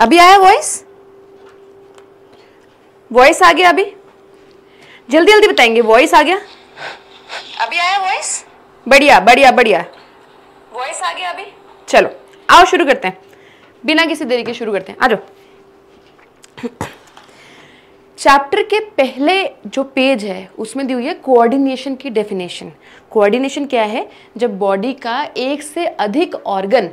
अभी आया voice voice आ गया अभी जल्दी जल्दी बताएंगे वॉइस आ गया अभी आया वॉइस बढ़िया बढ़िया बढ़िया वॉइस आ गया अभी चलो आओ शुरू करते हैं बिना किसी देरी के शुरू करते हैं आ जाओ चैप्टर के पहले जो पेज है उसमें दी हुई है कोऑर्डिनेशन की डेफिनेशन कोऑर्डिनेशन क्या है जब बॉडी का एक से अधिक ऑर्गन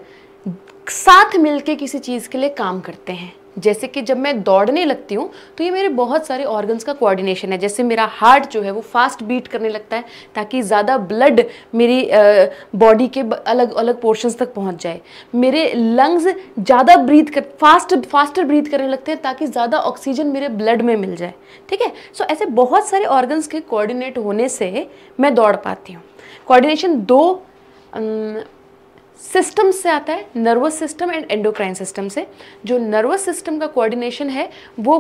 साथ मिलके किसी चीज़ के लिए काम करते हैं जैसे कि जब मैं दौड़ने लगती हूँ तो ये मेरे बहुत सारे ऑर्गन्स का कोऑर्डिनेशन है जैसे मेरा हार्ट जो है वो फास्ट बीट करने लगता है ताकि ज़्यादा ब्लड मेरी बॉडी के अलग अलग पोर्शंस तक पहुँच जाए मेरे लंग्स ज़्यादा ब्रीथ कर फास्ट फास्टर ब्रीथ करने लगते हैं ताकि ज़्यादा ऑक्सीजन मेरे ब्लड में मिल जाए ठीक है सो ऐसे बहुत सारे ऑर्गन्स के कोऑर्डिनेट होने से मैं दौड़ पाती हूँ कोऑर्डिनेशन दो सिस्टम से आता है nervous system and endocrine system से जो नर्वस सिस्टम का कोऑर्डिनेशन है वो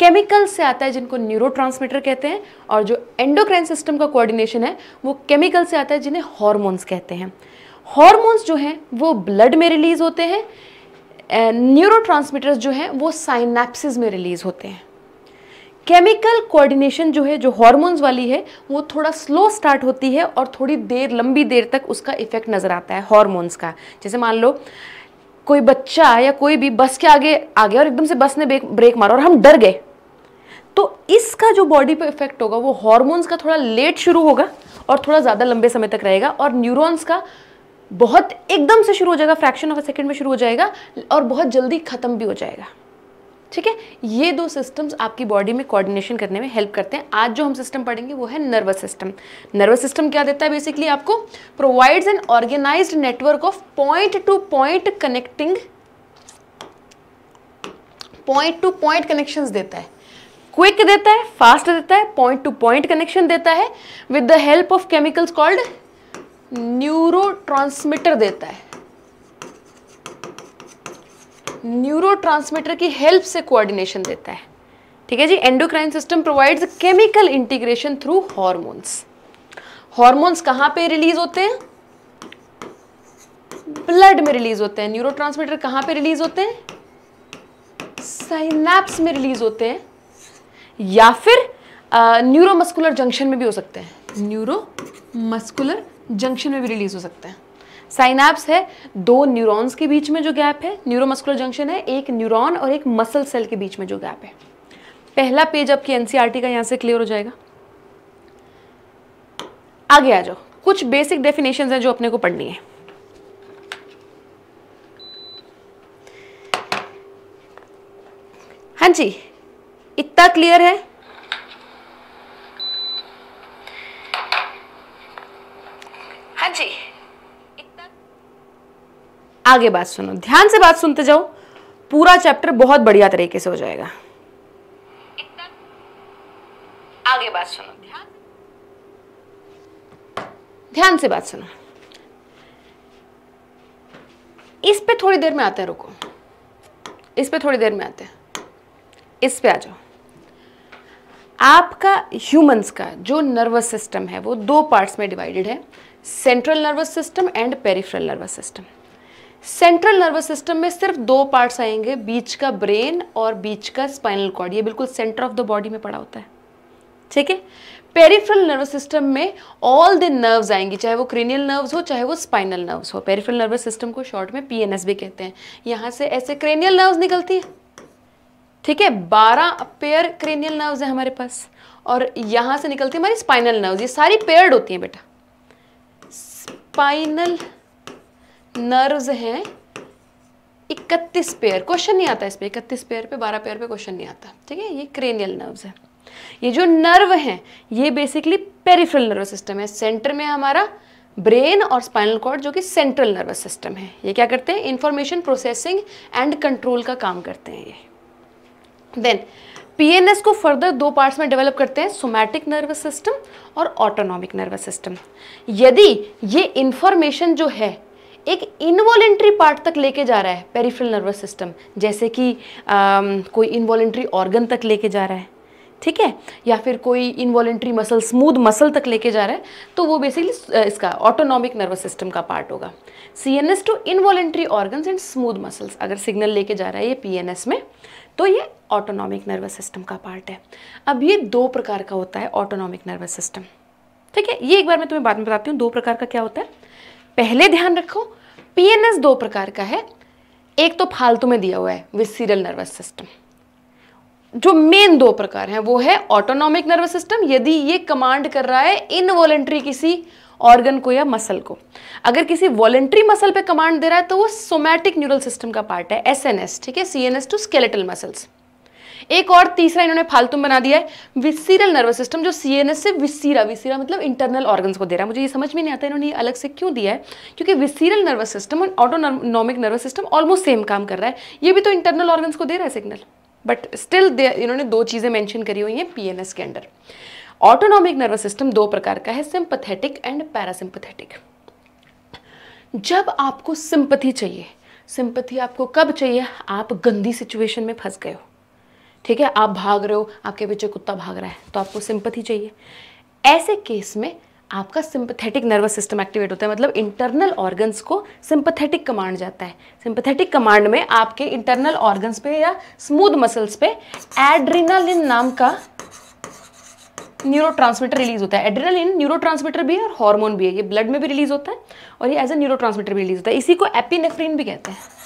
केमिकल से आता है जिनको न्यूरो कहते हैं और जो एंडोक्राइन सिस्टम का कोऑर्डिनेशन है वो केमिकल से आता है जिन्हें हॉर्मोन्स कहते हैं हॉर्मोन्स जो हैं वो ब्लड में रिलीज़ होते हैं न्यूरो जो हैं वो साइनेप्सिस में रिलीज़ होते हैं केमिकल कोऑर्डिनेशन जो है जो हॉर्मोन्स वाली है वो थोड़ा स्लो स्टार्ट होती है और थोड़ी देर लंबी देर तक उसका इफेक्ट नज़र आता है हॉर्मोन्स का जैसे मान लो कोई बच्चा या कोई भी बस के आगे आ गया और एकदम से बस ने ब्रेक मारा और हम डर गए तो इसका जो बॉडी पे इफेक्ट होगा वो हॉर्मोन्स का थोड़ा लेट शुरू होगा और थोड़ा ज़्यादा लंबे समय तक रहेगा और न्यूरोन्स का बहुत एकदम से शुरू हो जाएगा फ्रैक्शन ऑफ अ सेकेंड में शुरू हो जाएगा और बहुत जल्दी ख़त्म भी हो जाएगा ठीक है ये दो सिस्टम्स आपकी बॉडी में कोऑर्डिनेशन करने में हेल्प करते हैं आज जो हम सिस्टम पढ़ेंगे वो है नर्वस सिस्टम नर्वस सिस्टम क्या देता है बेसिकली आपको provides an organise network of point to point connecting point to point connection देता है क्विक देता है फास्ट देता है पॉइंट टू पॉइंट कनेक्शन देता है with the help of chemicals called neuro देता है न्यूरो की हेल्प से कोऑर्डिनेशन देता है ठीक है जी endocrine system provides chemical integration through hormones hormones कहाँ पे रिलीज होते हैं ब्लड में रिलीज होते हैं न्यूरो ट्रांसमीटर कहाँ पर रिलीज होते हैं साइनैप्स में रिलीज होते हैं या फिर न्यूरोमस्कुलर जंक्शन में भी हो सकते हैं न्यूरोमस्कुलर जंक्शन में भी रिलीज हो सकते हैं साइनाप्स है दो न्यूरॉन्स के बीच में जो गैप है न्यूरोमस्कुलर जंक्शन है एक न्यूरॉन और एक मसल सेल के बीच में जो गैप है पहला पेज आपकी एनसीईआरटी का यहां से क्लियर हो जाएगा आगे आ जाओ कुछ बेसिक डेफिनेशन है जो अपने को पढ़नी है हाँ जी इतना क्लियर है आगे बात सुनो ध्यान से बात सुनते जाओ पूरा चैप्टर बहुत बढ़िया तरीके से हो जाएगा आगे बात सुनो ध्यान ध्यान से बात सुनो इस पे थोड़ी देर में आते हैं रुको इस पे थोड़ी देर में आते हैं इस पे आ जाओ आपका ह्यूमंस का जो नर्वस सिस्टम है वो दो पार्ट्स में डिवाइडेड है central nervous system and peripheral nervous system central nervous system में सिर्फ दो पार्ट्स आएंगे बीच का ब्रेन और बीच का स्पाइनल कॉर्ड ये बिल्कुल सेंटर ऑफ द बॉडी में पड़ा होता है ठीक है पेरिफ्रल नर्वस सिस्टम में ऑल द नर्व्स आएंगी चाहे वो क्रेनियल नर्व्स हो चाहे वो स्पाइनल नर्व्स हो पेरिफ्रल नर्वस सिस्टम को शॉर्ट में पी भी कहते हैं यहाँ से ऐसे क्रेनियल नर्व्स निकलती हैं ठीक है बारह पेयर क्रेनियल नर्व्स हैं हमारे पास और यहाँ से निकलती है हमारी स्पाइनल नर्व्स ये सारी पेयर्ड होती हैं बेटा स्पाइनल नर्व्स हैं इकतीस पेयर क्वेश्चन नहीं आता इस पर इकतीस पेयर पे बारह पेयर पे क्वेश्चन नहीं आता ठीक है ये क्रेनियल नर्व्स है ये जो नर्व हैं ये बेसिकली पेरिफ्रल नर्वस सिस्टम है सेंटर में हमारा ब्रेन और स्पाइनल कॉर्ड जो कि सेंट्रल नर्वस सिस्टम है ये क्या करते हैं इंफॉर्मेशन प्रोसेसिंग एंड कंट्रोल का काम करते हैं ये देन पीएनएस को फर्दर दो पार्ट्स में डेवलप करते हैं सोमैटिक नर्वस सिस्टम और ऑटोनॉमिक नर्वस सिस्टम यदि ये इंफॉर्मेशन जो है एक इनवॉलेंट्री पार्ट तक लेके जा रहा है पेरिफ्रल नर्वस सिस्टम जैसे कि आ, कोई इनवॉलेंट्री ऑर्गन तक लेके जा रहा है ठीक है या फिर कोई इनवॉलेंट्री मसल स्मूथ मसल तक लेके जा रहा है तो वो बेसिकली इसका ऑटोनॉमिक नर्वस सिस्टम का पार्ट होगा C N S to involuntary organs and smooth muscles अगर सिग्नल लेके जा रहा है ये पी एन एस में तो ये ऑटोनॉमिक नर्वस सिस्टम का पार्ट है अब ये दो प्रकार का होता है ऑटोनॉमिक नर्वस सिस्टम ठीक है ये एक बार मैं तुम्हें बाद में बताती हूँ दो प्रकार का क्या होता है पहले ध्यान रखो पीएनएस दो प्रकार का है एक तो फालतू में दिया हुआ है विद नर्वस सिस्टम जो मेन दो प्रकार हैं वो है ऑटोनॉमिक नर्वस सिस्टम यदि ये कमांड कर रहा है इनवॉलेंट्री किसी ऑर्गन को या मसल को अगर किसी वॉलेंट्री मसल पे कमांड दे रहा है तो वो सोमैटिक न्यूरल सिस्टम का पार्ट है एसएनएस ठीक है सीएनएस टू स्केलेटल मसल्स एक और तीसरा इन्होंने फालतू बना दिया है विसीरल नर्वस सिस्टम जो सी से विसीरा विसीरा मतलब इंटरनल ऑर्गन्स को दे रहा है मुझे ये समझ में नहीं आता इन्होंने ये अलग से क्यों दिया है क्योंकि विसीरल नर्वस सिस्टम और autonomic nervous system almost same काम कर रहा है ये भी तो इंटरनल ऑर्गन्स को दे रहा है सिग्नल बट स्टिल इन्होंने दो चीज़ें मैंशन करी हुई हैं पीएनएस के अंडर ऑटोनॉमिक नर्वस सिस्टम दो प्रकार का है सिंपथेटिक एंड पैरासिम्पथेटिक जब आपको सिंपथी चाहिए सिंपथी आपको कब चाहिए आप गंदी सिचुएशन में फंस गए हो ठीक है आप भाग रहे हो आपके पीछे कुत्ता भाग रहा है तो आपको सिंपथी चाहिए ऐसे केस में आपका सिंपथेटिक नर्वस सिस्टम एक्टिवेट होता है मतलब इंटरनल ऑर्गन्स को सिंपथेटिक कमांड जाता है सिंपथेटिक कमांड में आपके इंटरनल ऑर्गन्स पे या स्मूथ मसल्स पे एड्रीनालिन नाम का न्यूरोट्रांसमीटर रिलीज होता है एड्रीनालिन न्यूरोट्रांसमीटर भी है और हार्मोन भी है ये ब्लड में भी रिलीज होता है और ये एज ए न्यूरोट्रांसमीटर भी रिलीज होता है इसी को एपीनेफ्रिन भी कहते हैं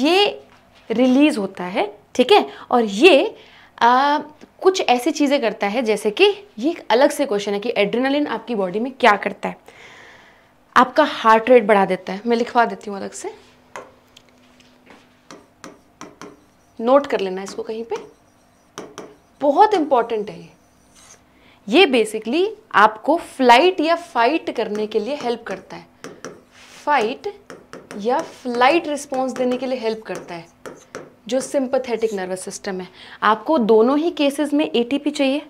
ये रिलीज़ होता है ठीक है और ये आ, कुछ ऐसी चीज़ें करता है जैसे कि ये एक अलग से क्वेश्चन है कि एड्रेनलिन आपकी बॉडी में क्या करता है आपका हार्ट रेट बढ़ा देता है मैं लिखवा देती हूँ अलग से नोट कर लेना इसको कहीं पे बहुत इंपॉर्टेंट है ये ये बेसिकली आपको फ्लाइट या फाइट करने के लिए हेल्प करता है फाइट या फ्लाइट रिस्पॉन्स देने के लिए हेल्प करता है जो सिंपथेटिक नर्वस सिस्टम है आपको दोनों ही केसेस में एटीपी चाहिए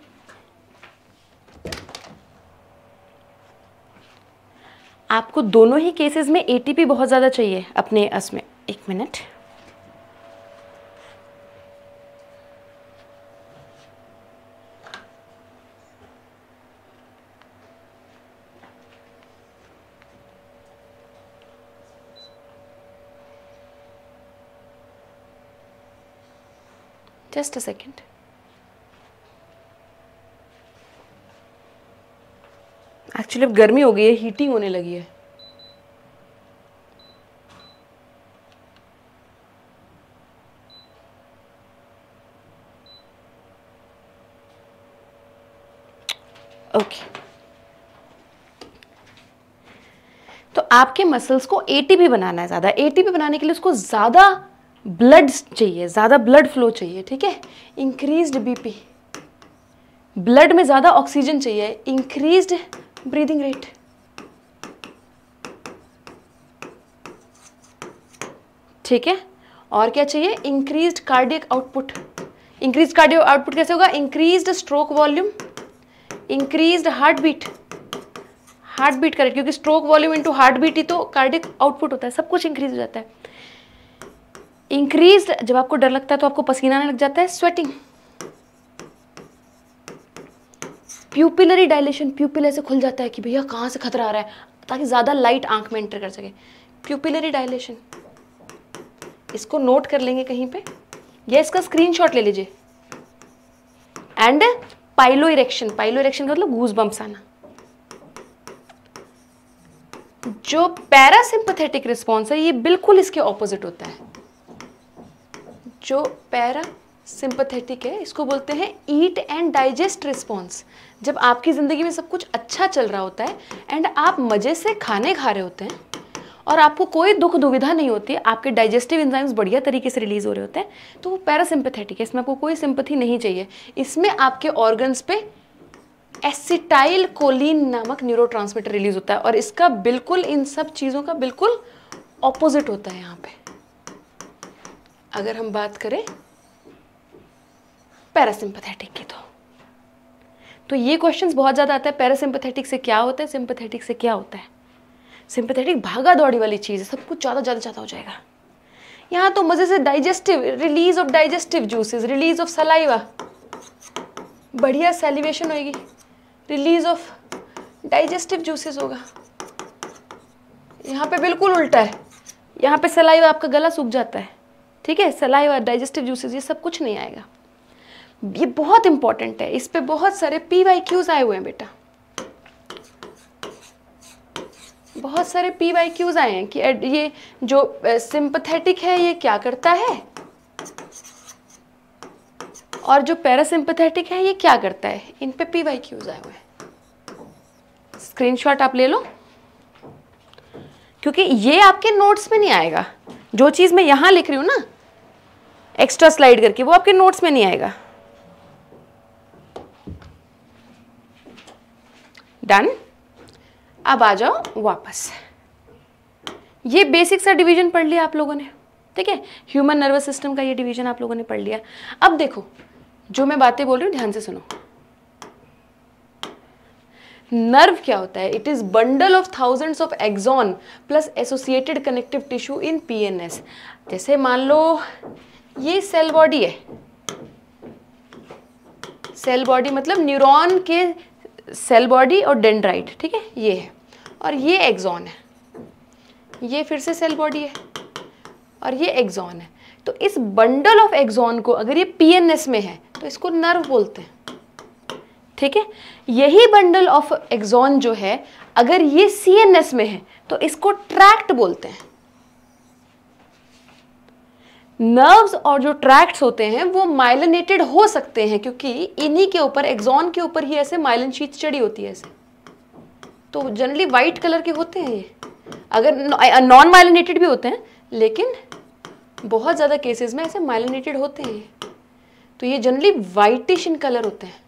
आपको दोनों ही केसेस में एटीपी बहुत ज़्यादा चाहिए अपने में एक minute Just a second. Actually अब गर्मी हो गई है हीटिंग होने लगी है ओके okay. तो आपके मसल्स को एटीपी बनाना है ज़्यादा एटीपी बनाने के लिए उसको ज़्यादा ब्लड चाहिए ज़्यादा ब्लड फ्लो चाहिए ठीक है इंक्रीज्ड बीपी ब्लड में ज़्यादा ऑक्सीजन चाहिए इंक्रीज्ड ब्रीदिंग रेट ठीक है और क्या चाहिए increased cardiac output increase cardio output कैसे होगा increased stroke volume increased heart beat heart beat correct क्योंकि stroke volume into heart beat ही तो कार्डिक आउटपुट होता है सब कुछ इंक्रीज हो जाता है इंक्रीज जब आपको डर लगता है तो आपको पसीना आने लग जाता है स्वेटिंग प्यूपिलरी डायलेशन प्यूपिल ऐसे खुल जाता है कि भैया कहाँ से खतरा आ रहा है ताकि ज़्यादा लाइट आंख में एंटर कर सके प्यूपिलरी डायलेशन इसको नोट कर लेंगे कहीं पे या इसका स्क्रीनशॉट ले लीजिए and piloerection piloerection का मतलब घूस बम्स आना जो पैरासिम्पथेटिक रिस्पॉन्स है ये बिल्कुल इसके ऑपोजिट होता है जो पैरा सिंपथेटिक है इसको बोलते हैं ईट एंड डाइजेस्ट रिस्पॉन्स जब आपकी ज़िंदगी में सब कुछ अच्छा चल रहा होता है एंड आप मज़े से खाने खा रहे होते हैं और आपको कोई दुख दुविधा नहीं होती आपके डाइजेस्टिव इंजाइम्स बढ़िया तरीके से रिलीज़ हो रहे होते हैं तो वो पैरासिम्पथेटिक है इसमें आपको कोई सिंपथी नहीं चाहिए इसमें आपके ऑर्गन्स पे एसिटाइल कोलिन नामक न्यूरो रिलीज होता है और इसका बिल्कुल इन सब चीज़ों का बिल्कुल ऑपोजिट होता है यहाँ पर अगर हम बात करें पैरासिम्पथेटिक की तो तो ये क्वेश्चंस बहुत ज़्यादा आता है पैरासिम्पथेटिक से क्या होता है सिंपथेटिक से क्या होता है सिंपथेटिक भागा दौड़ी वाली चीज़ है सब कुछ ज़्यादा ज़्यादा ज़्यादा हो जाएगा यहाँ तो मज़े से digestive release of digestive juices release of saliva बढ़िया सेलिवेशन होगी रिलीज ऑफ डाइजेस्टिव जूसेस होगा यहाँ पे बिल्कुल उल्टा है यहाँ पे सलाइवा आपका गला सूख जाता है ठीक है और डाइजेस्टिव जूसेज ये सब कुछ नहीं आएगा ये बहुत इंपॉर्टेंट है इस पर बहुत सारे पी वाई क्यूज आए हुए हैं बेटा बहुत सारे पी वाई क्यूज आए हैं कि ये जो सिंपथेटिक है ये क्या करता है और जो पैरासिम्पथेटिक है ये क्या करता है इन पे पी वाई क्यूज आए हुए हैं स्क्रीनशॉट आप ले लो क्योंकि ये आपके नोट्स में नहीं आएगा जो चीज़ मैं यहां लिख रही हूँ ना एक्स्ट्रा स्लाइड करके वो आपके नोट्स में नहीं आएगा डन अब आ जाओ वापस ये बेसिक सा डिवीजन पढ़ लिया आप लोगों ने ठीक है ह्यूमन नर्वस सिस्टम का ये डिवीजन आप लोगों ने पढ़ लिया अब देखो जो मैं बातें बोल रही हूं ध्यान से सुनो नर्व क्या होता है it is bundle of thousands of axon plus associated connective tissue in PNS जैसे मान लो ये सेल बॉडी है सेल बॉडी मतलब न्यूरॉन के सेल बॉडी और डेंड्राइट ठीक है ये है और ये एग्जॉन है ये फिर से सेल बॉडी है और ये एग्जॉन है तो इस बंडल ऑफ एग्जॉन को अगर ये पीएनएस में है तो इसको नर्व बोलते हैं ठीक है यही बंडल ऑफ एग्जॉन जो है अगर ये सीएनएस में है तो इसको ट्रैक्ट बोलते हैं नर्व्स और जो ट्रैक्ट्स होते हैं वो माइलिनेटेड हो सकते हैं क्योंकि इन्हीं के ऊपर एग्जॉन के ऊपर ही ऐसे माइलिन शीट चढ़ी होती है ऐसे तो जनरली वाइट कलर के होते हैं ये अगर नॉन माइलिनेटेड भी होते हैं लेकिन बहुत ज़्यादा केसेस में ऐसे माइलिनेटेड होते हैं तो ये जनरली वाइटिश इन कलर होते हैं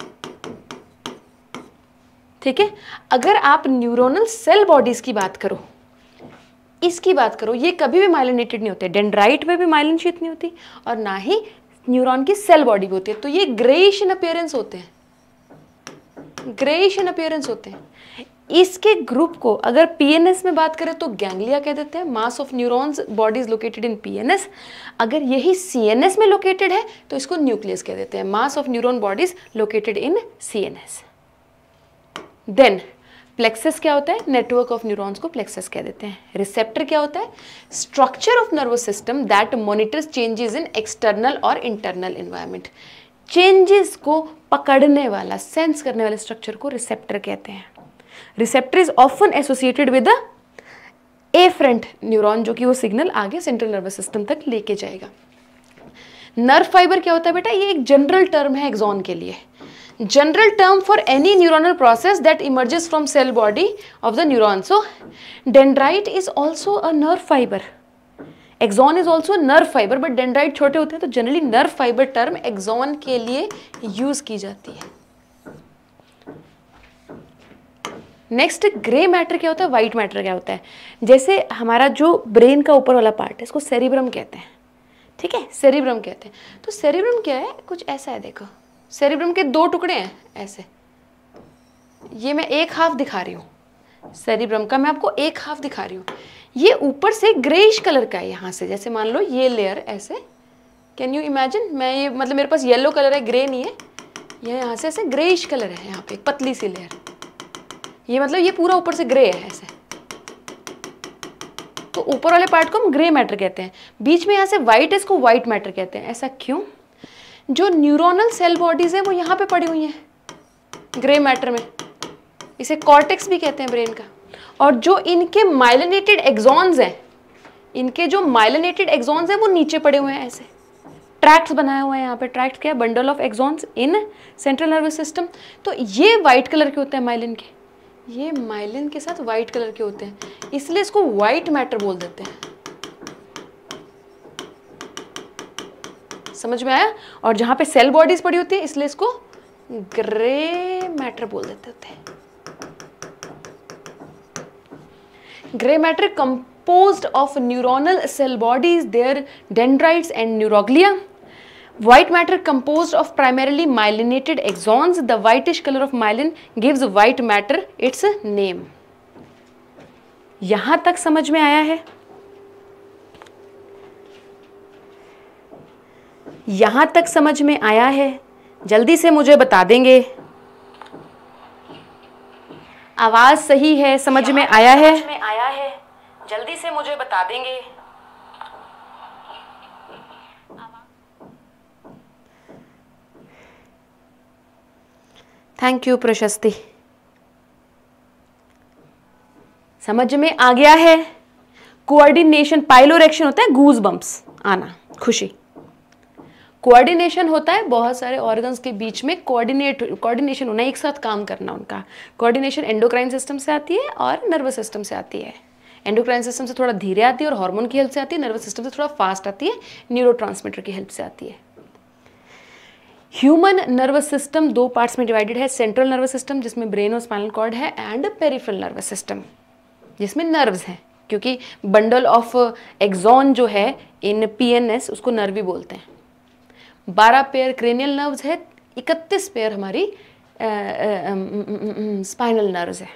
ठीक है अगर आप न्यूरोनल सेल बॉडीज़ की बात करो इसकी बात करो ये कभी भी माइलिनेटेड नहीं होते डेंड्राइट में भी माइलिन शीत नहीं होती और ना ही न्यूरॉन की सेल बॉडी भी होती है तो ये ग्रेइश इन अपेयरेंस होते हैं ग्रेइश इन अपेयरेंस होते हैं इसके ग्रुप को अगर पीएनएस में बात करें तो गैंग्लिया कह देते हैं mass of neurons bodies located in PNS अगर यही सीएनएस में लोकेटेड है तो इसको न्यूक्लियस कह देते हैं mass of neuron bodies located in CNS then plexuses क्या होता है नेटवर्क ऑफ न्यूरॉन्स को प्लेक्सेस कह देते हैं रिसेप्टर क्या होता है structure of nervous system that monitors changes in external और इंटरनल इन्वायरमेंट चेंजेस को पकड़ने वाला सेंस करने वाले स्ट्रक्चर को रिसेप्टर कहते हैं receptor is often associated with afferent neuron जो कि वो सिग्नल आगे सेंट्रल नर्वस सिस्टम तक लेके जाएगा नर्व फाइबर क्या होता है बेटा ये एक जनरल टर्म है एक्जॉन के लिए general term for any neuronal process that emerges from cell body of the neuron. So, dendrite is also a nerve fiber. Axon is also a nerve fiber but dendrite छोटे होते हैं तो generally nerve fiber term axon के लिए use की जाती है next grey matter क्या होता है वाइट मैटर क्या होता है जैसे हमारा जो ब्रेन का ऊपर वाला पार्ट है इसको सेरिब्रम कहते हैं ठीक है सेरिब्रम कहते हैं तो सेरिब्रम क्या है कुछ ऐसा है देखो सेरिब्रम के दो टुकड़े हैं ऐसे ये मैं एक हाफ दिखा रही हूँ सेरिब्रम का मैं आपको एक हाफ दिखा रही हूँ ये ऊपर से ग्रेइश कलर का है यहाँ से जैसे मान लो ये लेयर ऐसे कैन यू इमेजिन मैं ये मतलब मेरे पास येलो कलर है ग्रे नहीं है ये यहाँ से ऐसे ग्रेइश कलर है यहाँ पे पतली सी लेयर ये मतलब ये पूरा ऊपर से ग्रे है ऐसे तो ऊपर वाले पार्ट को हम ग्रे मैटर कहते हैं बीच में यहाँ से व्हाइट है इसको व्हाइट मैटर कहते हैं ऐसा क्यों जो न्यूरोनल सेल बॉडीज़ है वो यहाँ पे पड़ी हुई हैं ग्रे मैटर में इसे कॉर्टेक्स भी कहते हैं ब्रेन का और जो इनके माइलिनेटेड एग्जॉन्स हैं इनके जो माइलिनेटेड एग्जॉन्स हैं वो नीचे पड़े हुए हैं ऐसे ट्रैक्ट्स बनाया हुआ है यहाँ पे ट्रैक्ट क्या है bundle of axons in central nervous system तो ये वाइट कलर के होते हैं माइलिन के ये माइलिन के साथ वाइट कलर के होते हैं इसलिए इसको वाइट मैटर बोल देते हैं समझ में आया और जहाँ पे सेल बॉडीज पड़ी होती है इसलिए इसको ग्रे मैटर बोल देते होते हैं grey matter compose of neuronal cell bodies their dendrites and neuroglia white matter composed of primarily myelinated axons the whitish color of myelin gives white matter its name यहां तक समझ में आया है यहाँ तक समझ में आया है जल्दी से मुझे बता देंगे आवाज़ सही है समझ में आया है में आया है जल्दी से मुझे बता देंगे थैंक यू प्रशस्ति समझ में आ गया है कोऑर्डिनेशन पाइलोरेक्शन होता है गूज बम्प्स आना खुशी कोऑर्डिनेशन होता है बहुत सारे ऑर्गन्स के बीच में कोऑर्डिनेट कोऑर्डिनेशन होना एक साथ काम करना उनका कोऑर्डिनेशन एंडोक्राइन सिस्टम से आती है और नर्वस सिस्टम से आती है एंडोक्राइन सिस्टम से थोड़ा धीरे आती है और हार्मोन की हेल्प से आती है नर्वस सिस्टम से थोड़ा फास्ट आती है न्यूरो की हेल्प से आती है ह्यूमन नर्वस सिस्टम दो पार्ट्स में डिवाइडेड है सेंट्रल नर्वस सिस्टम जिसमें ब्रेन और स्पाइनल कॉर्ड है एंड पेरिफेरल नर्वस सिस्टम जिसमें नर्व्स हैं क्योंकि बंडल ऑफ एग्जॉन जो है इन पीएनएस उसको नर्वी बोलते हैं बारह पेयर क्रेनियल नर्व्स है इकतीस पेयर हमारी स्पाइनल नर्व्स है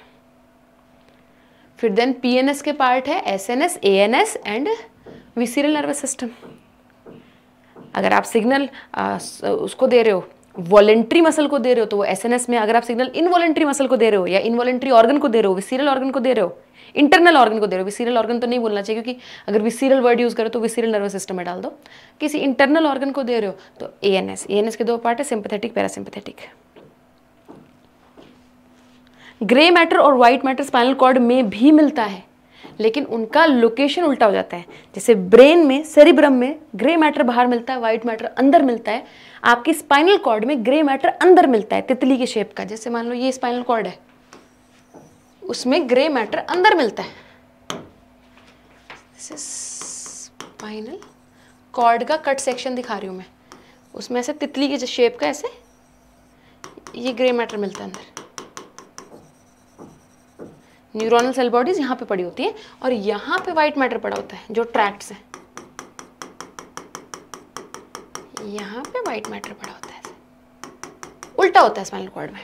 फिर देन पीएनएस के पार्ट है SNS ANS and visceral nervous system अगर आप सिग्नल उसको दे रहे हो वॉलेंट्री मसल को दे रहे हो तो वो एसएनएस में अगर आप सिग्नल इनवॉलेंट्री मसल को दे रहे हो या इनवॉलेंट्री ऑर्गन को दे रहे हो विसीरल ऑर्गन को दे रहे हो इंटरनल ऑर्गन को दे रहे हो विसीरल ऑर्गन तो नहीं बोलना चाहिए क्योंकि अगर विसीरल वर्ड यूज़ करो तो विसीरल नर्वस सिस्टम में डाल दो किसी इंटरनल ऑर्गन को दे रहे हो तो A N S A N S के दो पार्ट है सिंपथेटिक पैरासिंपथेटिक ग्रे मैटर और व्हाइट मैटर स्पाइनल कॉर्ड में भी मिलता है लेकिन उनका लोकेशन उल्टा हो जाता है जैसे ब्रेन में सेरिब्रम में ग्रे मैटर बाहर मिलता है व्हाइट मैटर अंदर मिलता है आपकी स्पाइनल कॉर्ड में ग्रे मैटर अंदर मिलता है तितली के शेप का जैसे मान लो ये स्पाइनल कॉर्ड है उसमें ग्रे मैटर अंदर मिलता है स्पाइनल कॉर्ड का कट सेक्शन दिखा रही हूँ मैं उसमें ऐसे तितली की शेप का ऐसे ये ग्रे मैटर मिलता है अंदर न्यूरोनल सेल बॉडीज यहाँ पे पड़ी होती है और यहाँ पे वाइट मैटर पड़ा होता है जो ट्रैक्ट्स हैं यहाँ पे वाइट मैटर पड़ा होता है उल्टा होता है स्पाइनल कॉर्ड में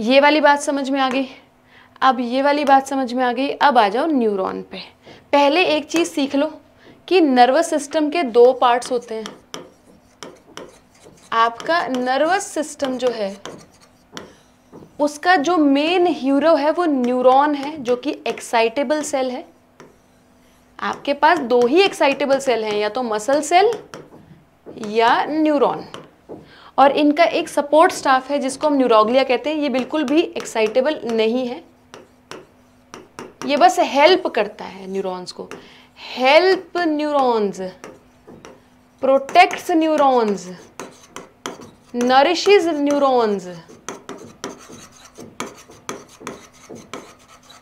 ये वाली बात समझ में आ गई अब ये वाली बात समझ में आ गई अब आ जाओ न्यूरॉन पे पहले एक चीज़ सीख लो कि नर्वस सिस्टम के दो पार्ट्स होते हैं आपका नर्वस सिस्टम जो है उसका जो मेन हीरो है वो न्यूरॉन है जो कि एक्साइटेबल सेल है आपके पास दो ही एक्साइटेबल सेल हैं या तो मसल सेल या न्यूरॉन और इनका एक सपोर्ट स्टाफ है जिसको हम न्यूरोग्लिया कहते हैं ये बिल्कुल भी एक्साइटेबल नहीं है ये बस हेल्प करता है न्यूरॉन्स को help neurons protects neurons nourishes neurons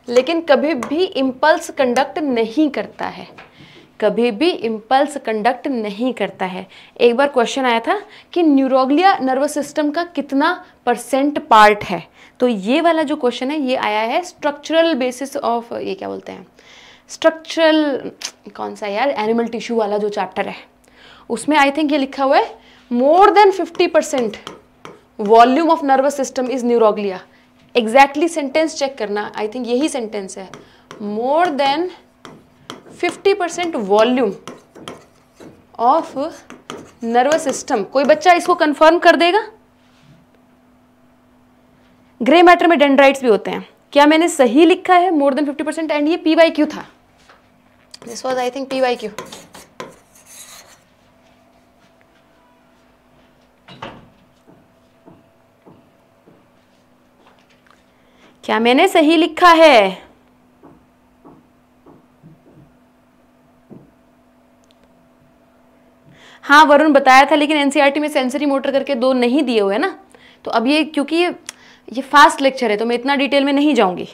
लेकिन कभी भी इम्पल्स कंडक्ट नहीं करता है कभी भी इम्पल्स कंडक्ट नहीं करता है एक बार क्वेश्चन आया था कि न्यूरोग्लिया नर्वस सिस्टम का कितना परसेंट पार्ट है तो ये वाला जो क्वेश्चन है ये आया है स्ट्रक्चरल बेसिस ऑफ ये क्या बोलते हैं स्ट्रक्चरल कौन सा यार एनिमल टिश्यू वाला जो चैप्टर है उसमें आई थिंक ये लिखा हुआ है more than 50 percent volume of nervous system is neuroglia exactly sentence check करना आई थिंक यही सेंटेंस है more than fifty percent volume of nervous system कोई बच्चा इसको कंफर्म कर देगा ग्रे मैटर में डेंड्राइट्स भी होते हैं क्या मैंने सही लिखा है more than fifty percent and ये पी वाई क्यू था this was I think P Y Q क्या मैंने सही लिखा है हाँ वरुण बताया था लेकिन एनसीईआरटी e में सेंसरी मोटर करके दो नहीं दिए हुए ना तो अब ये क्योंकि ये ये फास्ट लेक्चर है तो मैं इतना डिटेल में नहीं जाऊंगी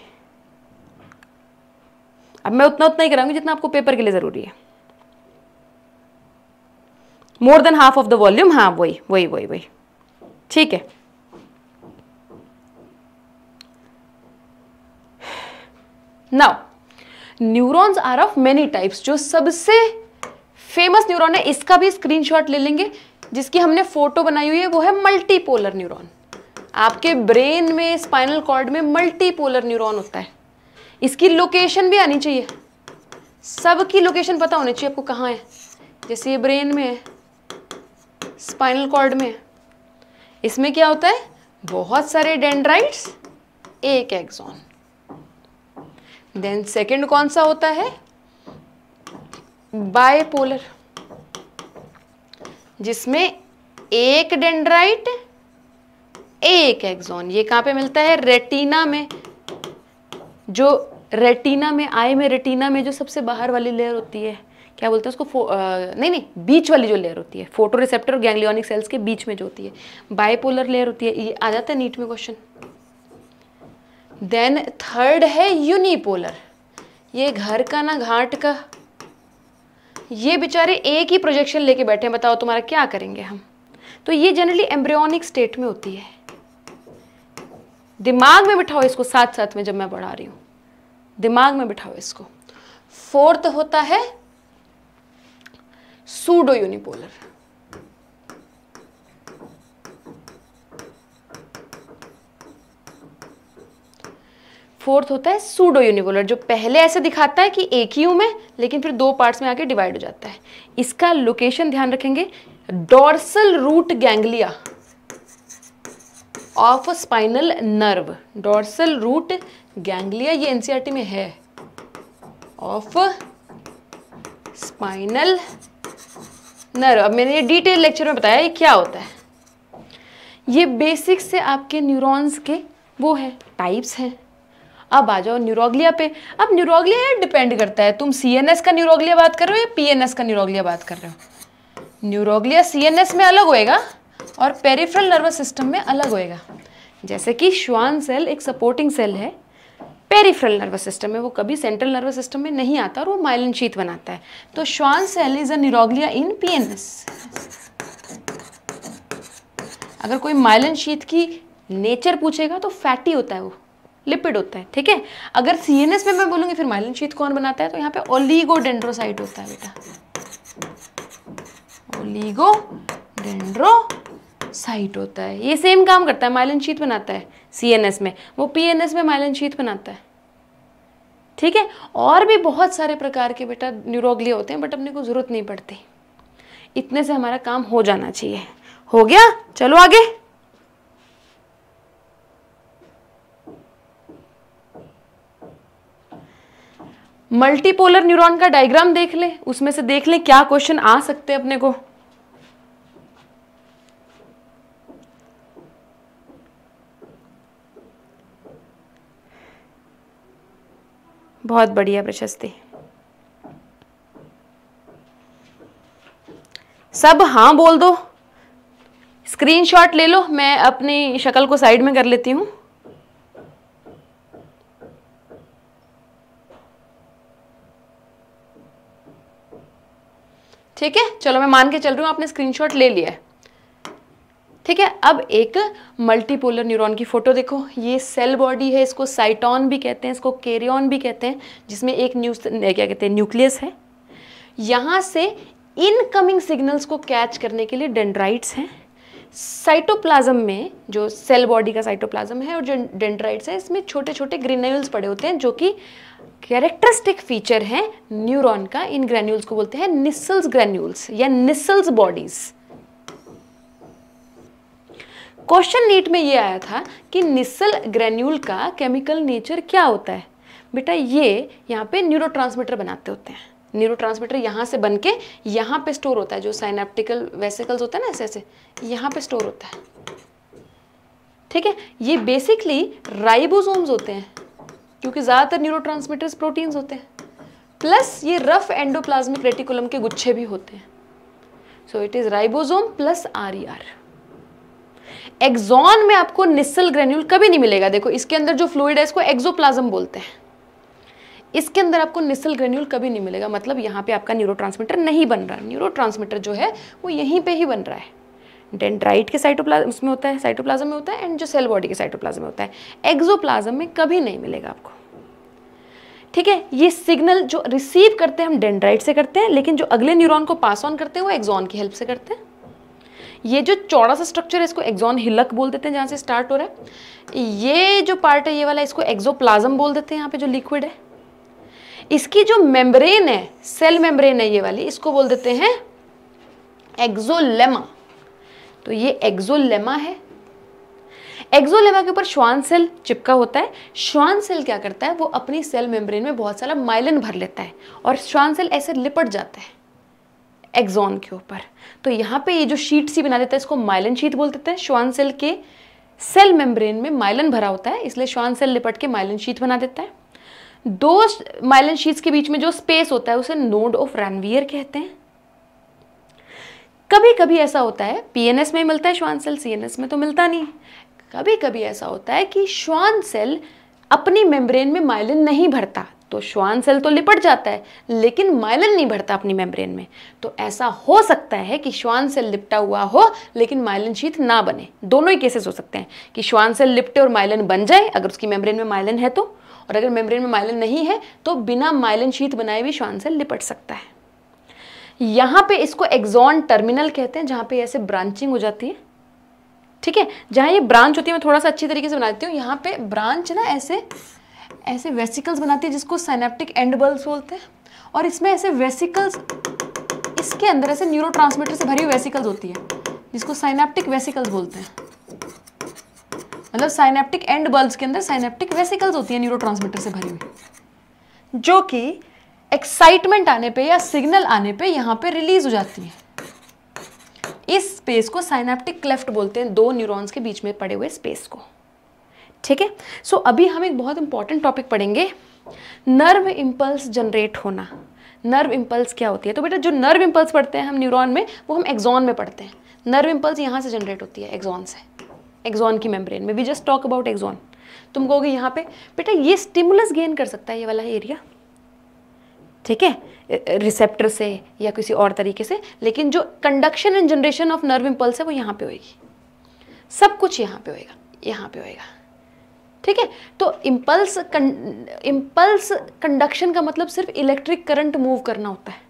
अब मैं उतना उतना ही कराऊंगी जितना आपको पेपर के लिए ज़रूरी है more than half of the volume हाँ वही वही वही वही ठीक है now neurons are of many types जो सबसे फेमस न्यूरॉन है इसका भी स्क्रीनशॉट ले लेंगे जिसकी हमने फोटो बनाई हुई है वो है मल्टीपोलर न्यूरॉन आपके ब्रेन में स्पाइनल कॉर्ड में मल्टीपोलर न्यूरॉन होता है इसकी लोकेशन भी आनी चाहिए सबकी लोकेशन पता होनी चाहिए आपको कहाँ है जैसे ये ब्रेन में है स्पाइनल कॉर्ड में है इसमें क्या होता है बहुत सारे डेंड्राइट्स एक एक्सॉन देन सेकेंड कौन सा होता है बायपोलर जिसमें एक डेंड्राइट एक एक्सॉन ये कहां पे मिलता है रेटिना में जो रेटिना में आई में रेटिना में जो सबसे बाहर वाली लेयर होती है क्या बोलते हैं उसको आ, नहीं नहीं बीच वाली जो लेयर होती है फोटो रिसेप्टर और गैंग्लियोनिक सेल्स के बीच में जो होती है बायपोलर लेयर होती है ये आ जाता है नीट में क्वेश्चन देन थर्ड है यूनिपोलर ये घर का ना घाट का ये बेचारे एक ही प्रोजेक्शन लेके बैठे हैं बताओ तुम्हारा क्या करेंगे हम तो ये जनरली एम्ब्रियोनिक स्टेट में होती है दिमाग में बिठाओ इसको साथ साथ में जब मैं बढ़ा रही हूं दिमाग में बिठाओ इसको फोर्थ होता है सूडो यूनिपोलर फोर्थ होता है सूडो यूनिपोलर जो पहले ऐसे दिखाता है कि एक ही में लेकिन फिर दो पार्ट्स में आके डिवाइड हो जाता है इसका लोकेशन ध्यान रखेंगे dorsal root ganglia of spinal nerve dorsal root ganglia ये एनसीआरटी e में है ऑफ स्पाइनल नर्व अब मैंने ये डिटेल लेक्चर में बताया ये क्या होता है ये बेसिक से आपके न्यूरॉन्स के वो है टाइप्स हैं अब आ जाओ न्यूरोग्लिया पे अब न्यूरोग्लिया यार डिपेंड करता है तुम सी का न्यूरोग्लिया बात कर रहे हो या पी का न्यूरोग्लिया बात कर रहे हो न्यूरोग्लिया सी में अलग होएगा और पेरिफ्रल नर्वस सिस्टम में अलग होएगा जैसे कि श्वान सेल एक सपोर्टिंग सेल है पेरिफ्रल नर्वस सिस्टम में वो कभी सेंट्रल नर्वस सिस्टम में नहीं आता और वो माइलन शीत बनाता है तो Schwann cell is a neuroglia in PNS अगर कोई माइलन शीत की नेचर पूछेगा तो फैटी होता है वो लिपिड होता है ठीक है अगर सी एन एस में मैं बोलूंगी फिर माइलिन शीत कौन बनाता है तो यहाँ पे ओलीगोडेंड्रोसाइट होता है बेटा ओलीगो ओलीगोडेंड्रोसाइट होता है ये सेम काम करता है माइलिन शीत बनाता है सी एन एस में वो पी एन एस में माइलिन शीत बनाता है ठीक है और भी बहुत सारे प्रकार के बेटा न्यूरोगलिया होते हैं बट अपने को ज़रूरत नहीं पड़ती इतने से हमारा काम हो जाना चाहिए हो गया चलो आगे मल्टीपोलर न्यूरॉन का डायग्राम देख ले उसमें से देख लें क्या क्वेश्चन आ सकते हैं अपने को बहुत बढ़िया प्रशस्ति सब हां बोल दो स्क्रीनशॉट ले लो मैं अपनी शक्ल को साइड में कर लेती हूं ठीक है चलो मैं मान के चल रही हूँ आपने स्क्रीनशॉट ले लिया है ठीक है अब एक मल्टीपोलर न्यूरॉन की फोटो देखो ये सेल बॉडी है इसको साइटॉन भी कहते हैं इसको केरियन भी कहते हैं जिसमें एक न्यू क्या कहते हैं न्यूक्लियस है यहाँ से इनकमिंग सिग्नल्स को कैच करने के लिए डेंड्राइट्स हैं साइटोप्लाज्म में जो सेल बॉडी का साइटोप्लाज्म है और जो डेंड्राइट्स है इसमें छोटे छोटे ग्रेन्यूल्स पड़े होते हैं जो कि कैरेक्टरिस्टिक फीचर है न्यूरॉन का इन ग्रेन्यूल्स को बोलते हैं निसल्स ग्रेन्यूल्स या निसल्स बॉडीज क्वेश्चन नीट में ये आया था कि निसल ग्रेन्यूल का केमिकल नेचर क्या होता है बेटा ये यहाँ पे न्यूरोट्रांसमीटर बनाते होते हैं ट्रांसमीटर यहाँ से बन के यहाँ पर स्टोर होता है जो साइनाप्टिकल वेसिकल्स होते हैं ना ऐसे ऐसे यहाँ पर स्टोर होता है ठीक है ये बेसिकली राइबोसोम्स होते हैं क्योंकि ज़्यादातर न्यूरोट्रांसमीटर्स प्रोटीन्स होते हैं प्लस ये रफ एंडोप्लाज्मिक रेटिकुलम के गुच्छे भी होते हैं so it is ribosome plus R E R axon में आपको निस्सल ग्रेन्यूल कभी नहीं मिलेगा देखो इसके अंदर जो फ्लूड है इसको एक्सोप्लाज्म बोलते हैं इसके अंदर आपको निसल ग्रेन्यूल कभी नहीं मिलेगा मतलब यहाँ पे आपका न्यूरो नहीं बन रहा न्यूरो जो है वो यहीं पर ही बन रहा है डेंड्राइट के साइटोप्लाज्म उसमें होता है साइटोप्लाज्म में होता है एंड जो सेल बॉडी के साइटोप्लाज्म में होता है एक्जोप्लाज्म में कभी नहीं मिलेगा आपको ठीक है ये सिग्नल जो रिसीव करते हैं हम डेंड्राइट से करते हैं लेकिन जो अगले न्यूरॉन को पास ऑन करते हैं वो एक्जॉन की हेल्प से करते हैं ये जो चौड़ा सा स्ट्रक्चर है इसको एक्जॉन हिलक बोल देते हैं जहाँ से स्टार्ट हो रहा है ये जो पार्ट है ये वाला इसको एक्जोप्लाज्म बोल देते हैं यहाँ पे जो लिक्विड है इसकी जो मेम्ब्रेन है सेल मेम्ब्रेन है ये वाली इसको बोल देते हैं एक्जोलेमा तो ये एक्जोलेमा है एक्जोलेमा के ऊपर श्वान सेल चिपका होता है श्वान सेल क्या करता है वो अपनी सेल मेम्ब्रेन में बहुत सारा माइलन भर लेता है और श्वान सेल ऐसे लिपट जाता है एक्जोन के ऊपर तो यहाँ पे ये जो शीट सी बना देता है इसको माइलन शीट बोल देते हैं श्वान सेल के सेल मेम्ब्रेन में माइलन भरा होता है इसलिए श्वान सेल लिपट के माइलन शीट बना देता है दो माइलन शीट्स के बीच में जो स्पेस होता है उसे नोड ऑफ रनवियर कहते हैं कभी कभी ऐसा होता है पीएनएस में मिलता है श्वान सेल सीएनएस में तो मिलता नहीं कभी कभी ऐसा होता है कि श्वान सेल अपनी मेम्ब्रेन में माइलिन नहीं भरता तो श्वान सेल तो लिपट जाता है लेकिन माइलिन नहीं भरता अपनी मेम्ब्रेन में तो ऐसा हो सकता है कि श्वान सेल लिपटा हुआ हो लेकिन माइलिन शीत ना बने दोनों ही केसेस हो सकते हैं कि श्वान सेल लिपटे और माइलिन बन जाए अगर उसकी मेम्ब्रेन में माइलिन है तो और अगर मेम्ब्रेन में माइलिन नहीं है तो बिना माइलिन शीत बनाए भी श्वान से लिपट सकता है यहाँ पे इसको एग्जॉन टर्मिनल कहते हैं जहाँ पे ऐसे ब्रांचिंग हो जाती है ठीक है जहाँ ये ब्रांच होती है मैं थोड़ा सा अच्छी तरीके से बनाती हूँ यहाँ पे ब्रांच ना ऐसे ऐसे वेसिकल्स बनाती है जिसको सैनेप्टिक एंड बल्ब बोलते हैं और इसमें ऐसे वेसिकल्स इसके अंदर ऐसे न्यूरो से भरी हुई वेसिकल्स होती है जिसको साइनेप्टिक वेसिकल्स बोलते हैं मतलब साइनेप्टिक एंड बल्ब्स के अंदर साइनेप्टिक वेसिकल्स होती हैं न्यूरोट्रांसमीटर से भरी हुई जो कि एक्साइटमेंट आने पे या सिग्नल आने पे यहाँ पे रिलीज हो जाती है इस स्पेस को साइनेप्टिक क्लेफ्ट बोलते हैं दो न्यूरॉन्स के बीच में पड़े हुए स्पेस को ठीक है सो अभी हम एक बहुत इंपॉर्टेंट टॉपिक पढ़ेंगे नर्व इम्पल्स जनरेट होना नर्व इम्पल्स क्या होती है तो बेटा जो नर्व इम्पल्स पढ़ते हैं हम न्यूरॉन में वो हम एक्जॉन में पढ़ते हैं नर्व इम्पल्स यहाँ से जनरेट होती है एक्जॉन से एक्जॉन की मेम्ब्रेन में we just talk about axon तुम कहोगे यहाँ पे बेटा ये स्टिमुलस गेन कर सकता है ये वाला एरिया ठीक है रिसेप्टर से या किसी और तरीके से लेकिन जो conduction and generation of nerve impulse है वो यहाँ पे होएगी सब कुछ यहाँ पे होएगा यहाँ पे होएगा ठीक है तो इम्पल्स कं, इम्पल्स कंडक्शन का मतलब सिर्फ इलेक्ट्रिक करंट मूव करना होता है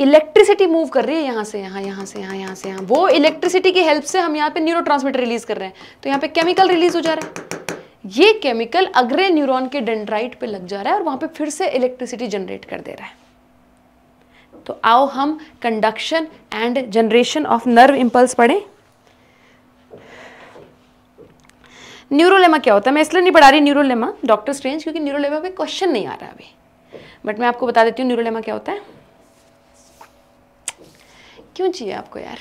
इलेक्ट्रिसिटी मूव कर रही है यहाँ से यहाँ यहाँ से यहाँ यहाँ से यहाँ वो इलेक्ट्रिसिटी की हेल्प से हम यहाँ पे न्यूरो रिलीज कर रहे हैं तो यहाँ पे केमिकल रिलीज हो जा रहा है ये केमिकल अग्रे न्यूरॉन के डेंड्राइट पे लग जा रहा है और वहाँ पे फिर से इलेक्ट्रिसिटी जनरेट कर दे रहा है तो आओ हम conduction and generation of nerve impulse पढ़ें न्यूरोलेमा क्या होता है मैं इसलिए नहीं पढ़ा रही न्यूरोलेमा डॉक्टर स्ट्रेंज क्योंकि न्यूरोलेमा पे क्वेश्चन नहीं आ रहा अभी बट मैं आपको बता देती हूँ न्यूरोलेमा क्या होता है क्यों चाहिए आपको यार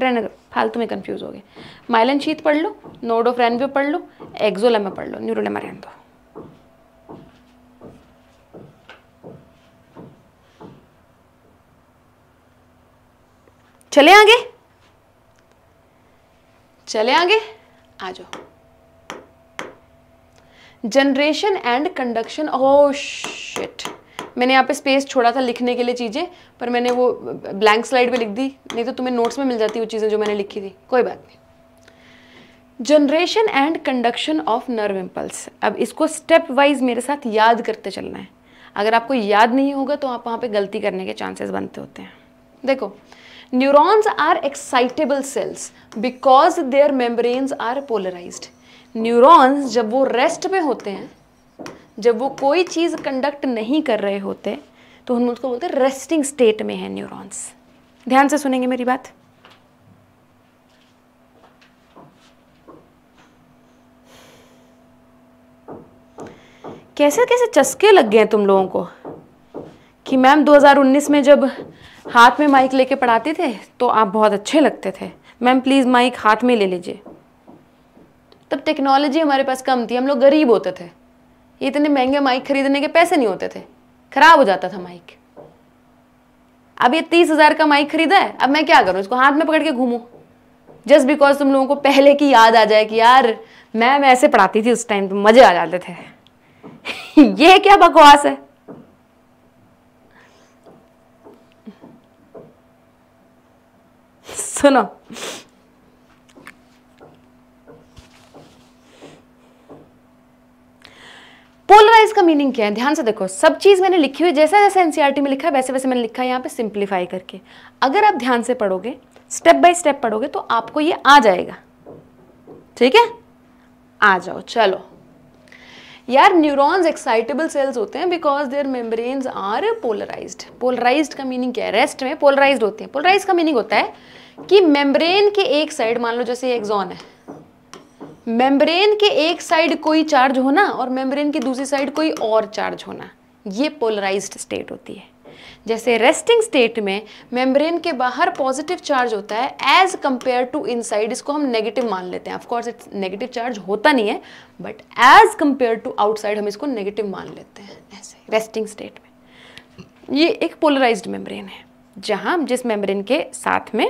रहने दो फालतू में कंफ्यूज हो गए माइलन शीत पढ़ लो नोड ऑफ रेनव्यू पढ़ लो एक्जोलेमा पढ़ लो न्यूरोलेमा रहने दो चले आगे चले आगे आ जाओ generation and conduction oh shit मैंने यहाँ पे स्पेस छोड़ा था लिखने के लिए चीज़ें पर मैंने वो ब्लैंक स्लाइड पे लिख दी नहीं तो तुम्हें नोट्स में मिल जाती वो चीज़ें जो मैंने लिखी थी कोई बात नहीं generation and conduction of nerve impulse अब इसको स्टेप वाइज मेरे साथ याद करते चलना है अगर आपको याद नहीं होगा तो आप वहाँ पर गलती करने के चांसेस बनते होते हैं देखो neurons are excitable cells because their membranes are polarised neurons जब वो रेस्ट में होते हैं जब वो कोई चीज़ कंडक्ट नहीं कर रहे होते तो हम उसको बोलते रेस्टिंग स्टेट में है न्यूरॉन्स ध्यान से सुनेंगे मेरी बात कैसे कैसे चस्के लग गए तुम लोगों को कि मैम 2019 में जब हाथ में माइक लेके पढ़ाते थे तो आप बहुत अच्छे लगते थे मैम प्लीज़ माइक हाथ में ले लीजिए तब टेक्नोलॉजी हमारे पास कम थी हम लोग गरीब होते थे ये इतने महंगे माइक खरीदने के पैसे नहीं होते थे खराब हो जाता था माइक अब ये तीस हजार का माइक खरीदा है अब मैं क्या करूं इसको हाथ में पकड़ के घूमू जस्ट बिकॉज तुम लोगों को पहले की याद आ जाए कि यार मैम ऐसे पढ़ाती थी उस टाइम तो मजे आ जाते थे ये क्या बकवास है सुनो का मीनिंग क्या है ध्यान से देखो सब चीज़ मैंने लिखी हुई जैसे जैसे एन e में लिखा है वैसे वैसे मैंने लिखा है यहाँ पे सिंप्लीफाई करके अगर आप ध्यान से पढ़ोगे स्टेप बाय स्टेप पढ़ोगे तो आपको ये आ जाएगा ठीक है आ जाओ चलो यार न्यूरॉन्स एक्साइटेबल सेल्स होते हैं because their membranes are polarise polarise का मीनिंग क्या है रेस्ट में पोलराइज होते हैं पोलराइज का मीनिंग होता है कि मेम्ब्रेन के एक साइड मान लो जैसे एग्जॉन है मेम्ब्रेन के एक साइड कोई चार्ज होना और मेम्ब्रेन की दूसरी साइड कोई और चार्ज होना ये पोलराइज्ड स्टेट होती है जैसे रेस्टिंग स्टेट में मेम्ब्रेन के बाहर पॉजिटिव चार्ज होता है एज कंपेयर टू इनसाइड इसको हम नेगेटिव मान लेते हैं ऑफकोर्स इट्स नेगेटिव चार्ज होता नहीं है but as compare to outside हम इसको नेगेटिव मान लेते हैं ऐसे रेस्टिंग स्टेट में ये एक पोलराइज मेम्ब्रेन है जहाँ जिस मेम्ब्रेन के साथ में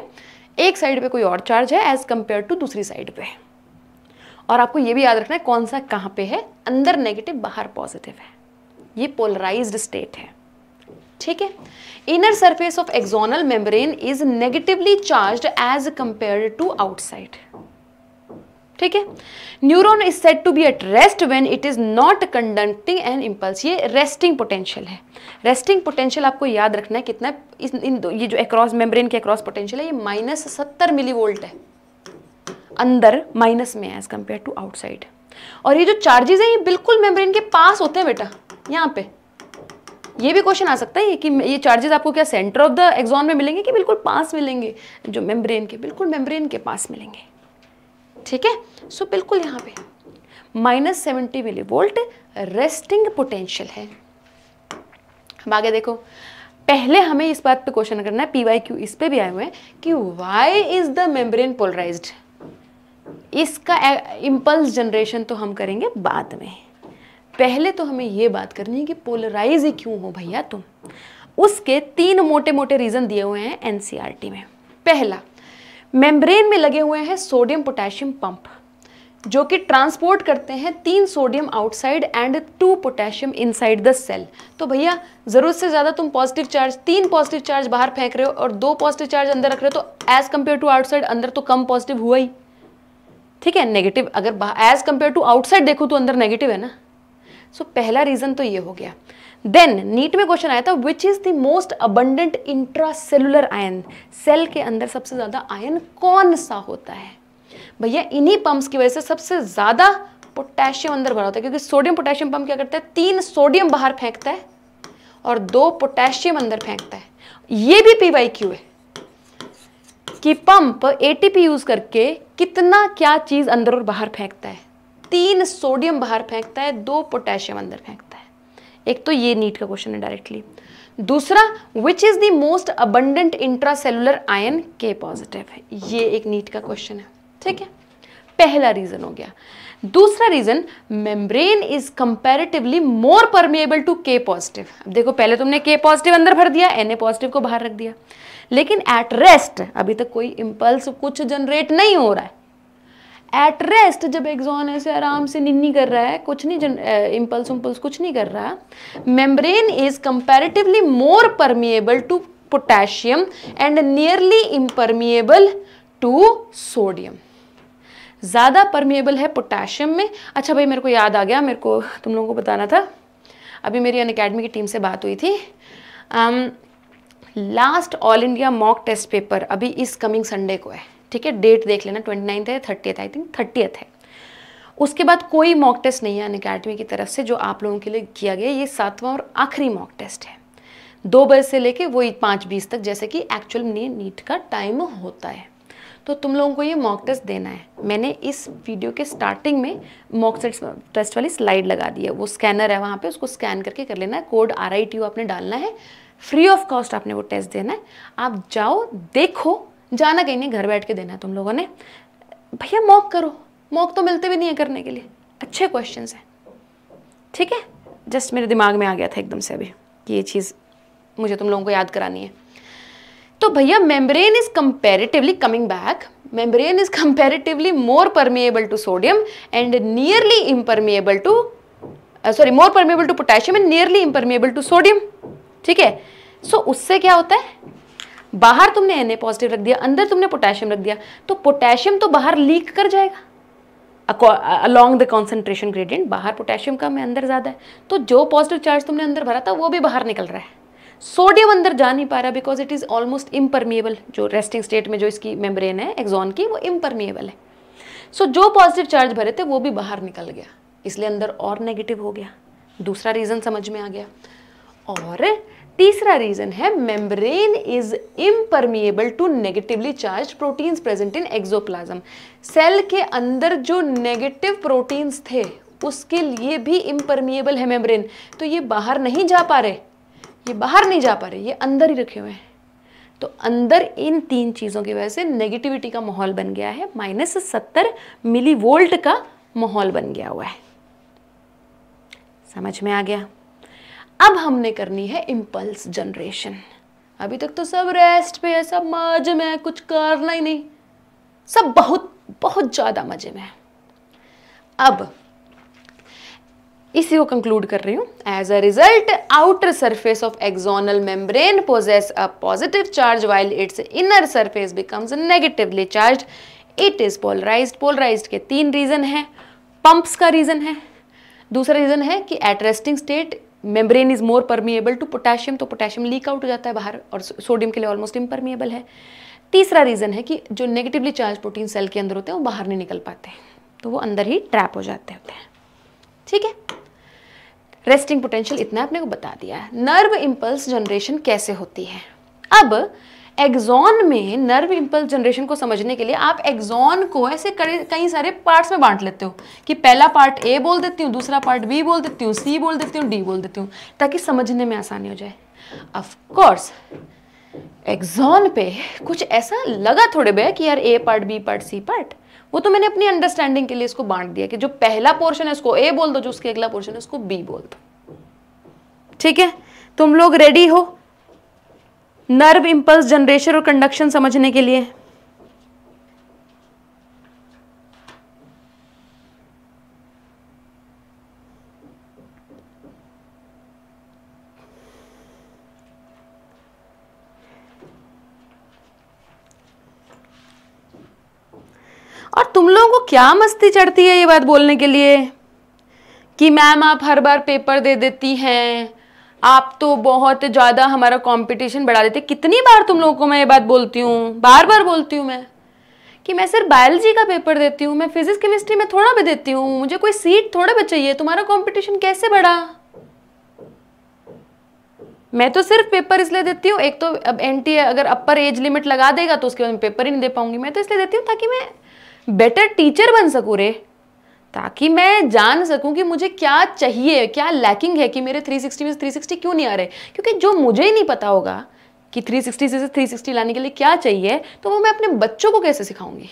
एक साइड पे कोई और चार्ज है एज कंपेयर टू दूसरी साइड पे है और आपको ये भी याद रखना है कौन सा कहाँ पे है अंदर नेगेटिव बाहर पॉजिटिव है ये पोलराइज्ड स्टेट है ठीक है inner surface of axonal membrane is negatively charge as compare to outside ठीक है neuron is set to be at rest when it is not conducting an impulse ये रेस्टिंग पोटेंशियल है resting potential आपको याद रखना है कितना है इस इन दो ये जो अक्रॉस मेम्ब्रेन के अक्रॉस पोटेंशियल है ये माइनस सत्तर मिली वोल्ट है अंदर माइनस में है एज कम्पेयर टू आउटसाइड और ये जो चार्जेस हैं ये बिल्कुल मेम्ब्रेन के पास होते हैं बेटा यहाँ पे ये भी क्वेश्चन आ सकता है कि ये चार्जेस आपको क्या सेंटर ऑफ द एग्जॉन में मिलेंगे कि बिल्कुल पास मिलेंगे जो मेम्ब्रेन के बिल्कुल मेम्ब्रेन के पास मिलेंगे ठीक है सो बिल्कुल यहाँ पे minus seventy millivolt resting potential है हम आगे देखो पहले हमें इस बात पे क्वेश्चन करना है पी वाई क्यू इस पे भी आए हुए हैं कि why is the membrane polarised इसका इम्पल्स जनरेशन तो हम करेंगे बाद में पहले तो हमें ये बात करनी है कि पोलराइज ही क्यों हो भैया तुम उसके तीन मोटे मोटे रीज़न दिए हुए हैं एनसीईआरटी e में पहला मेम्ब्रेन में लगे हुए हैं सोडियम पोटेशियम पंप जो कि ट्रांसपोर्ट करते हैं तीन sodium outside and two potassium inside the cell तो भैया ज़रूरत से ज़्यादा तुम पॉजिटिव चार्ज तीन पॉजिटिव चार्ज बाहर फेंक रहे हो और दो पॉजिटिव चार्ज अंदर रख रहे हो तो एज़ कम्पेयर टू आउटसाइड अंदर तो कम पॉजिटिव हुआ ही ठीक है नेगेटिव अगर एज कंपेयर टू आउटसाइड देखो तो अंदर नेगेटिव है ना सो so, पहला रीजन तो ये हो गया देन नीट में क्वेश्चन आया था which is the most abundant cellular ion cell के अंदर सबसे ज्यादा आयन कौन सा होता है भैया इन्हीं पंप्स की वजह से सबसे ज्यादा पोटेशियम अंदर भरा होता है क्योंकि सोडियम पोटेशियम पंप क्या करता है तीन सोडियम बाहर फेंकता है और दो पोटेशियम अंदर फेंकता है ये भी पी वाई क्यू है कि पंप एटीपी यूज करके कितना क्या चीज अंदर और बाहर फेंकता है तीन सोडियम बाहर फेंकता है दो पोटेशियम अंदर फेंकता है एक तो ये नीट का क्वेश्चन है डायरेक्टली दूसरा which is the most abundant intracellular ion K positive है ये एक नीट का क्वेश्चन है ठीक है पहला रीजन हो गया दूसरा reason membrane is comparatively more permeable to K positive अब देखो पहले तुमने के पॉजिटिव अंदर भर दिया एन ए पॉजिटिव को बाहर रख दिया लेकिन एट रेस्ट अभी तक कोई इम्पल्स कुछ जनरेट नहीं हो रहा है एट रेस्ट जब एग्जॉन ऐसे आराम से निन्नी कर रहा है कुछ नहीं इम्पल्स उम्पल्स कुछ नहीं कर रहा membrane is comparatively more permeable to potassium and nearly impermeable to sodium ज़्यादा परमिएबल है पोटेशियम में अच्छा भाई मेरे को याद आ गया मेरे को तुम लोगों को बताना था अभी मेरी अन अकेडमी की टीम से बात हुई थी um, last all India mock test paper अभी इस कमिंग संडे को है ठीक है डेट देख लेना ट्वेंटी नाइन्थ है थर्टी आई थिंक थर्टी है उसके बाद कोई मॉक टेस्ट नहीं है अकेडमी की तरफ से जो आप लोगों के लिए किया गया ये सातवां और आखिरी मॉक टेस्ट है दो बजे से लेके वही पाँच बीस तक जैसे कि एक्चुअल नीट का टाइम होता है तो तुम लोगों को ये मॉक टेस्ट देना है मैंने इस वीडियो के स्टार्टिंग में मॉक टेस्ट वाली स्लाइड लगा दी है वो स्कैनर है वहाँ पे उसको स्कैन करके कर लेना है कोड आर आपने डालना है फ्री ऑफ कॉस्ट आपने वो टेस्ट देना है आप जाओ देखो जाना कहीं नहीं घर बैठ के देना है तुम लोगों ने भैया मॉक करो मॉक तो मिलते भी नहीं है करने के लिए अच्छे क्वेश्चन हैं ठीक है जस्ट मेरे दिमाग में आ गया था एकदम से अभी कि ये चीज़ मुझे तुम लोगों को याद करानी है तो भैया membrane is comparatively coming back membrane is comparatively more permeable to sodium and nearly impermeable to sorry more permeable to potassium and nearly impermeable to sodium ठीक है सो उससे क्या होता है बाहर तुमने एन पॉजिटिव रख दिया अंदर तुमने पोटेशियम रख दिया तो पोटेशियम तो बाहर लीक कर जाएगा अलॉन्ग द कॉन्सेंट्रेशन ग्रेडियंट बाहर पोटेशियम कम है अंदर ज़्यादा है तो जो पॉजिटिव चार्ज तुमने अंदर भरा था वो भी बाहर निकल रहा है सोडियम अंदर जा नहीं पा रहा because it is almost impermeable जो रेस्टिंग स्टेट में जो इसकी मेम्ब्रेन है एक्जॉन की वो इम्परमिएबल है सो so, जो पॉजिटिव चार्ज भरे थे वो भी बाहर निकल गया इसलिए अंदर और नेगेटिव हो गया दूसरा रीज़न समझ में आ गया और तीसरा रीजन है membrane is impermeable to negatively charge proteins present in axoplasm cell के अंदर जो नेगेटिव प्रोटीन्स थे उसके लिए भी इम्परमिएबल है मेम्ब्रेन तो ये बाहर नहीं जा पा रहे ये बाहर नहीं जा पा रहे ये अंदर ही रखे हुए हैं तो अंदर इन तीन चीज़ों की वजह से नेगेटिविटी का माहौल बन गया है माइनस सत्तर मिली वोल्ट का माहौल बन गया हुआ है समझ में आ गया अब हमने करनी है इम्पल्स जनरेशन अभी तक तो सब रेस्ट पे है सब मजे में है कुछ करना ही नहीं सब बहुत बहुत ज़्यादा मजे में है अब इसी को कंक्लूड कर रही हूं as a result outer surface of axonal membrane possess a positive charge while its inner surface becomes negatively charge it is polarise polarise के तीन रीज़न है पंप्स का रीज़न है दूसरा रीज़न है कि at resting state membrane is more permeable to potassium तो potassium leak out हो जाता है बाहर और सोडियम के लिए ऑलमोस्ट इम्परमिएबल है तीसरा रीज़न है कि जो नेगेटिवली चार्ज प्रोटीन सेल के अंदर होते हैं वो बाहर नहीं निकल पाते हैं तो वो अंदर ही ट्रैप हो जाते होते हैं ठीक है रेस्टिंग पोटेंशियल इतना आपने को बता दिया है नर्व इम्पल्स जनरेशन कैसे होती है अब एग्जॉन में नर्व इम्पल्स जनरेशन को समझने के लिए आप एग्जॉन को ऐसे कई सारे पार्ट्स में बांट लेते हो कि पहला पार्ट ए बोल देती हूँ दूसरा पार्ट बी बोल देती हूँ सी बोल देती हूँ डी बोल देती हूँ ताकि समझने में आसानी हो जाए ऑफकोर्स एग्जॉन पे कुछ ऐसा लगा थोड़े बे कि यार A part B part C part वो तो मैंने अपनी अंडरस्टैंडिंग के लिए इसको बांट दिया कि जो पहला पोर्शन है उसको ए बोल दो जो उसके अगला पोर्शन है उसको बी बोल दो ठीक है तुम लोग रेडी हो नर्व इंपल्स जनरेशन और कंडक्शन समझने के लिए और तुम लोगों को क्या मस्ती चढ़ती है ये बात बोलने के लिए कि मैम आप हर बार पेपर दे देती हैं आप तो बहुत ज़्यादा हमारा कंपटीशन बढ़ा देते कितनी बार तुम लोगों को मैं ये बात बोलती हूँ बार बार बोलती हूँ मैं कि मैं सिर्फ बायोलॉजी का पेपर देती हूँ मैं फिजिक्स केमिस्ट्री में थोड़ा भी देती हूँ मुझे कोई सीट थोड़ा भी चाहिए तुम्हारा कंपटीशन कैसे बढ़ा मैं तो सिर्फ पेपर इसलिए देती हूँ एक तो अब एन अगर अपर एज लिमिट लगा देगा तो उसके बाद पेपर ही नहीं दे पाऊंगी मैं तो इसलिए देती हूँ ताकि मैं बेटर टीचर बन सकूँ रे ताकि मैं जान सकूं कि मुझे क्या चाहिए क्या लैकिंग है कि मेरे 360 में से 360 क्यों नहीं आ रहे क्योंकि जो मुझे ही नहीं पता होगा कि 360 से 360 लाने के लिए क्या चाहिए तो वो मैं अपने बच्चों को कैसे सिखाऊंगी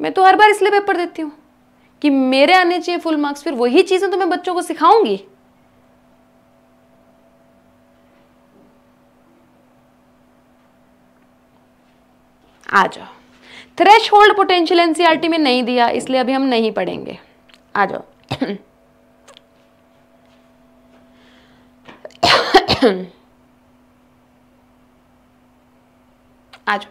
मैं तो हर बार इसलिए पेपर देती हूँ कि मेरे आने चाहिए फुल मार्क्स फिर वही चीज़ें तो मैं बच्चों को सिखाऊंगी आ जाओ थ्रेश होल्ड पोटेंशियल एनसीईआरटी में नहीं दिया इसलिए अभी हम नहीं पढ़ेंगे आ जाओ आ जाओ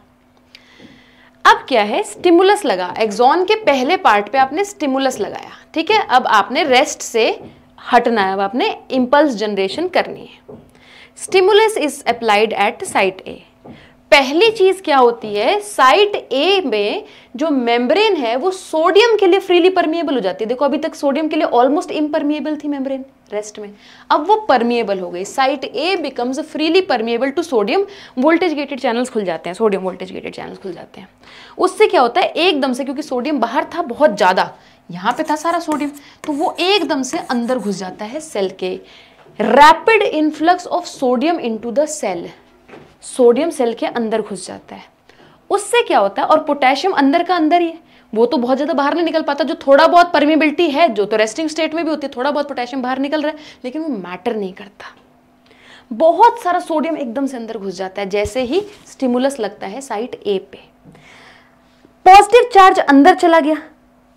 अब क्या है स्टिमुलस लगा एक्सॉन के पहले पार्ट पे आपने स्टिमुलस लगाया ठीक है अब आपने रेस्ट से हटना है अब आपने इंपल्स जनरेशन करनी है stimulus is applied at site A पहली चीज क्या होती है साइट ए में जो मेम्ब्रेन है वो सोडियम के लिए फ्रीली परमिएबल हो जाती है देखो अभी तक सोडियम के लिए ऑलमोस्ट इम्परमिएबल थी मेम्ब्रेन रेस्ट में अब वो परमिएबल हो गई site A becomes freely permeable to sodium voltage gated channels खुल जाते हैं सोडियम वोल्टेज गेटेड चैनल्स खुल जाते हैं उससे क्या होता है एकदम से क्योंकि सोडियम बाहर था बहुत ज़्यादा यहाँ पे था सारा सोडियम तो वो एकदम से अंदर घुस जाता है सेल के rapid influx of sodium in the cell sodium cell के अंदर घुस जाता है उससे क्या होता है और पोटेशियम अंदर का अंदर ही है वो तो बहुत ज़्यादा बाहर नहीं निकल पाता जो थोड़ा बहुत परमिबिलिटी है जो तो रेस्टिंग स्टेट में भी होती है थोड़ा बहुत पोटेशियम बाहर निकल रहा है लेकिन वो मैटर नहीं करता बहुत सारा सोडियम एकदम से अंदर घुस जाता है जैसे ही स्टिमुलस लगता है साइट ए पे पॉजिटिव चार्ज अंदर चला गया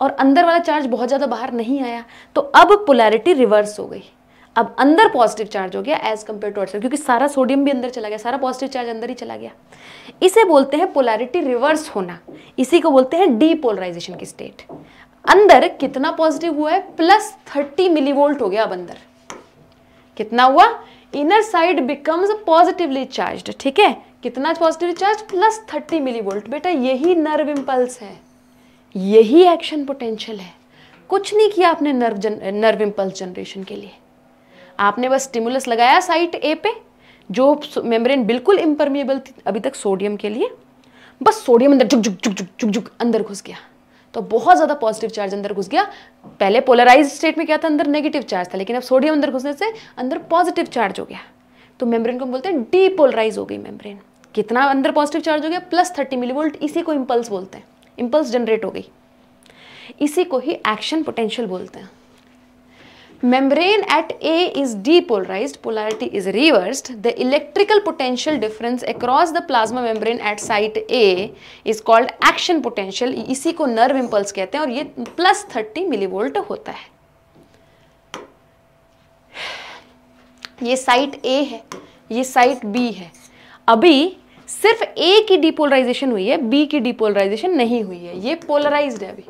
और अंदर वाला चार्ज बहुत ज़्यादा बाहर नहीं आया तो अब पोलैरिटी रिवर्स हो गई अब अंदर पॉजिटिव चार्ज हो गया एज कम्पेयर टू आउटसाइड क्योंकि सारा सोडियम भी अंदर चला गया सारा पॉजिटिव चार्ज अंदर ही चला गया इसे बोलते हैं पोलैरिटी रिवर्स होना इसी को बोलते हैं डीपोलराइजेशन की स्टेट अंदर कितना पॉजिटिव हुआ है प्लस थर्टी मिलीवोल्ट हो गया अब अंदर कितना हुआ inner side becomes positively charge ठीक है कितना positively charge plus thirty millivolt बेटा यही नर्व इम्पल्स है यही एक्शन पोटेंशियल है कुछ नहीं किया आपने नर्व जन नर्व इम्पल्स जनरेशन के लिए आपने बस स्टिमुलस लगाया साइट ए पे जो मेम्ब्रेन बिल्कुल इम्परमिएबल थी अभी तक सोडियम के लिए बस सोडियम अंदर झुक झुक झुक झुक झुक झुक अंदर घुस गया तो बहुत ज़्यादा पॉजिटिव चार्ज अंदर घुस गया पहले पोलराइज स्टेट में क्या था अंदर नेगेटिव चार्ज था लेकिन अब सोडियम अंदर घुसने से अंदर पॉजिटिव चार्ज हो गया तो मेम्ब्रेन को हम बोलते हैं डीपोलराइज हो गई मेम्ब्रेन कितना अंदर पॉजिटिव चार्ज हो गया प्लस थर्टी मिलीवोल्ट इसी को इम्पल्स बोलते हैं इम्पल्स जनरेट हो गई इसी को ही एक्शन पोटेंशियल बोलते हैं membrane at A is depolarise polarity is reversed the electrical potential difference across the plasma membrane at site A is called action potential इसी को नर्व इम्पल्स कहते हैं और ये प्लस थर्टी मिलीवोल्ट होता है ये साइट ए है ये साइट बी है अभी सिर्फ ए की डिपोलराइजेशन हुई है बी की डिपोलराइजेशन नहीं हुई है ये पोलराइज्ड है अभी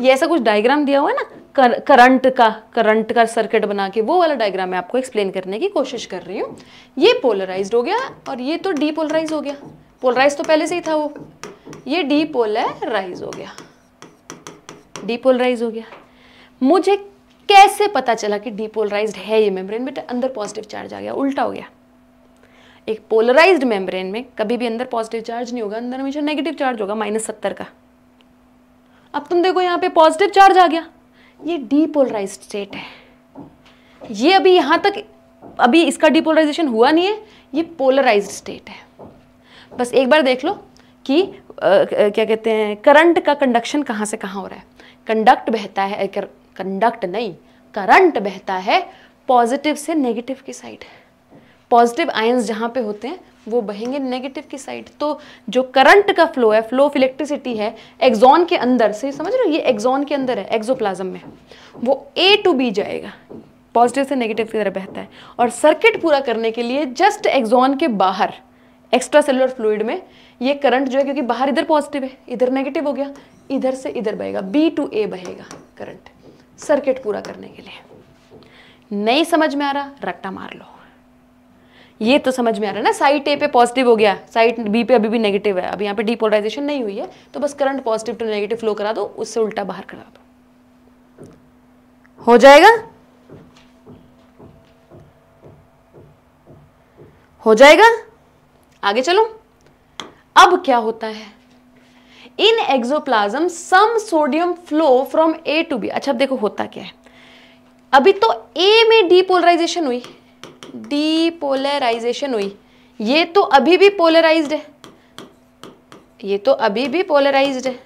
ये ऐसा कुछ डायग्राम दिया हुआ है ना करंट का करंट का सर्किट बना के वो वाला डायग्राम मैं आपको एक्सप्लेन करने की कोशिश कर रही हूँ ये पोलराइज हो गया और ये तो डीपोलराइज हो गया पोलराइज तो पहले से ही था वो ये डीपोलराइज हो गया डीपोलराइज हो गया मुझे कैसे पता चला कि डीपोलराइज्ड है ये मेम्ब्रेन बेटा अंदर पॉजिटिव चार्ज आ गया उल्टा हो गया एक पोलराइज्ड मेम्ब्रेन में कभी भी अंदर पॉजिटिव चार्ज नहीं होगा अंदर हमेशा नेगेटिव चार्ज होगा माइनस सत्तर का अब तुम देखो यहाँ पे पॉजिटिव चार्ज आ गया ये डीपोलराइज स्टेट है ये अभी यहाँ तक अभी इसका डिपोलराइजेशन हुआ नहीं है ये पोलराइज स्टेट है बस एक बार देख लो कि आ, क्या कहते हैं करंट का कंडक्शन कहाँ से कहाँ हो रहा है कंडक्ट बहता है कर, कंडक्ट नहीं करंट बहता है पॉजिटिव से नेगेटिव की साइड पॉजिटिव आयंस जहाँ पे होते हैं वो बहेंगे नेगेटिव की साइड तो जो करंट का फ्लो है फ्लो ऑफ इलेक्ट्रिसिटी है एग्जॉन के अंदर से समझ रहे हो ये एग्जॉन के अंदर है एक्जोप्लाज्म में वो ए टू बी जाएगा पॉजिटिव से नेगेटिव की तरह बहता है और सर्किट पूरा करने के लिए जस्ट एग्जॉन के बाहर एक्स्ट्रा सेलुलर फ्लूड में ये करंट जो है क्योंकि बाहर इधर पॉजिटिव है इधर नेगेटिव हो गया इधर से इधर बहेगा बी टू ए बहेगा करंट सर्किट पूरा करने के लिए नहीं समझ में आ रहा रट्टा मार लो ये तो समझ में आ रहा है ना साइट ए पे पॉजिटिव हो गया साइट बी पे अभी भी नेगेटिव है अब यहाँ पे डीपोलराइजेशन नहीं हुई है तो बस current positive to negative flow करा दो उससे उल्टा बाहर करा दो हो जाएगा हो जाएगा आगे चलो अब क्या होता है in axoplasm some sodium flow from A to B अच्छा अब देखो होता क्या है अभी तो ए में डीपोलराइजेशन हुई डीपोलराइजेशन हुई ये तो अभी भी पोलराइज्ड है ये तो अभी भी पोलराइज्ड है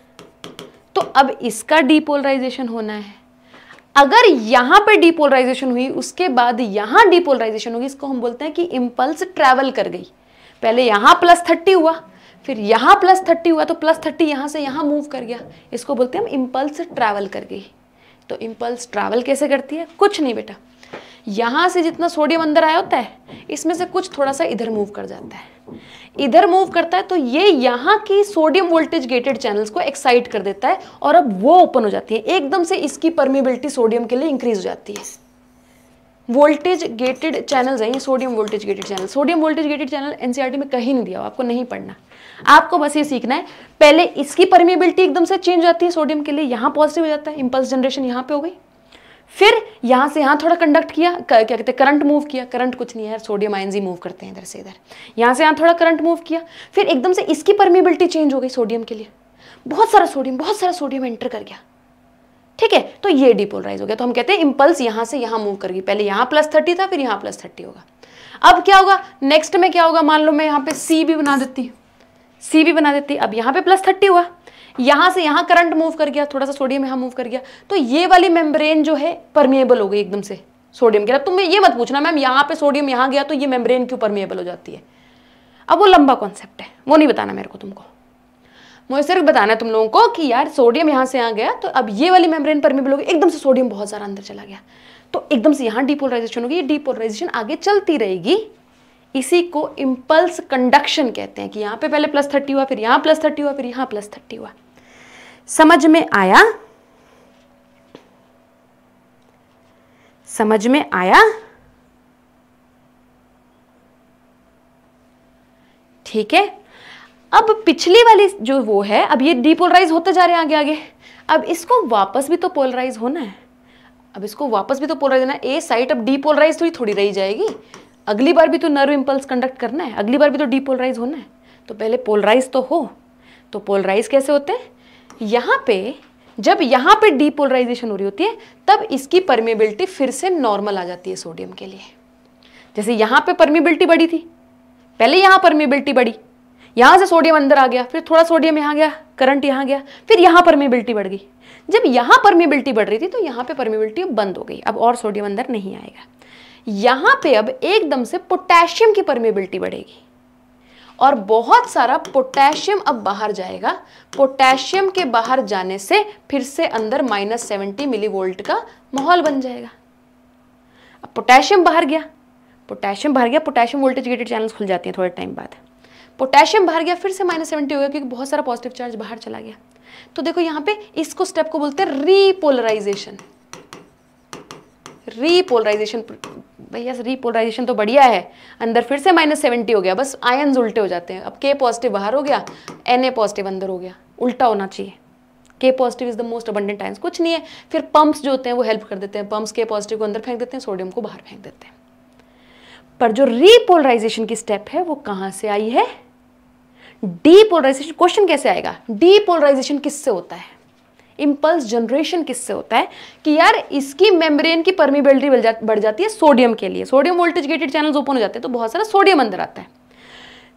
तो अब इसका डीपोलराइजेशन होना है अगर यहां पर डीपोलराइजेशन हुई उसके बाद यहां डीपोलराइजेशन होगी इसको हम बोलते हैं कि इंपल्स ट्रैवल कर गई पहले यहां प्लस थर्टी हुआ फिर यहां प्लस थर्टी हुआ तो प्लस थर्टी यहां से यहां मूव कर गया इसको बोलते हैं हम इंपल्स ट्रैवल कर गई तो इंपल्स ट्रैवल कैसे करती है कुछ नहीं बेटा यहाँ से जितना सोडियम अंदर आया होता है इसमें से कुछ थोड़ा सा इधर मूव कर जाता है इधर मूव करता है तो ये यहाँ की सोडियम वोल्टेज गेटेड चैनल्स को एक्साइट कर देता है और अब वो ओपन हो जाती है एकदम से इसकी परमिबिलिटी सोडियम के लिए इंक्रीज हो जाती है वोल्टेज गेटेड चैनल है ये sodium voltage gated channel sodium voltage gated channel NCERT में कहीं नहीं दिया आपको नहीं पढ़ना आपको बस ये सीखना है पहले इसकी परमिबिलिटी एकदम से चेंज हो जाती है सोडियम के लिए यहां पॉजिटिव हो जाता है इंपल्स जनरेशन यहां पे हो गई फिर यहाँ से यहाँ थोड़ा कंडक्ट किया क्या कहते हैं करंट मूव किया करंट कुछ नहीं है सोडियम आयन ही मूव करते हैं इधर से इधर यहाँ से यहाँ थोड़ा करंट मूव किया फिर एकदम से इसकी परमिबिलिटी चेंज हो गई सोडियम के लिए बहुत सारा सोडियम बहुत सारा सोडियम एंटर कर गया ठीक है तो ये डिपोलराइज हो गया तो हम कहते हैं इम्पल्स यहाँ से यहाँ मूव कर गई पहले यहाँ प्लस थर्टी था फिर यहाँ प्लस थर्टी होगा अब क्या होगा नेक्स्ट में क्या होगा मान लो मैं यहाँ पे सी भी बना देती सी भी बना देती अब यहाँ पे प्लस थर्टी हुआ यहां से यहां करंट मूव कर गया थोड़ा सा सोडियम यहां मूव कर गया तो ये वाली मेम्ब्रेन जो है परमिएबल हो गई एकदम से सोडियम के लिए तुम ये मत पूछना मैम यहां पे सोडियम यहां गया तो ये मेम्ब्रेन क्यों परमिएबल हो जाती है अब वो लंबा कॉन्सेप्ट है वो नहीं बताना मेरे को तुमको मुझे सिर्फ बताना है तुम लोगों को कि यार सोडियम यहां से आ गया तो अब ये वाली मेम्ब्रेन परमिबल हो गई एकदम से सोडियम बहुत सारा अंदर चला गया तो एकदम से यहां डिपोलराइजेशन होगी डिपोलराइजेशन आगे चलती रहेगी इसी को इम्पल्स कंडक्शन कहते हैं कि यहां पे पहले प्लस थर्टी हुआ फिर यहां प्लस थर्टी हुआ फिर यहां प्लस थर्टी हुआ समझ में आया समझ में आया ठीक है अब पिछली वाली जो वो है अब ये डीपोलराइज होते जा रहे हैं आगे आगे अब इसको वापस भी तो पोलराइज होना है अब इसको वापस भी तो पोलराइज होना है ए साइट अब डीपोलराइज थोड़ी थोड़ी रही जाएगी अगली बार भी तो नर्व इंपल्स कंडक्ट करना है अगली बार भी तो डीपोलराइज होना है तो पहले पोलराइज तो हो तो पोलराइज कैसे होते हैं यहाँ पे जब यहाँ पे डीपोलराइजेशन हो रही होती है तब इसकी परमेबिलिटी फिर से नॉर्मल आ जाती है सोडियम के लिए जैसे यहाँ पे परमेबिलिटी बढ़ी थी पहले यहाँ परमेबिलिटी बढ़ी यहाँ से सोडियम अंदर आ गया फिर थोड़ा सोडियम यहाँ गया करंट यहाँ गया फिर यहाँ परमेबिलिटी बढ़ गई जब यहाँ परमेबिलिटी बढ़ रही थी तो यहाँ पर परमेबिलिटी बंद हो गई अब और सोडियम अंदर नहीं आएगा यहाँ पर अब एकदम से पोटेशियम की परमेबिलिटी बढ़ेगी और बहुत सारा पोटेशियम अब बाहर जाएगा पोटेशियम के बाहर जाने से फिर से अंदर माइनस सेवेंटी मिली वोल्ट का माहौल बन जाएगा अब पोटेशियम बाहर गया पोटेशियम बाहर गया पोटेशियम वोल्टेज गेटेड चैनल्स खुल जाती हैं थोड़े टाइम बाद पोटेशियम बाहर गया फिर से माइनस सेवेंटी हो गया क्योंकि बहुत सारा पॉजिटिव चार्ज बाहर चला गया तो देखो यहाँ पे इसको स्टेप को बोलते हैं रीपोलराइजेशन रीपोलराइजेशन भैया रीपोलराइजेशन तो बढ़िया है अंदर फिर से माइनस सेवेंटी हो गया बस आयन उल्टे हो जाते हैं अब के पॉजिटिव बाहर हो गया एन ए पॉजिटिव अंदर हो गया उल्टा होना चाहिए K positive is the most abundant ion कुछ नहीं है फिर पंप्स जो होते हैं वो हेल्प कर देते हैं पंप्स के पॉजिटिव को अंदर फेंक देते हैं सोडियम को बाहर फेंक देते हैं पर जो रीपोलराइजेशन की स्टेप है वो कहाँ से आई है डीपोलराइजेशन क्वेश्चन कैसे आएगा डीपोलराइजेशन किससे होता है इम्पल्स जनरेशन किससे होता है कि यार इसकी मेम्ब्रेन की परमिबिलिटी बढ़, जाती है सोडियम के लिए sodium voltage gated channels open हो जाते हैं तो बहुत सारा सोडियम अंदर आता है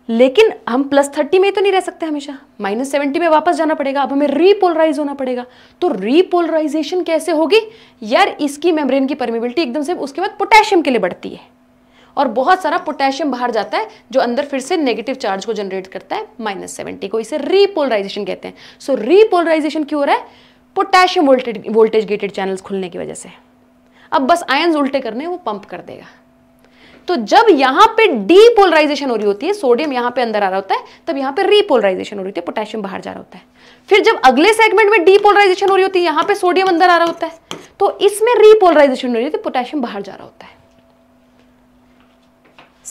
लेकिन हम प्लस थर्टी में तो नहीं रह सकते हमेशा माइनस सेवेंटी में वापस जाना पड़ेगा अब हमें रीपोलराइज होना पड़ेगा तो रीपोलराइजेशन कैसे होगी यार इसकी मेम्ब्रेन की परमिबिलिटी एकदम से उसके बाद पोटेशियम के लिए बढ़ती है और बहुत सारा पोटेशियम बाहर जाता है जो अंदर फिर से नेगेटिव चार्ज को जनरेट करता है माइनस सेवेंटी को इसे रीपोलराइजेशन कहते हैं सो so, रीपोलराइजेशन क्यों हो रहा है potassium voltage voltage gated channels खुलने की वजह से अब बस आयन्स उल्टे करने वो पंप कर देगा तो जब यहां पे डीपोलराइजेशन हो रही होती है सोडियम यहां पे अंदर आ रहा होता है तब यहां पे रीपोलराइजेशन हो रही होती है पोटेशियम बाहर जा रहा होता है फिर जब अगले सेगमेंट में डीपोलराइजेशन हो रही होती है यहां पे सोडियम अंदर आ रहा होता है तो इसमें रीपोलराइजेशन हो रही होती है पोटेशियम बाहर जा रहा होता है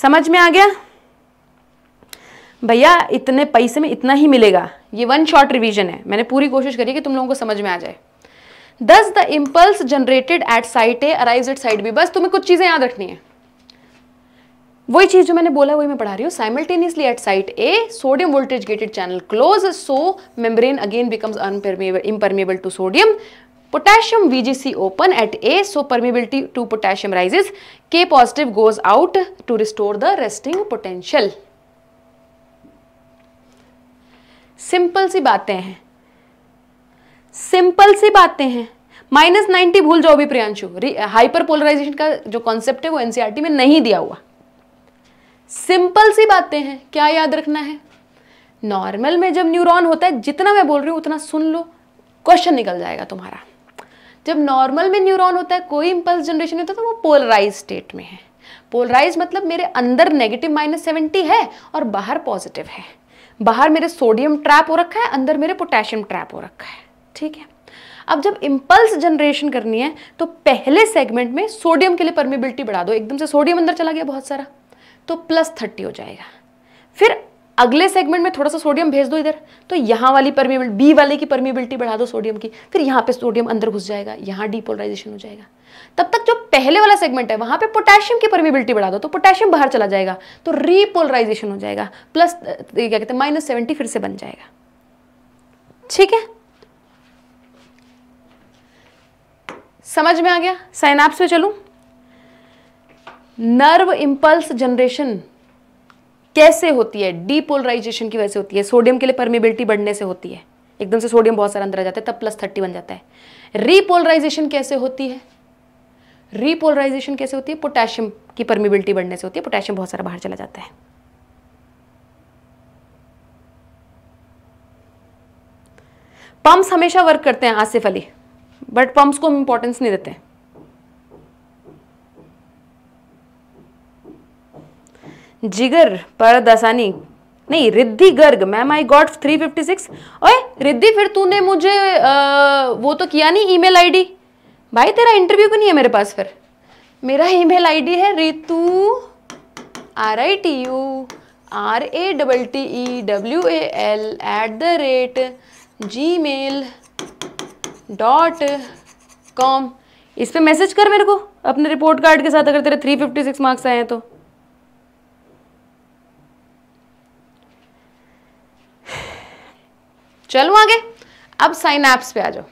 समझ में आ गया भैया इतने पैसे में इतना ही मिलेगा ये वन शॉर्ट रिवीजन है मैंने पूरी कोशिश करी कि तुम लोगों को समझ में आ जाए thus the impulse generated at site A arrive at site B बस तुम्हें कुछ चीज़ें याद रखनी है वही चीज़ जो मैंने बोला वही मैं पढ़ा रही हूँ simultaneously at site A sodium voltage gated channel close so membrane again becomes unpermeable impermeable to sodium potassium VGC open at A so permeability to potassium rises K positive goes out to restore the resting potential simple सी बातें हैं simple सी बातें हैं minus ninety भूल जाओ भी Priyanshu hyper polarisation का जो कॉन्सेप्ट है वो एनसीईआरटी e में नहीं दिया हुआ सिंपल सी बातें हैं क्या याद रखना है नॉर्मल में जब न्यूरॉन होता है जितना मैं बोल रही हूं उतना सुन लो क्वेश्चन निकल जाएगा तुम्हारा जब नॉर्मल में न्यूरॉन होता है कोई इम्पल्स जनरेशन होता है तो वो पोलराइज स्टेट में है पोलराइज मतलब मेरे अंदर नेगेटिव माइनस सेवेंटी है और बाहर पॉजिटिव है बाहर मेरे सोडियम ट्रैप हो रखा है अंदर मेरे पोटेशियम ट्रैप हो रखा है ठीक है अब जब इम्पल्स जनरेशन करनी है तो पहले सेगमेंट में सोडियम के लिए परमिबिलिटी बढ़ा दो एकदम से सोडियम अंदर चला गया बहुत सारा तो प्लस थर्टी हो जाएगा फिर अगले सेगमेंट में थोड़ा सा सोडियम भेज दो इधर तो यहाँ वाली परमीबिल बी वाले की परमिबिलिटी बढ़ा दो सोडियम की फिर यहाँ पे सोडियम अंदर घुस जाएगा यहाँ डीपोलराइजेशन हो जाएगा तब तक जो पहले वाला सेगमेंट है वहाँ पे पोटेशियम की परमिबिलिटी बढ़ा दो तो पोटेशियम बाहर चला जाएगा तो रीपोलराइजेशन हो जाएगा प्लस क्या कहते हैं माइनस सेवेंटी फिर से बन जाएगा ठीक है समझ में आ गया साइनाप्स पे चलूँ नर्व इम्पल्स जनरेशन कैसे होती है डीपोलराइजेशन की वजह से होती है सोडियम के लिए परमिबिलिटी बढ़ने से होती है एकदम से सोडियम बहुत सारा अंदर आ जाता है तब प्लस थर्टी बन जाता है रीपोलराइजेशन कैसे होती है रीपोलराइजेशन कैसे होती है पोटेशियम की परमिबिलिटी बढ़ने से होती है पोटेशियम बहुत सारा बाहर चला जाता है पंप्स हमेशा वर्क करते हैं आसिफ अली बट पंप्स को हम इंपॉर्टेंस नहीं देते हैं जिगर पर दसानी नहीं Riddhi Garg ma'am I got 356 ओए रिद्धि फिर तूने मुझे आ, वो तो किया नहीं ईमेल आईडी भाई तेरा इंटरव्यू क्यों नहीं है मेरे पास फिर मेरा ईमेल आईडी है Ritu R I T U R A double T E W A L at the rate Gmail dot com इस पर मैसेज कर मेरे को अपने रिपोर्ट कार्ड के साथ अगर तेरे 356 मार्क्स आए हैं तो चलो आगे अब साइनैप्स पे आ जाओ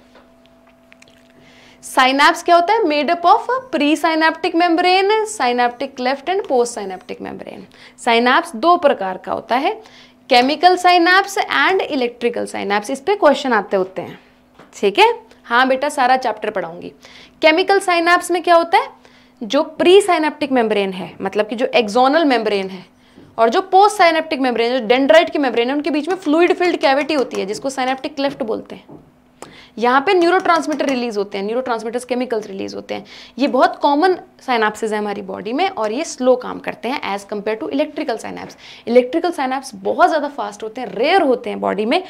साइनैप्स क्या होता है made up of presynaptic membrane synaptic cleft and postsynaptic membrane synapse दो प्रकार का होता है chemical synapse and electrical synapse इस पर क्वेश्चन आते होते हैं ठीक है हाँ बेटा सारा चैप्टर पढ़ाऊंगी केमिकल साइनैप्स में क्या होता है जो प्री साइनेप्टिक मेम्ब्रेन है मतलब कि जो एक्जोनल मेम्ब्रेन है और जो पोस्ट साइनेप्टिक मेम्ब्रेन जो डेंड्राइट की मेम्ब्रेन है उनके बीच में फ्लूइड फिल्ड कैविटी होती है जिसको साइनेप्टिक क्लेफ्ट बोलते हैं यहाँ पे ट्रांसमीटर रिलीज होते हैं ट्रांसमीटर्स केमिकल्स रिलीज होते हैं ये बहुत कॉमन साइनाप्सिस है हमारी बॉडी में और ये स्लो काम करते हैं as compare to electrical synapse electrical synapse बहुत ज़्यादा फास्ट होते हैं रेयर होते हैं बॉडी में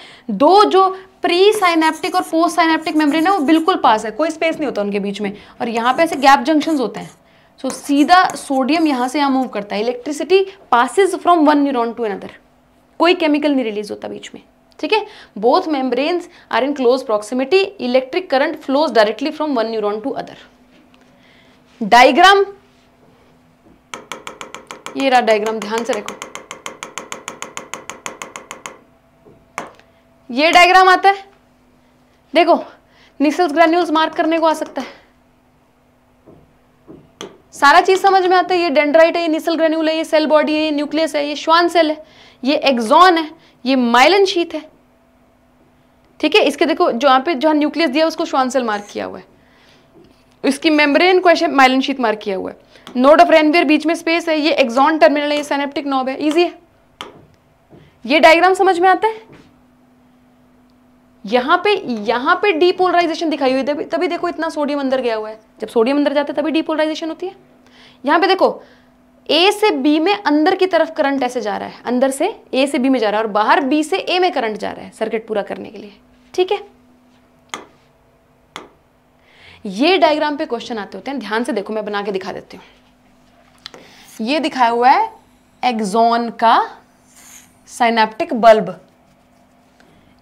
दो जो प्री साइनेप्टिक और पोस्ट साइनेप्टिक मेमरी है वो बिल्कुल पास है कोई स्पेस नहीं होता उनके बीच में और यहाँ पर ऐसे गैप जंक्शन होते हैं सो so, सीधा सोडियम यहाँ से यहाँ मूव करता है electricity passes from one neuron to another कोई केमिकल नहीं रिलीज होता बीच में ठीक है both membranes are in close proximity electric current flows directly from one neuron to other diagram ये रहा डायग्राम ध्यान से रखो ये डायग्राम आता है देखो निसल्स ग्रेन्यूल्स मार्क करने को आ सकता है सारा चीज़ समझ में आता है ये डेंड्राइट है ये निसल ग्रेन्यूल है ये सेल बॉडी है ये न्यूक्लियस है ये श्वान सेल है ये एक्जॉन है ये माइलन शीत है ठीक है इसके देखो जहां पे जहाँ न्यूक्लियस दिया उसको श्वान सेल मार्क किया हुआ है इसकी मेम्ब्रेन को ऐसे माइलन शीत मार्क किया हुआ है नोड ऑफ रेनवियर बीच में स्पेस है ये एक्जॉन टर्मिनल है ये सेनेप्टिक नॉब है ईजी है ये डायग्राम समझ में आता है यहाँ पे यहाँ पे डीपोलराइजेशन दिखाई हुई तभी तभी देखो इतना सोडियम अंदर गया हुआ है जब सोडियम अंदर जाता है तभी डीपोलराइजेशन होती है यहाँ पे देखो ए से बी में अंदर की तरफ करंट ऐसे जा रहा है अंदर से ए से बी में जा रहा है और बाहर बी से ए में करंट जा रहा है सर्किट पूरा करने के लिए ठीक है ये डायग्राम पे क्वेश्चन आते होते हैं ध्यान से देखो मैं बना के दिखा देती हूं ये दिखाया हुआ है एग्जॉन का साइनेप्टिक बल्ब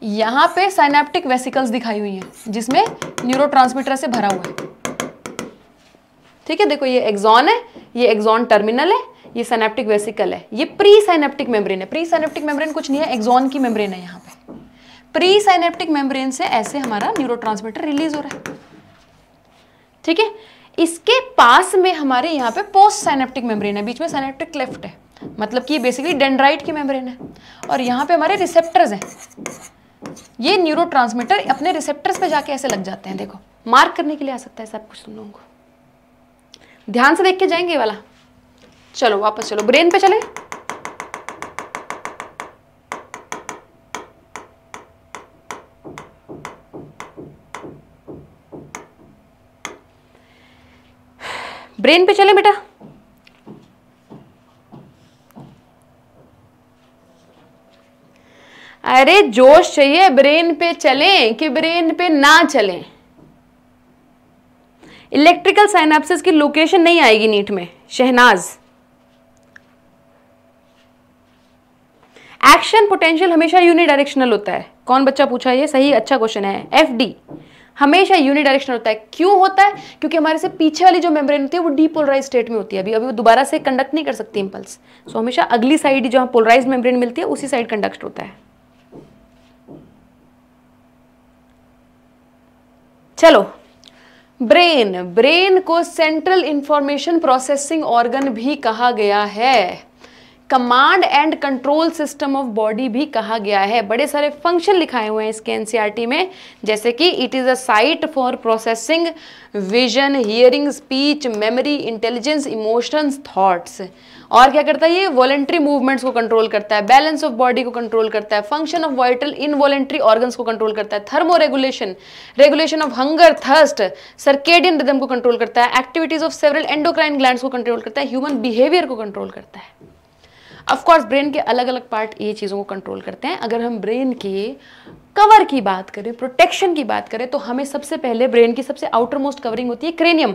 यहां पे साइनेप्टिक वेसिकल्स दिखाई हुई है जिसमें न्यूरो से भरा हुआ है ठीक है देखो ये एग्जॉन है ये एग्जॉन टर्मिनल है ये सैनेप्टिक वेसिकल है ये प्री साइनेप्टिक मेम्ब्रेन है प्री साइनेप्टिक मेम्ब्रेन कुछ नहीं है एग्जॉन की मेम्ब्रेन है यहाँ पे प्री साइनेप्टिक मेम्ब्रेन से ऐसे हमारा न्यूरो रिलीज हो रहा है ठीक है इसके पास में हमारे यहाँ पे पोस्ट साइनेप्टिक मेम्ब्रेन है बीच में साइनेप्टिक क्लेफ्ट है मतलब कि ये बेसिकली डेंड्राइट की मेम्ब्रेन है और यहाँ पे हमारे रिसेप्टर्स हैं ये न्यूरो अपने रिसेप्टर्स पे जाके ऐसे लग जाते हैं देखो मार्क करने के लिए आ सकता है सब कुछ तुम लोगों को ध्यान से देख के जाएंगे वाला चलो वापस चलो ब्रेन पे चले ब्रेन पे चले बेटा अरे जोश चाहिए ब्रेन पे चलें कि ब्रेन पे ना चलें इलेक्ट्रिकल साइनापसिस की लोकेशन नहीं आएगी नीट में शहनाज एक्शन पोटेंशियल हमेशा यूनिडायरेक्शनल होता है कौन बच्चा पूछा ये सही अच्छा क्वेश्चन है एफ डी हमेशा यूनिडायरेक्शनल होता है क्यों होता है क्योंकि हमारे से पीछे वाली जो मेम्ब्रेन होती है वो डीपोलराइज स्टेट में होती है अभी अभी वो दोबारा से कंडक्ट नहीं कर सकती इंपल्स सो so, हमेशा अगली साइड जहाँ पोलराइज मेम्ब्रेन मिलती है उसी साइड कंडक्ट होता है चलो ब्रेन ब्रेन को सेंट्रल इंफॉर्मेशन प्रोसेसिंग ऑर्गन भी कहा गया है command and control system of body भी कहा गया है बड़े सारे फंक्शन लिखाए हुए हैं इसके एनसीईआरटी e में जैसे कि it is a site for processing vision hearing speech memory intelligence emotions thoughts और क्या करता है ये वॉलेंट्री मूवमेंट्स को कंट्रोल करता है बैलेंस ऑफ बॉडी को कंट्रोल करता है function of vital involuntary organs को कंट्रोल करता है thermoregulation regulation of hunger thirst circadian rhythm को कंट्रोल करता है activities of several endocrine glands को कंट्रोल करता है ह्यूमन बिहेवियर को कंट्रोल करता है ऑफकोर्स ब्रेन के अलग अलग पार्ट ये चीज़ों को कंट्रोल करते हैं अगर हम ब्रेन के कवर की बात करें प्रोटेक्शन की बात करें तो हमें सबसे पहले ब्रेन की सबसे आउटर मोस्ट कवरिंग होती है क्रेनियम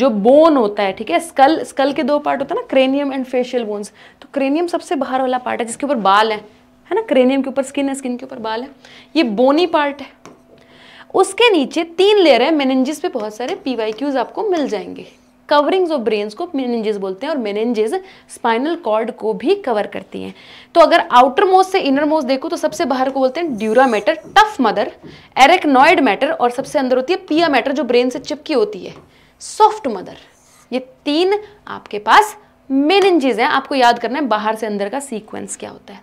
जो बोन होता है ठीक है स्कल स्कल के दो पार्ट होता है ना क्रेनियम एंड फेशियल बोन्स तो क्रेनियम सबसे बाहर वाला पार्ट है जिसके ऊपर बाल है है ना क्रेनियम के ऊपर स्किन है स्किन के ऊपर बाल है ये बोनी पार्ट है उसके नीचे तीन लेयर है मेनेंजिस पे बहुत सारे पी आपको मिल जाएंगे कवरिंग्स ऑफ ब्रेन्स को मेनेंजेस बोलते हैं और मेनेंजेस स्पाइनल कॉर्ड को भी कवर करती हैं तो अगर आउटर मोस्ट से इनर मोस्ट देखो तो सबसे बाहर को बोलते हैं dura mater tough mother arachnoid mater और सबसे अंदर होती है पिया मैटर जो ब्रेन से चिपकी होती है सॉफ्ट मदर ये तीन आपके पास मेनेंजेस हैं आपको याद करना है बाहर से अंदर का सीक्वेंस क्या होता है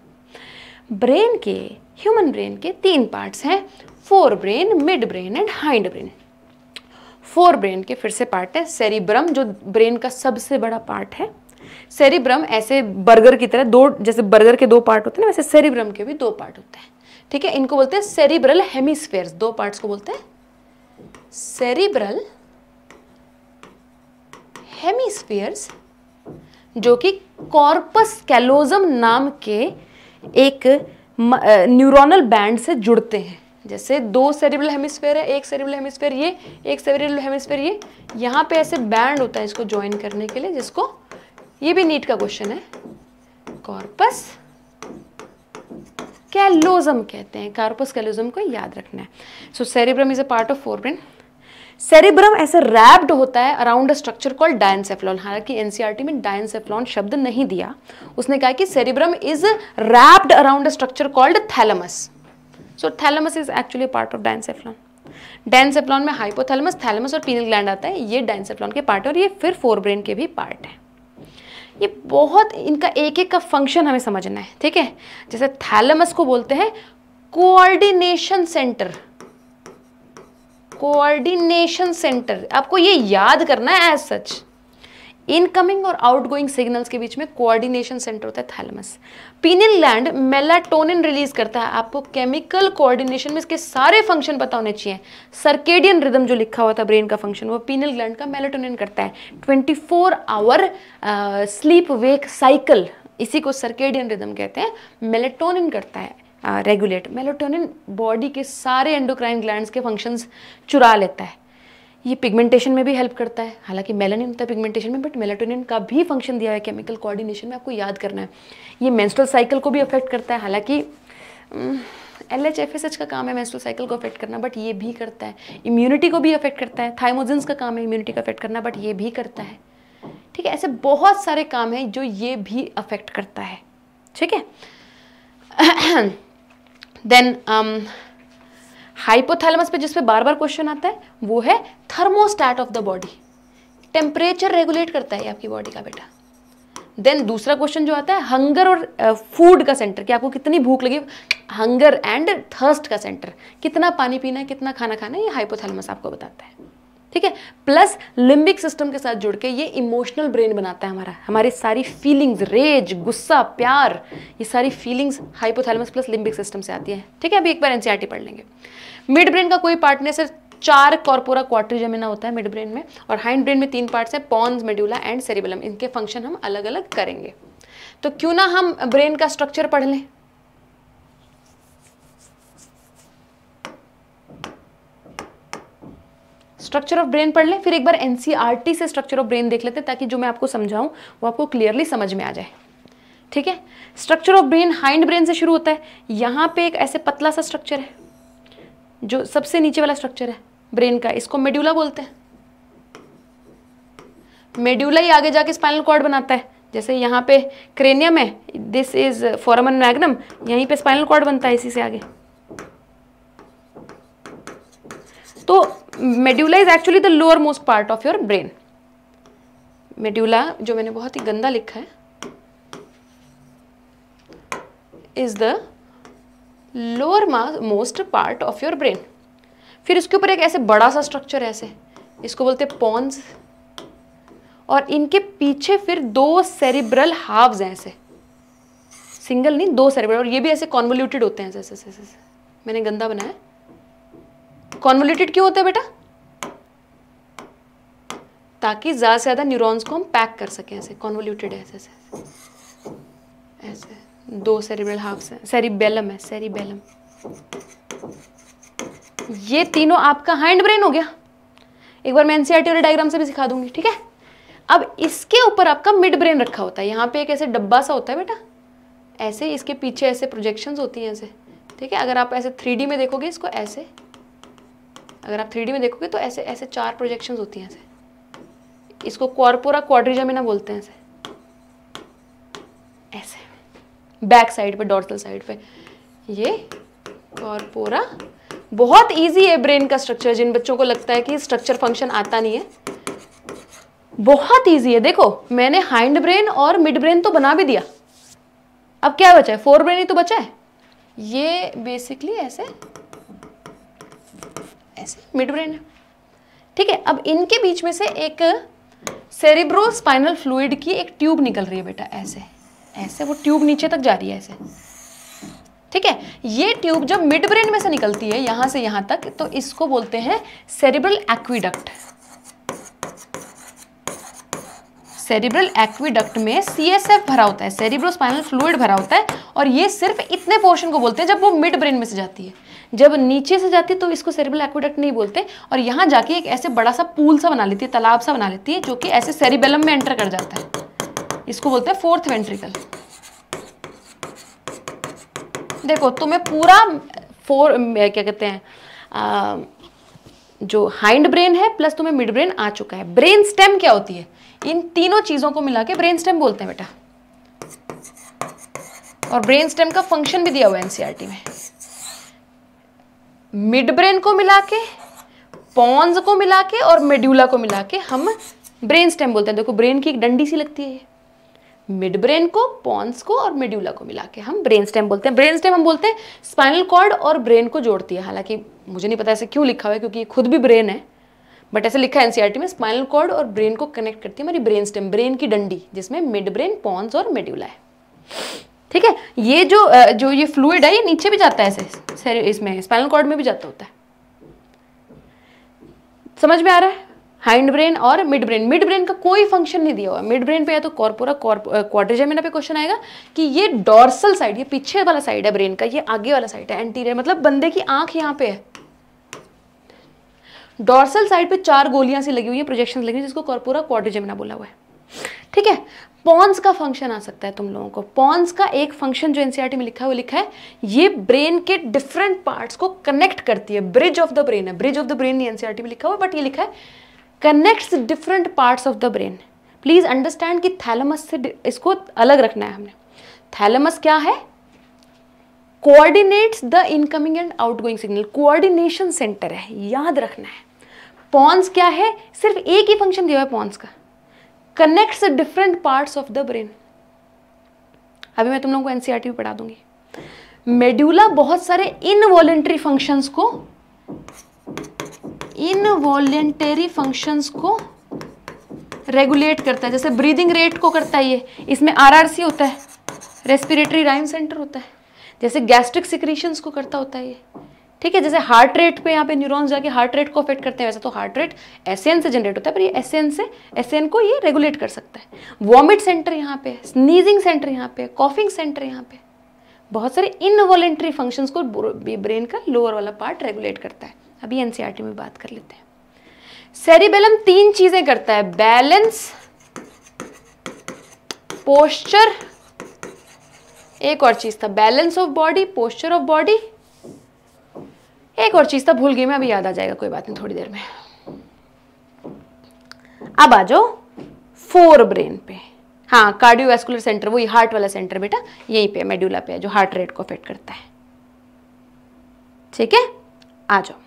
ब्रेन के ह्यूमन ब्रेन के तीन पार्ट्स हैं forebrain mid midbrain and hindbrain forebrain के फिर से पार्ट है सेरिब्रम जो ब्रेन का सबसे बड़ा पार्ट है सेरिब्रम ऐसे बर्गर की तरह दो जैसे बर्गर के दो पार्ट होते हैं ना वैसे सेरिब्रम के भी दो पार्ट होते हैं ठीक है इनको बोलते हैं सेरिब्रल हेमिस्फेयर दो पार्ट को बोलते हैं सेरिब्रल हेमिस्फेयर जो कि कॉर्पस कैलोजम नाम के एक न्यूरोनल बैंड से जुड़ते हैं जैसे दो सेरिब्रल हेमिस्फेयर है एक सेरिब्रल हेमिस्फेयर ये एक सेरिब्रल हेमिस्फेयर ये यहाँ पे ऐसे बैंड होता है इसको ज्वाइन करने के लिए जिसको ये भी नीट का क्वेश्चन है कॉर्पस कैलोजम कहते हैं कार्पस कैलोजम को याद रखना है so cerebrum is a part of forebrain cerebrum ऐसे रैप्ड होता है around a structure called diencephalon हालांकि एनसीईआरटी e में डायनसेफ्लॉन शब्द नहीं दिया उसने कहा कि cerebrum is wrapped around a structure called thalamus so thalamus is actually part of diencephalon diencephalon में हाइपोथैलमस थैलमस और पीनल ग्लैंड आता है ये डाइनसेफ्लॉन के पार्ट है और ये फिर फोर ब्रेन के भी पार्ट है ये बहुत इनका एक एक का फंक्शन हमें समझना है ठीक है जैसे थैलमस को बोलते हैं कोऑर्डिनेशन सेंटर कोऑर्डिनेशन सेंटर आपको ये याद करना है एज सच इनकमिंग और आउटगोइंग सिग्नल्स के बीच में कोऑर्डिनेशन सेंटर होता है thalamus pineal gland melatonin release करता है आपको केमिकल कोऑर्डिनेशन में इसके सारे फंक्शन पता होने चाहिए सर्केडियन रिदम जो लिखा हुआ था ब्रेन का फंक्शन वो पीनिल लैंड का मेलाटोनिन करता है 24 four hour sleep wake cycle इसी को सर्केडियन रिदम कहते हैं मेलेटोनिन करता है रेगुलेट मेलेटोनिन बॉडी के सारे एंडोक्राइन ग्लैंड के फंक्शन चुरा लेता है ये पिगमेंटेशन में भी हेल्प करता है हालांकि मेलानिन होता है पिगमेंटेशन में बट मेलाटोनिन का भी फंक्शन दिया है केमिकल कोऑर्डिनेशन में आपको याद करना है ये मेंस्ट्रुअल साइकिल को भी अफेक्ट करता है हालांकि L H F S H का काम है मेंस्ट्रुअल साइकिल को अफेक्ट करना बट ये भी करता है इम्यूनिटी को भी अफेक्ट करता है थाइमोजिन्स का काम है इम्यूनिटी का अफेक्ट करना बट ये भी करता है ठीक है ऐसे बहुत सारे काम हैं जो ये भी अफेक्ट करता है ठीक है देन हाइपोथैलेमस पे जिसपे बार बार क्वेश्चन आता है वो है thermostat of the body temperature regulate करता है आपकी बॉडी का बेटा देन दूसरा क्वेश्चन जो आता है हंगर और फूड का सेंटर कि आपको कितनी भूख लगी हंगर एंड थर्स्ट का सेंटर कितना पानी पीना है कितना खाना खाना है ये हाइपोथैलेमस आपको बताता है ठीक है प्लस लिम्बिक सिस्टम के साथ जुड़ के ये इमोशनल ब्रेन बनाता है हमारा हमारी सारी फीलिंग्स रेज गुस्सा प्यार ये सारी feelings hypothalamus plus limbic system से आती है ठीक है अभी एक बार एनसीईआरटी पढ़ लेंगे मिड ब्रेन का कोई पार्ट नहीं सिर्फ चार कॉर्पोरा जमीना होता है मिड ब्रेन में और हाइंड ब्रेन में तीन पार्ट्स हैं पॉन्स मेड्यूला एंड सेरिबलम इनके फंक्शन हम अलग अलग करेंगे तो क्यों ना हम ब्रेन का स्ट्रक्चर पढ़ लें स्ट्रक्चर ऑफ ब्रेन पढ़ लें फिर एक बार एनसीईआरटी e से स्ट्रक्चर ऑफ ब्रेन देख लेते हैं ताकि जो मैं आपको समझाऊं वो आपको क्लियरली समझ में आ जाए ठीक है structure of brain hind brain से शुरू होता है यहाँ पे एक ऐसे पतला सा स्ट्रक्चर है जो सबसे नीचे वाला स्ट्रक्चर है ब्रेन का इसको मेड्यूला बोलते हैं मेड्यूला ही आगे जाके स्पाइनल कॉर्ड बनाता है जैसे यहाँ पे क्रेनियम है दिस इज फॉरमन मैग्नम यहीं पे स्पाइनल कॉर्ड बनता है इसी से आगे तो medulla is actually the lower most part of your brain medulla जो मैंने बहुत ही गंदा लिखा है is the lower most part of your brain फिर इसके ऊपर एक ऐसे बड़ा सा स्ट्रक्चर है ऐसे इसको बोलते हैं पॉन्स और इनके पीछे फिर दो सेरिब्रल हाव्स हैं ऐसे सिंगल नहीं दो सेरिब्रल और ये भी ऐसे कॉन्वोल्यूटेड होते हैं ऐसे ऐसे ऐसे मैंने गंदा बनाया कॉन्वोलेटेड क्यों होता है बेटा ताकि ज़्यादा से ज़्यादा न्यूरॉन्स को हम पैक कर सकें ऐसे कॉन्वोल्यूटेड ऐसे ऐसे ऐसे दो सेरिब्रल हाफ से सेरिबेलम है सेरिबेलम ये तीनों आपका हैंड ब्रेन हो गया एक बार मैं एनसीईआरटी e वाले डायग्राम से भी सिखा दूंगी ठीक है अब इसके ऊपर आपका मिड ब्रेन रखा होता है यहाँ पे एक ऐसे डब्बा सा होता है बेटा ऐसे इसके पीछे ऐसे प्रोजेक्शन होती हैं ऐसे ठीक है अगर आप ऐसे थ्री में देखोगे इसको ऐसे अगर आप थ्री में देखोगे तो ऐसे ऐसे चार प्रोजेक्शन होती हैं ऐसे इसको कॉर्पोरा क्वाड्रिजामिना बोलते हैं ऐसे ऐसे बैक साइड पे डॉर्सल साइड पे ये कॉर्पोरा बहुत इजी है ब्रेन का स्ट्रक्चर जिन बच्चों को लगता है कि स्ट्रक्चर फंक्शन आता नहीं है बहुत इजी है देखो मैंने हाइंड ब्रेन और मिड ब्रेन तो बना भी दिया अब क्या बचा है फोर ब्रेन ही तो बचा है ये बेसिकली ऐसे से मिड ब्रेन है ठीक है अब इनके बीच में से एक सेरिब्रो स्पाइनल फ्लूड की एक ट्यूब निकल रही है बेटा ऐसे ऐसे वो ट्यूब नीचे तक जा रही है ऐसे ठीक है ये ट्यूब जब मिड ब्रेन में से निकलती है यहां से यहां तक तो इसको बोलते हैं सेरिब्रल एक्विडक्ट सेरिब्रल एक्विडक्ट में सीएसएफ भरा होता है सेरिब्रो स्पाइनल फ्लूड भरा होता है और ये सिर्फ इतने पोर्शन को बोलते हैं जब वो मिड ब्रेन में से जाती है जब नीचे से जाती है तो इसको सेरिबल एक्वेडक्ट नहीं बोलते और यहाँ जाके एक ऐसे बड़ा सा पूल सा बना लेती है तालाब सा बना लेती है जो कि ऐसे सेरिबेलम में एंटर कर जाता है इसको बोलते हैं फोर्थ वेंट्रिकल देखो तुम्हें पूरा फोर क्या कहते हैं जो हाइंड ब्रेन है प्लस तुम्हें मिड ब्रेन आ चुका है ब्रेन स्टेम क्या होती है इन तीनों चीज़ों को मिला के ब्रेन स्टेम बोलते हैं बेटा और ब्रेन स्टेम का फंक्शन भी दिया हुआ है एनसीईआरटी e में मिड ब्रेन को मिला के पॉन्स को मिला के और मेड्यूला को मिला के हम ब्रेन स्टेम बोलते हैं देखो ब्रेन की एक डंडी सी लगती है मिड ब्रेन को पॉन्स को और मेड्यूला को मिला के हम ब्रेन स्टेम बोलते हैं ब्रेन स्टेम हम बोलते हैं स्पाइनल कॉर्ड और ब्रेन को जोड़ती है हालांकि मुझे नहीं पता ऐसे क्यों लिखा हुआ है क्योंकि ये खुद भी ब्रेन है बट ऐसे लिखा है एनसीआरटी e में स्पाइनल कॉर्ड और ब्रेन को कनेक्ट करती है हमारी ब्रेन स्टेम ब्रेन की डंडी जिसमें मिड ब्रेन पॉन्स और मेड्यूला है ठीक है ये जो जो ये फ्लूड है ये नीचे भी जाता है ऐसे इसमें स्पाइनल कॉर्ड में भी जाता होता है समझ में आ रहा है हाइंड ब्रेन और मिड ब्रेन मिड ब्रेन का कोई फंक्शन नहीं दिया हुआ मिड ब्रेन पे या तो कॉर्पोरा क्वाड्रिजेमिना पे क्वेश्चन आएगा कि ये डॉर्सल साइड ये पीछे वाला साइड है ब्रेन का ये आगे वाला साइड है एंटीरियर मतलब बंदे की आंख यहाँ पे है डॉर्सल साइड पे चार गोलियां सी लगी हुई है प्रोजेक्शन लगी हुई जिसको कॉर्पोरा क्वाड्रिजेमिना बोला हुआ है ठीक है पॉन्स का फंक्शन आ सकता है तुम लोगों को पॉन्स का एक फंक्शन जो एनसीईआरटी e में लिखा है वो लिखा है ये ब्रेन के डिफरेंट पार्ट्स को कनेक्ट करती है ब्रिज ऑफ द ब्रेन है ब्रिज ऑफ द ब्रेन नहीं एनसीईआरटी e में लिखा हुआ बट ये लिखा है connects different parts of the brain please understand कि थैलमस से इसको अलग रखना है हमने थैलमस क्या है coordinates the incoming and outgoing signal coordination centre है याद रखना है पॉन्स क्या है सिर्फ एक ही फंक्शन दिया हुआ है पॉन्स का connects different parts of the brain अभी मैं तुम लोगों को एनसीईआरटी e भी पढ़ा दूंगी मेड्यूला बहुत सारे इनवॉलेंटरी फंक्शंस को इनवॉलेंटरी फंक्शंस को रेगुलेट करता है जैसे ब्रीदिंग रेट को करता है ये इसमें आरआरसी होता है रेस्पिरेटरी राइम सेंटर होता है जैसे गैस्ट्रिक सिक्रीशंस को करता होता है ये ठीक है जैसे हार्ट रेट पे यहाँ पे न्यूरॉन्स जाके हार्ट रेट को अफेक्ट करते हैं वैसे तो हार्ट रेट एस से जनरेट होता है पर ये एस से एस को ये रेगुलेट कर सकता है वॉमिट सेंटर यहाँ पे स्नीजिंग सेंटर यहाँ पे कॉफिंग सेंटर यहाँ पे बहुत सारे इनवॉलेंट्री फंक्शंस को ब्रेन का लोअर वाला पार्ट रेगुलेट करता है अभी एनसीईआरटी e में बात कर लेते हैं सेरिबेलम तीन चीजें करता है बैलेंस पोस्चर एक और चीज था balance of body posture of body एक और चीज़ तो भूल गई मैं अभी याद आ जाएगा कोई बात नहीं थोड़ी देर में अब आ जाओ फोर ब्रेन पे हाँ कार्डियोवैस्कुलर सेंटर वही हार्ट वाला सेंटर बेटा यहीं पे मेड्यूला पे है जो हार्ट रेट को अफेक्ट करता है ठीक है आ जाओ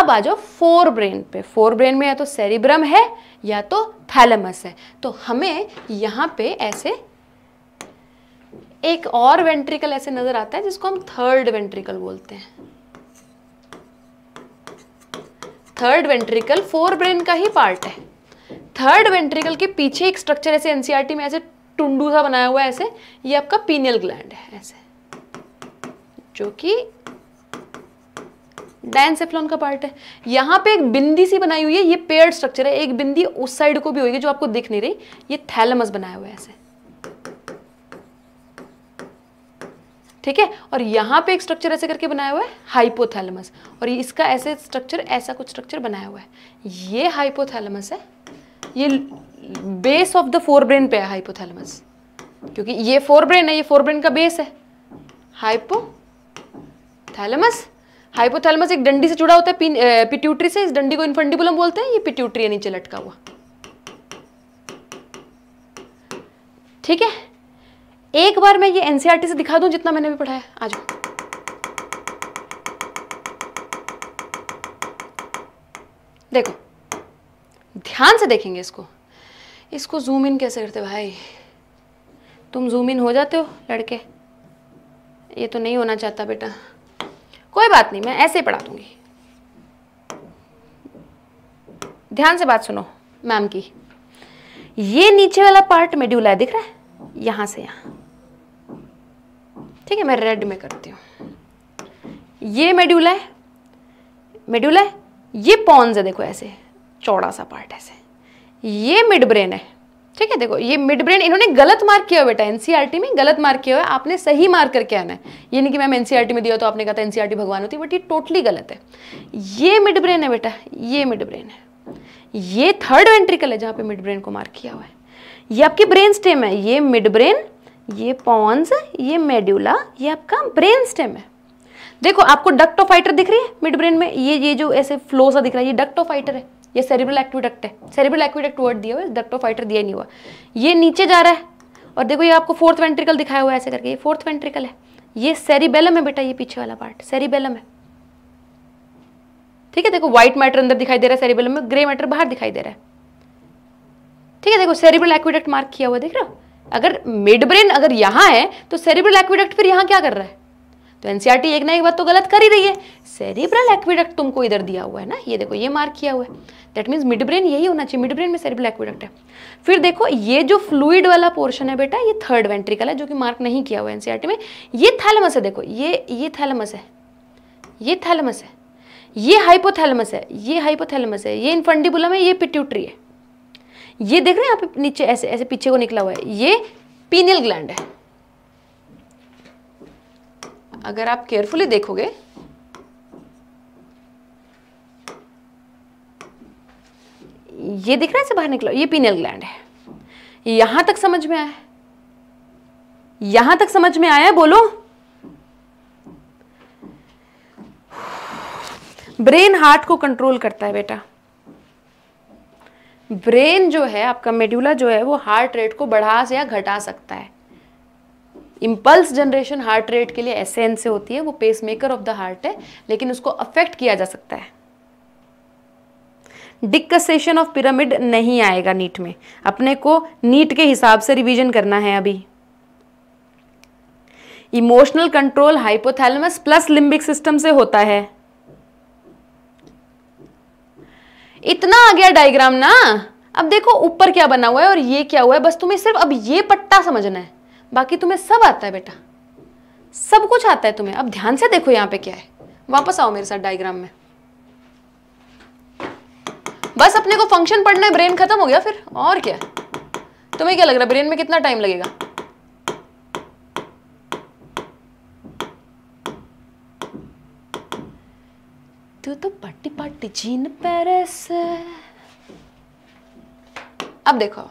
अब आ जाओ फोर ब्रेन पे फोर ब्रेन में या तो सेरिब्रम है या तो थैलेमस है तो हमें यहां पे ऐसे एक और वेंट्रिकल ऐसे नज़र आता है जिसको हम थर्ड वेंट्रिकल बोलते हैं थर्ड वेंट्रिकल फोर ब्रेन का ही पार्ट है थर्ड वेंट्रिकल के पीछे एक स्ट्रक्चर ऐसे एनसीईआरटी e में ऐसे टुंडू सा बनाया हुआ है ऐसे ये आपका पीनियल ग्लैंड है ऐसे जो कि सेफलॉन का पार्ट है यहाँ पे एक बिंदी सी बनाई हुई है ये पेयर स्ट्रक्चर है एक बिंदी उस साइड को भी होगी जो आपको दिख नहीं रही ये थैलमस बनाया हुआ है ऐसे ठीक है और यहाँ पे एक स्ट्रक्चर ऐसे करके बनाया हुआ है हाइपोथैलेमस और इसका ऐसे स्ट्रक्चर ऐसा कुछ स्ट्रक्चर बनाया हुआ है ये हाइपोथैलेमस है ये base of the fore brain पे है हाइपोथैलेमस क्योंकि ये फोर ब्रेन है ये फोर ब्रेन का बेस है हाइपोथैलेमस हाइपोथैलेमस एक डंडी से जुड़ा होता है पिट्यूटरी से इस डंडी को इनफंडिबुलम बोलते हैं ये पिट्यूटरी है नीचे लटका हुआ ठीक है एक बार मैं ये एनसीआरटी e से दिखा दूं जितना मैंने भी पढ़ा है आज देखो ध्यान से देखेंगे इसको इसको जूम इन कैसे करते भाई तुम जूम इन हो जाते हो लड़के ये तो नहीं होना चाहता बेटा कोई बात नहीं मैं ऐसे ही पढ़ा दूंगी ध्यान से बात सुनो मैम की ये नीचे वाला पार्ट मेड्यूला दिख रहा है यहां से यहां ठीक है मैं रेड में करती हूँ ये मेड्यूला है मेड्यूला है ये पॉन्स है देखो ऐसे चौड़ा सा पार्ट ऐसे ये मिड ब्रेन है ठीक है देखो ये मिड ब्रेन इन्होंने गलत मार्क किया बेटा एनसीईआरटी e में गलत मार्क किया हुआ है आपने सही मार्क करके आना है ये नहीं कि मैम एनसीईआरटी e में दिया तो आपने कहा था एनसीईआरटी e भगवान होती बट ये टोटली गलत है ये मिड ब्रेन है बेटा ये मिड ब्रेन है ये थर्ड वेंट्रिकल है जहाँ पे मिड ब्रेन को मार्क किया हुआ है ये आपकी ब्रेन स्टेम है ये मिड ब्रेन ये पॉन्स ये मेड्यूला ये आपका ब्रेन स्टेम है देखो आपको डक्टोफाइटर दिख रही है मिड ब्रेन में ये ये जो ऐसे फ्लो सा दिख रहा है ये डक्टोफाइटर है ये सेरिब्रल एक्विडक्ट है सेरिब्रल एक्विडक्ट वर्ड दिया हुआ है डक्टोफाइटर दिया नहीं हुआ ये नीचे जा रहा है और देखो ये आपको फोर्थ वेंट्रिकल दिखाया हुआ है ऐसे करके ये फोर्थ वेंट्रिकल है ये सेरिबेलम है बेटा ये पीछे वाला पार्ट सेरिबेलम है ठीक है देखो व्हाइट मैटर अंदर दिखाई दे रहा है सेरिबेलम में ग्रे मैटर बाहर दिखाई दे रहा है ठीक है देखो सेरिब्रल एक्विडक्ट मार्क किया हुआ देख रहे हो अगर मिड ब्रेन अगर यहाँ है तो सेरिब्रल एक्विडक्ट फिर यहाँ क्या कर रहा है तो एनसीआर e एक ना एक बात तो गलत कर ही रही है सेरिब्रल एक्विडक्ट तुमको इधर दिया हुआ है ना ये देखो ये मार्क किया हुआ है दैट मीन्स मिड ब्रेन यही होना चाहिए मिड ब्रेन में सेरिब्रल एक्विडक्ट है फिर देखो ये जो फ्लूड वाला पोर्शन है बेटा ये थर्ड वेंट्रिकल है जो कि मार्क नहीं किया हुआ है एनसीआरटी e में ये थैलमस है देखो ये ये थैलमस है ये थैलमस है ये हाइपोथैलमस है ये हाइपोथैलमस है ये इनफंडिबुलम है ये पिट्यूटरी है ये देख रहे हैं यहाँ पे नीचे ऐसे ऐसे पीछे को निकला हुआ है ये पीनियल ग्लैंड है अगर आप केयरफुली देखोगे ये दिख रहा है बाहर निकला ये पीनियल ग्लैंड है यहां तक समझ में आया यहां तक समझ में आया बोलो ब्रेन हार्ट को कंट्रोल करता है बेटा ब्रेन जो है आपका मेड्यूला जो है वो हार्ट रेट को बढ़ा या घटा सकता है इम्पल्स जनरेशन हार्ट रेट के लिए ऐसे से होती है वो pacemaker of the heart है लेकिन उसको अफेक्ट किया जा सकता है डिकसेशन ऑफ पिरामिड नहीं आएगा नीट में अपने को नीट के हिसाब से रिवीजन करना है अभी emotional control hypothalamus plus limbic system से होता है इतना आ गया डायग्राम ना अब देखो ऊपर क्या बना हुआ है और ये क्या हुआ है बस तुम्हें सिर्फ अब ये पट्टा समझना है बाकी तुम्हें सब आता है बेटा सब कुछ आता है तुम्हें अब ध्यान से देखो यहाँ पे क्या है वापस आओ मेरे साथ डायग्राम में बस अपने को फंक्शन पढ़ना है ब्रेन खत्म हो गया फिर और क्या तुम्हें क्या लग रहा है ब्रेन में कितना टाइम लगेगा तू तो, तो पट्टी पट्टी जीन पेरिस अब देखो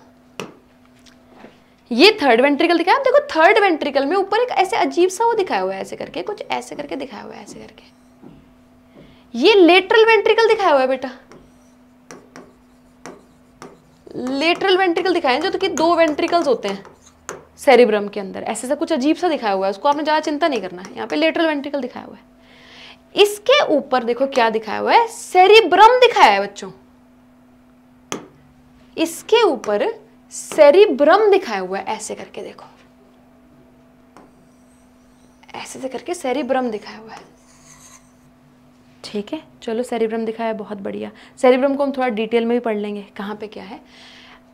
ये थर्ड वेंट्रिकल दिखाया देखो थर्ड वेंट्रिकल में ऊपर एक ऐसे अजीब सा वो दिखाया हुआ है ऐसे करके कुछ ऐसे करके दिखाया हुआ है ऐसे करके ये लेटरल वेंट्रिकल दिखाया हुआ है बेटा लेटरल वेंट्रिकल दिखाया जो तो कि दो वेंट्रिकल्स होते हैं सेरिब्रम के अंदर ऐसे सा कुछ अजीब सा दिखाया हुआ है उसको आपने ज़्यादा चिंता नहीं करना है यहाँ पे लेटरल वेंट्रिकल दिखाया हुआ है इसके ऊपर देखो क्या दिखाया हुआ है सेरिब्रम दिखाया है बच्चों इसके ऊपर सेरिब्रम दिखाया हुआ है ऐसे करके देखो ऐसे से करके सेरिब्रम दिखाया हुआ है ठीक है चलो सेरिब्रम दिखाया है बहुत बढ़िया सेरिब्रम को हम थोड़ा डिटेल में भी पढ़ लेंगे कहां पे क्या है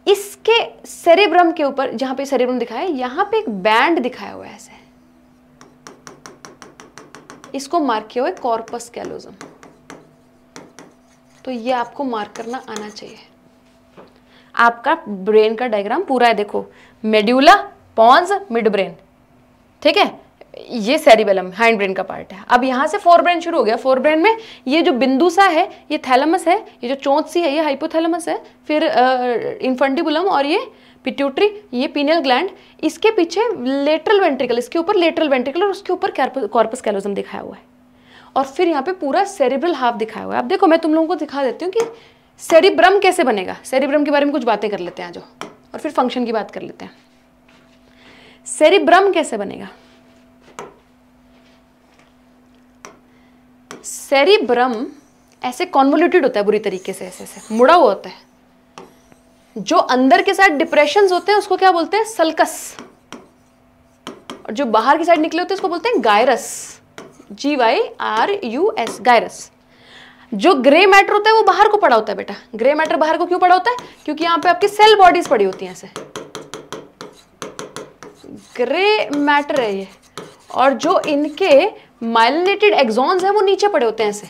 इसके सेरिब्रम के ऊपर जहां पे सेरिब्रम दिखाया है यहां पे एक बैंड दिखाया हुआ है ऐसे इसको मार्क किया हुआ है कॉर्पस कैलोजम तो ये आपको मार्क करना आना चाहिए आपका ब्रेन का डायग्राम पूरा है देखो मेड्यूला पॉन्स मिड ब्रेन ठीक है ये सेरिबेलम हाइंड ब्रेन का पार्ट है अब यहां से फोर ब्रेन शुरू हो गया फोर ब्रेन में ये जो बिंदु सा है ये थैलमस है ये जो चोंच सी है ये हाइपोथैलमस है फिर इन्फेंटिबुलम और ये पिट्यूटरी ये पीनियल ग्लैंड इसके पीछे लेटरल वेंट्रिकल इसके ऊपर लेटरल वेंट्रिकल और उसके ऊपर कॉर्पस कैलोजम दिखाया हुआ है और फिर यहाँ पे पूरा सेरिब्रल हाफ दिखाया हुआ है अब देखो मैं तुम लोगों को दिखा देती हूँ कि सेरिब्रम कैसे बनेगा सेरिब्रम के बारे में कुछ बातें कर लेते हैं आज और फिर फंक्शन की बात कर लेते हैं सेरिब्रम कैसे बनेगा सेरिब्रम ऐसे कॉन्वोल्यूटेड होता है बुरी तरीके से ऐसे ऐसे मुड़ा हुआ होता है जो अंदर के साइड डिप्रेशन होते हैं उसको क्या बोलते हैं सल्कस और जो बाहर की साइड निकले होते हैं उसको बोलते हैं gyrus G Y R U S gyrus जो ग्रे मैटर होता है वो बाहर को पड़ा होता है बेटा ग्रे मैटर बाहर को क्यों पड़ा होता है क्योंकि यहां पे आपकी सेल बॉडीज पड़ी होती हैं ऐसे ग्रे मैटर है ये और जो इनके माइलिनेटेड एग्जॉन्स हैं वो नीचे पड़े होते हैं ऐसे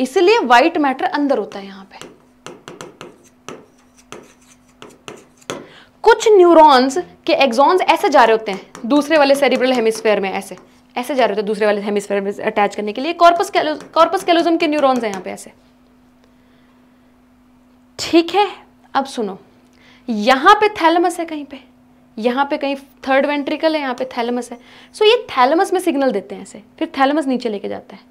इसलिए व्हाइट मैटर अंदर होता है यहां पे कुछ न्यूरॉन्स के एग्जॉन्स ऐसे जा रहे होते हैं दूसरे वाले सेरिब्रल हेमिस्फेयर में ऐसे ऐसे जा रहे होते हैं दूसरे वाले हेमिस्फेयर में अटैच करने के लिए कॉर्पस कॉर्पस कैलोजम के न्यूरॉन्स हैं यहाँ पे ऐसे ठीक है अब सुनो यहाँ पे थैलमस है कहीं पे यहाँ पे कहीं थर्ड वेंट्रिकल है यहाँ पे थैलमस है सो so, ये थैलमस में सिग्नल देते हैं ऐसे फिर थैलमस नीचे लेके जाता है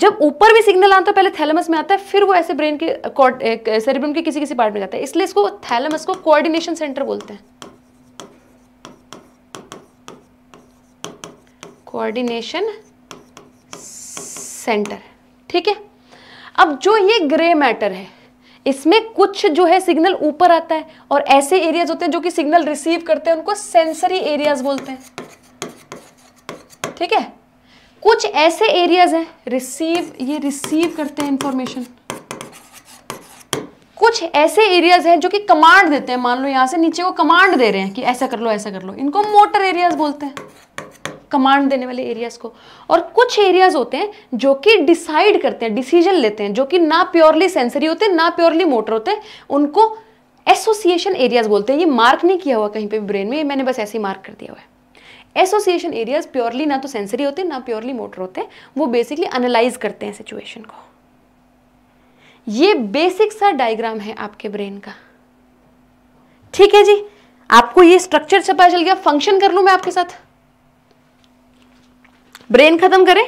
जब ऊपर भी सिग्नल आता है पहले थैलमस में आता है फिर वो ऐसे ब्रेन के सेरिब्रम के किसी किसी पार्ट में जाता है इसलिए इसको थैलमस को कोऑर्डिनेशन सेंटर बोलते हैं कोऑर्डिनेशन सेंटर ठीक है अब जो ये ग्रे मैटर है इसमें कुछ जो है सिग्नल ऊपर आता है और ऐसे एरियाज होते हैं जो कि सिग्नल रिसीव करते हैं उनको सेंसरी एरियाज बोलते हैं ठीक है कुछ ऐसे एरियाज हैं रिसीव ये रिसीव करते हैं इंफॉर्मेशन कुछ ऐसे एरियाज हैं जो कि कमांड देते हैं मान लो यहां से नीचे वो कमांड दे रहे हैं कि ऐसा कर लो ऐसा कर लो इनको मोटर एरियाज बोलते हैं कमांड देने वाले एरियाज को और कुछ एरियाज होते हैं जो कि डिसाइड करते हैं डिसीजन लेते हैं जो कि ना प्योरली सेंसरी होते हैं ना प्योरली मोटर होते हैं उनको एसोसिएशन एरियाज बोलते हैं ये मार्क नहीं किया हुआ कहीं पे ब्रेन में मैंने बस ऐसे ही मार्क कर दिया हुआ है एसोसिएशन एरियाज प्योरली ना तो सेंसरी होते ना प्योरली मोटर होते वो बेसिकली एनालाइज करते हैं सिचुएशन को ये बेसिक सा डायग्राम है आपके ब्रेन का ठीक है जी आपको ये स्ट्रक्चर से पता चल गया फंक्शन कर लू मैं आपके साथ ब्रेन खत्म करें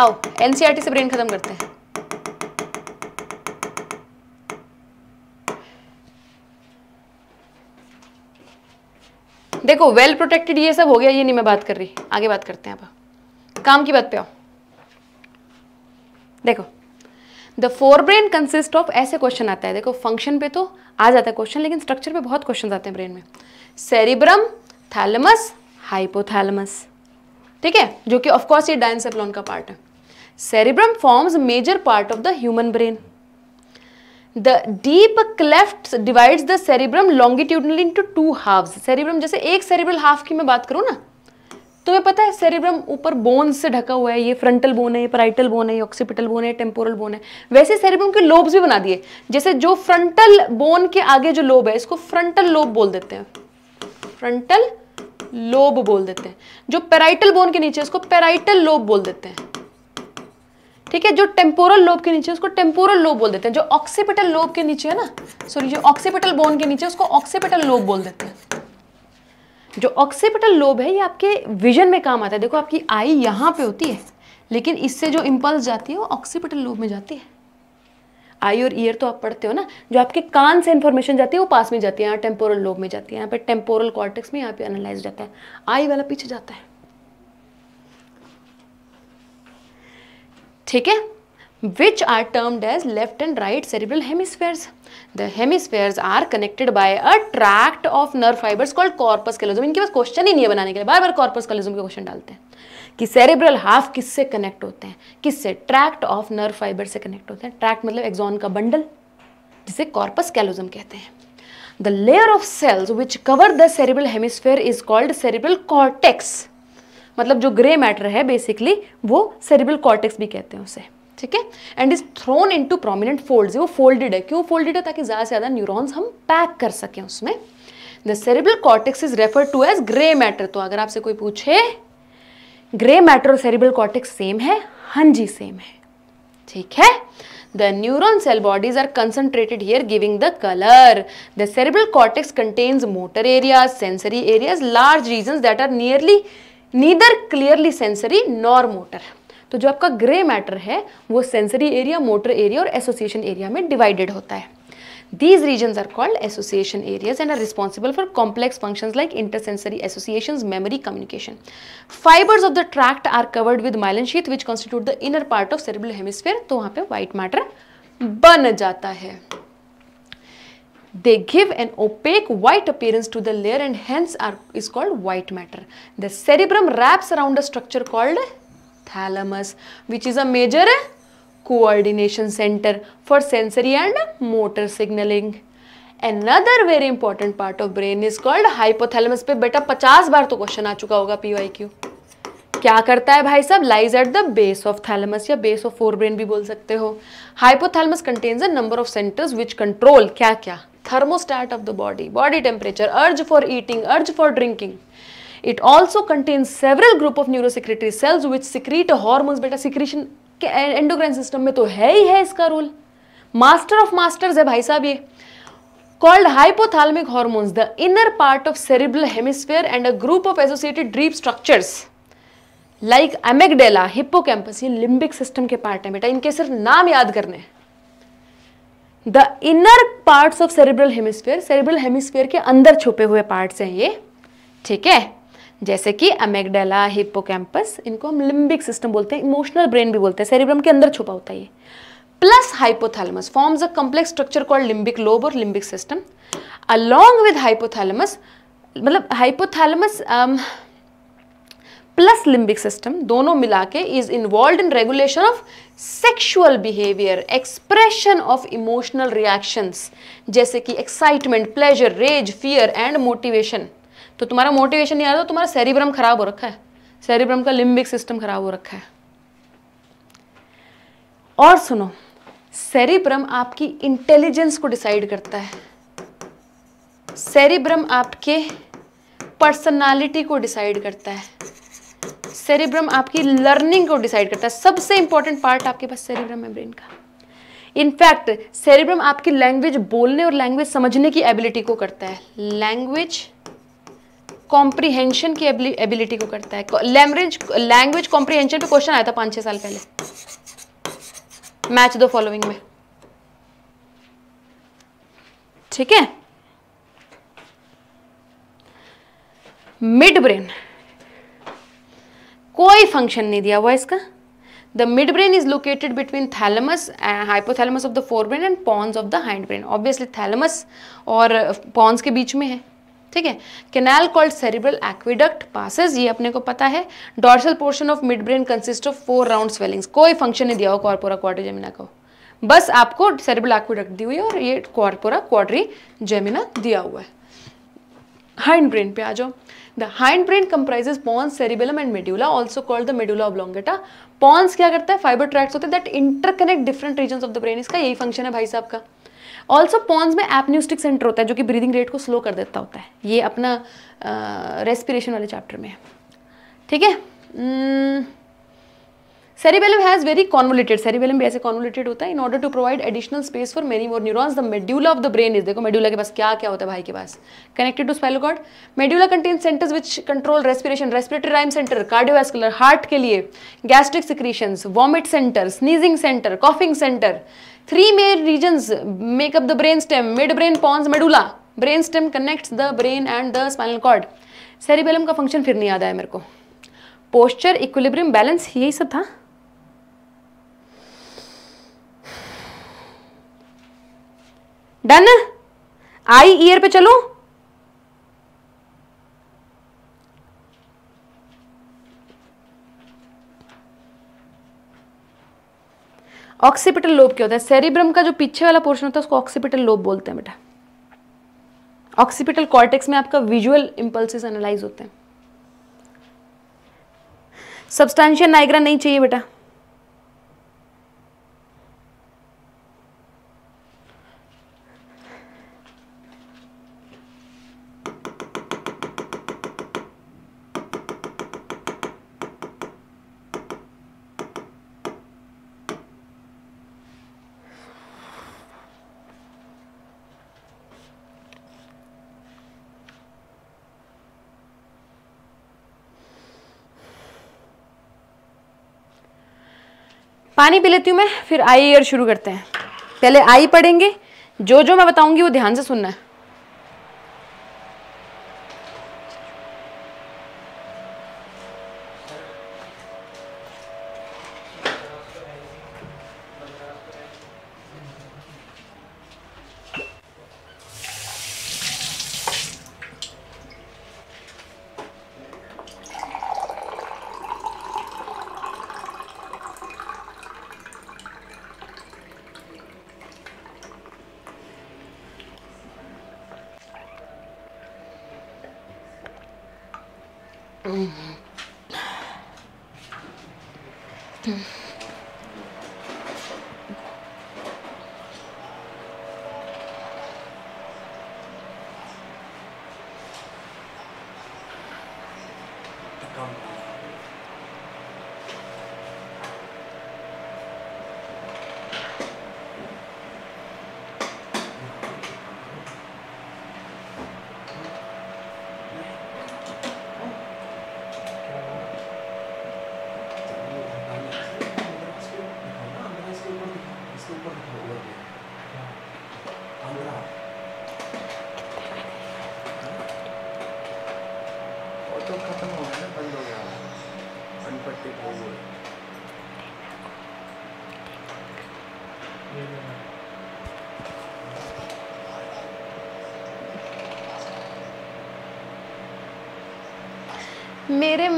आओ एनसीआरटी से ब्रेन खत्म करते हैं देखो वेल प्रोटेक्टेड ये सब हो गया ये नहीं मैं बात कर रही आगे बात करते हैं आप काम की बात पे आओ देखो the fore brain consist of ऐसे क्वेश्चन आता है देखो फंक्शन पे तो आ जाता है क्वेश्चन लेकिन स्ट्रक्चर पे बहुत क्वेश्चन आते हैं ब्रेन में सेरिब्रम थैलमस हाइपोथैलमस ठीक है जो कि ऑफकोर्स ये डायन का पार्ट है cerebrum forms major part of the human brain the deep cleft divide the cerebrum longitudinally into half cerebrum जैसे एक सेरिब्रल हाफ की मैं बात करूँ ना तुम्हें पता है सेरिब्रम ऊपर बोन से ढका हुआ है ये फ्रंटल बोन है ये पराइटल बोन है ये ऑक्सीपिटल बोन है टेम्पोरल बोन है वैसे सेरिब्रम के लोब्स भी बना दिए जैसे जो फ्रंटल बोन के आगे जो लोब है इसको फ्रंटल लोब बोल देते हैं फ्रंटल लोब बोल देते हैं जो पेराइटल बोन के नीचे इसको पेराइटल लोब बोल देते हैं ठीक है जो टेम्पोरल लोब के नीचे उसको टेम्पोरल लोब बोल देते हैं जो ऑक्सीपिटल लोब के नीचे है ना सॉरी जो ऑक्सीपिटल बोन के नीचे उसको ऑक्सीपिटल लोब बोल देते हैं जो ऑक्सीपिटल लोब है ये आपके विजन में काम आता है देखो आपकी आई यहाँ पे होती है लेकिन इससे जो इम्पल्स जाती है वो ऑक्सीपिटल लोब में जाती है आई और ईयर तो आप पढ़ते हो ना जो आपके कान से इन्फॉर्मेशन जाती है वो पास में जाती है यहाँ टेम्पोरल लोब में जाती है यहाँ पे टेम्पोरल कॉर्टेक्स में यहाँ पे एनालाइज जाता है आई वाला पीछे जाता है ठीक है which are termed as left and right cerebral hemispheres. The hemispheres are connected by a tract of nerve fibres called corpus callosum इनके पास क्वेश्चन ही नहीं है बनाने के लिए बार बार कॉर्पस कैलोजम के क्वेश्चन डालते हैं कि सेरेब्रल हाफ किससे कनेक्ट होते हैं किससे ट्रैक्ट ऑफ नर्व फाइबर से कनेक्ट होते हैं ट्रैक्ट मतलब एग्जॉन का बंडल जिसे कॉर्पस कैलोजम कहते हैं the layer of cells which cover the cerebral hemisphere is called cerebral cortex मतलब जो ग्रे मैटर है बेसिकली वो सेरिबल कॉर्टेक्स भी कहते हैं उसे ठीक है and is thrown into prominent fold वो फोल्डेड है क्यों फोल्डेड है ताकि ज़्यादा से ज़्यादा न्यूरोन्स हम पैक कर सकें उसमें the cerebral cortex is refer to as grey matter तो अगर आपसे कोई पूछे ग्रे मैटर और सेरिबल कॉर्टेक्स सेम है हाँ जी सेम है ठीक है the neuron cell bodies are concentrated here giving the colour the cerebral cortex contains motor areas sensory areas large region that are nearly neither clearly sensory nor motor तो जो आपका grey matter है वो sensory area motor area और association area में divided होता है these region are called association areas and are responsible for complex function like intersensory association memory communication fibres of the tract are covered with myelin sheath which constitute the inner part of cerebral hemisphere तो वहां पर white matter बन जाता है They give an opaque white appearance to the layer and hence are, is called white matter. The cerebrum wraps around a structure called thalamus which is a major coordination center for sensory and motor signaling. Another very important part of brain is called hypothalamus पे बेटा पचास बार तो question आ चुका होगा PYQ क्या करता है भाई साहब lies at the base of thalamus या बेस ऑफ फोर ब्रेन भी बोल सकते हो hypothalamus contains a number of centres which control क्या क्या thermostat of the body, body temperature, urge for eating, urge for drinking. It also contains several group of neurosecretory cells which secrete hormones beta secretion endocrine system mein to hai hi hai iska role master of masters hai bhai sahab ye called hypothalamic hormones the inner part of cerebral hemisphere and a group of associated deep structures like amygdala hippocampus ye limbic system ke part hai beta inke sirf naam yaad karne hai the inner parts of cerebral hemisphere cerebral hemisphere के अंदर छुपे हुए parts हैं ये ठीक है जैसे कि अमेगडेला कैंपस इनको हम लिम्बिक सिस्टम बोलते हैं इमोशनल ब्रेन भी बोलते हैं सेरेब्रम के अंदर छुपा होता है ये plus hypothalamus forms a complex structure called limbic lobe और limbic system along with hypothalamus मतलब हाइपोथैलेमस प्लस लिम्बिक सिस्टम दोनों मिला के is involve in regulation of sexual behaviour expression of emotional reactions जैसे कि excitement pleasure rage fear and motivation तो तुम्हारा motivation नहीं आ रहा तो तुम्हारा सेरिब्रम खराब हो रखा है सेरिब्रम का लिम्बिक सिस्टम खराब हो रखा है और सुनो सेरिब्रम आपकी इंटेलिजेंस को डिसाइड करता है सेरिब्रम आपके पर्सनालिटी को डिसाइड करता है सेरिब्रम आपकी लर्निंग को डिसाइड करता है सबसे इंपॉर्टेंट पार्ट आपके पास सेरिब्रम है ब्रेन का इनफैक्ट सेरिब्रम आपकी लैंग्वेज बोलने और लैंग्वेज समझने की एबिलिटी को करता है लैंग्वेज कॉम्प्रीहेंशन की एबिलिटी को करता है लैंग्वेज लैंग्वेज कॉम्प्रीहेंशन पे क्वेश्चन आया था पाँच छः साल पहले मैच दो फॉलोइंग में ठीक है मिड ब्रेन कोई फंक्शन नहीं दिया हुआ इसका the mid brain is located between thalamus and hypothalamus of the fore brain and pons of the hind brain obviously thalamus और पॉन्स uh, के बीच में है ठीक है canal called cerebral aqueduct passes ये अपने को पता है dorsal portion of mid brain consist of four round swellings कोई फंक्शन नहीं दिया हुआ कॉर्पोरा क्वार्टर जेमिना को बस आपको सेरिब्रल एक्विडक्ट दी हुई है और ये कॉर्पोरा क्वाड्री जेमिना दिया हुआ है हाइंड ब्रेन पे आ जाओ The hindbrain comprises pons, cerebellum and medulla also called the medulla oblongata. Pons क्या करता है फाइबर ट्रैक्ट्स होते हैं that interconnect different region of the brain इसका यही फंक्शन है भाई साहब का ऑल्सो पॉन्स में एपन्यूस्टिक सेंटर होता है जो कि ब्रीदिंग रेट को स्लो कर देता होता है ये अपना रेस्पिरेशन वाले चैप्टर में है ठीक है hmm. Cerebellum has very convoluted cerebellum भी ऐसे कॉन्वोलेटेड होता है in order to provide additional space for many more neurons the medulla of the brain is देखो मेड्यूला के पास क्या क्या होता है भाई के पास connected to spinal cord medulla contain centres which control respiration respiratory rhythm centre cardiovascular heart के लिए gastric secretion vomit centre sneezing centre coughing centre three main region makeup the brain stem mid brain pons medulla brain stem connects the brain and the spinal cord cerebellum का function फिर नहीं आता है मेरे को posture equilibrium balance यही सब था डन आई ईयर पे चलो ऑक्सीपिटल लोब क्या होता है सेरिब्रम का जो पीछे वाला पोर्शन होता है उसको ऑक्सीपिटल लोब बोलते हैं बेटा ऑक्सीपिटल कॉर्टेक्स में आपका विजुअल इंपल्सिस एनालाइज होते हैं सब्सटैंशियल नाइग्रा नहीं चाहिए बेटा पानी पी लेती हूँ मैं फिर आई ईयर शुरू करते हैं पहले आई पढ़ेंगे जो जो मैं बताऊँगी वो ध्यान से सुनना है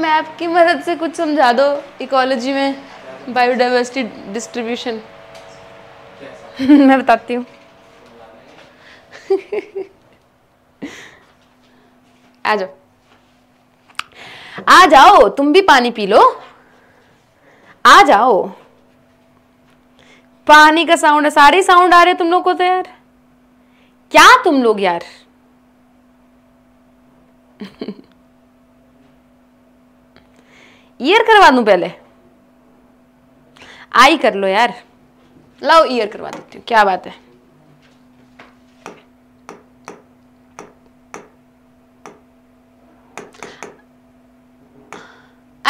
मैप की मदद से कुछ समझा दो इकोलॉजी में बायोडाइवर्सिटी डिस्ट्रीब्यूशन मैं बताती हूँ आ जाओ आ जाओ तुम भी पानी पी लो आ जाओ पानी का साउंड है सारे साउंड आ रहे तुम लोग को तो यार क्या तुम लोग यार ईयर करवा दूं पहले आई कर लो यार लाओ ईयर करवा देती हूँ क्या बात है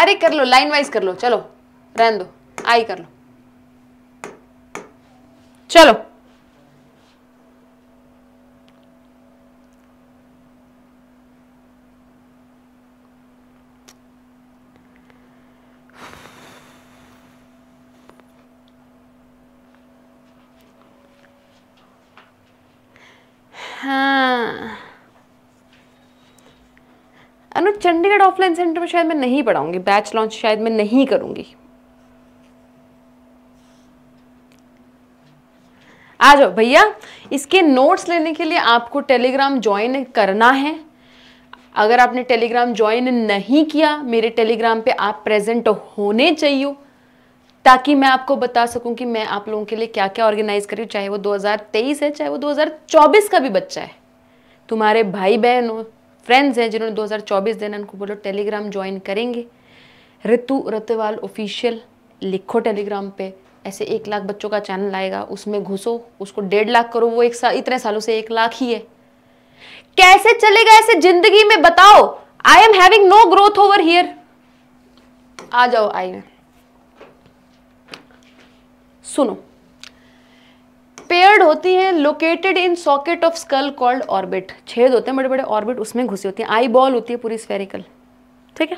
अरे कर लो लाइन वाइज कर लो चलो रहने दो आई कर लो चलो मतलब चंडीगढ़ ऑफलाइन सेंटर में शायद मैं नहीं पढ़ाऊंगी बैच लॉन्च शायद मैं नहीं करूंगी आ जाओ भैया इसके नोट्स लेने के लिए आपको टेलीग्राम ज्वाइन करना है अगर आपने टेलीग्राम ज्वाइन नहीं किया मेरे टेलीग्राम पे आप प्रेजेंट होने चाहिए ताकि मैं आपको बता सकूं कि मैं आप लोगों के लिए क्या क्या ऑर्गेनाइज करी चाहे वो 2023 है चाहे वो 2024 का भी बच्चा है तुम्हारे भाई बहन हो फ्रेंड्स हैं जिन्होंने 2024 दिन उनको बोलो टेलीग्राम ज्वाइन करेंगे रितु रतवाल ऑफिशियल लिखो टेलीग्राम पे ऐसे एक लाख बच्चों का चैनल आएगा उसमें घुसो उसको डेढ़ लाख करो वो एक साल इतने सालों से एक लाख ही है कैसे चलेगा ऐसे जिंदगी में बताओ I am having no growth over here आ जाओ आई सुनो पेयर्ड होती हैं located in socket of skull called orbit छेद होते हैं बड़े बड़े ऑर्बिट उसमें घुसी होती हैं आई बॉल होती है पूरी स्फेरिकल ठीक है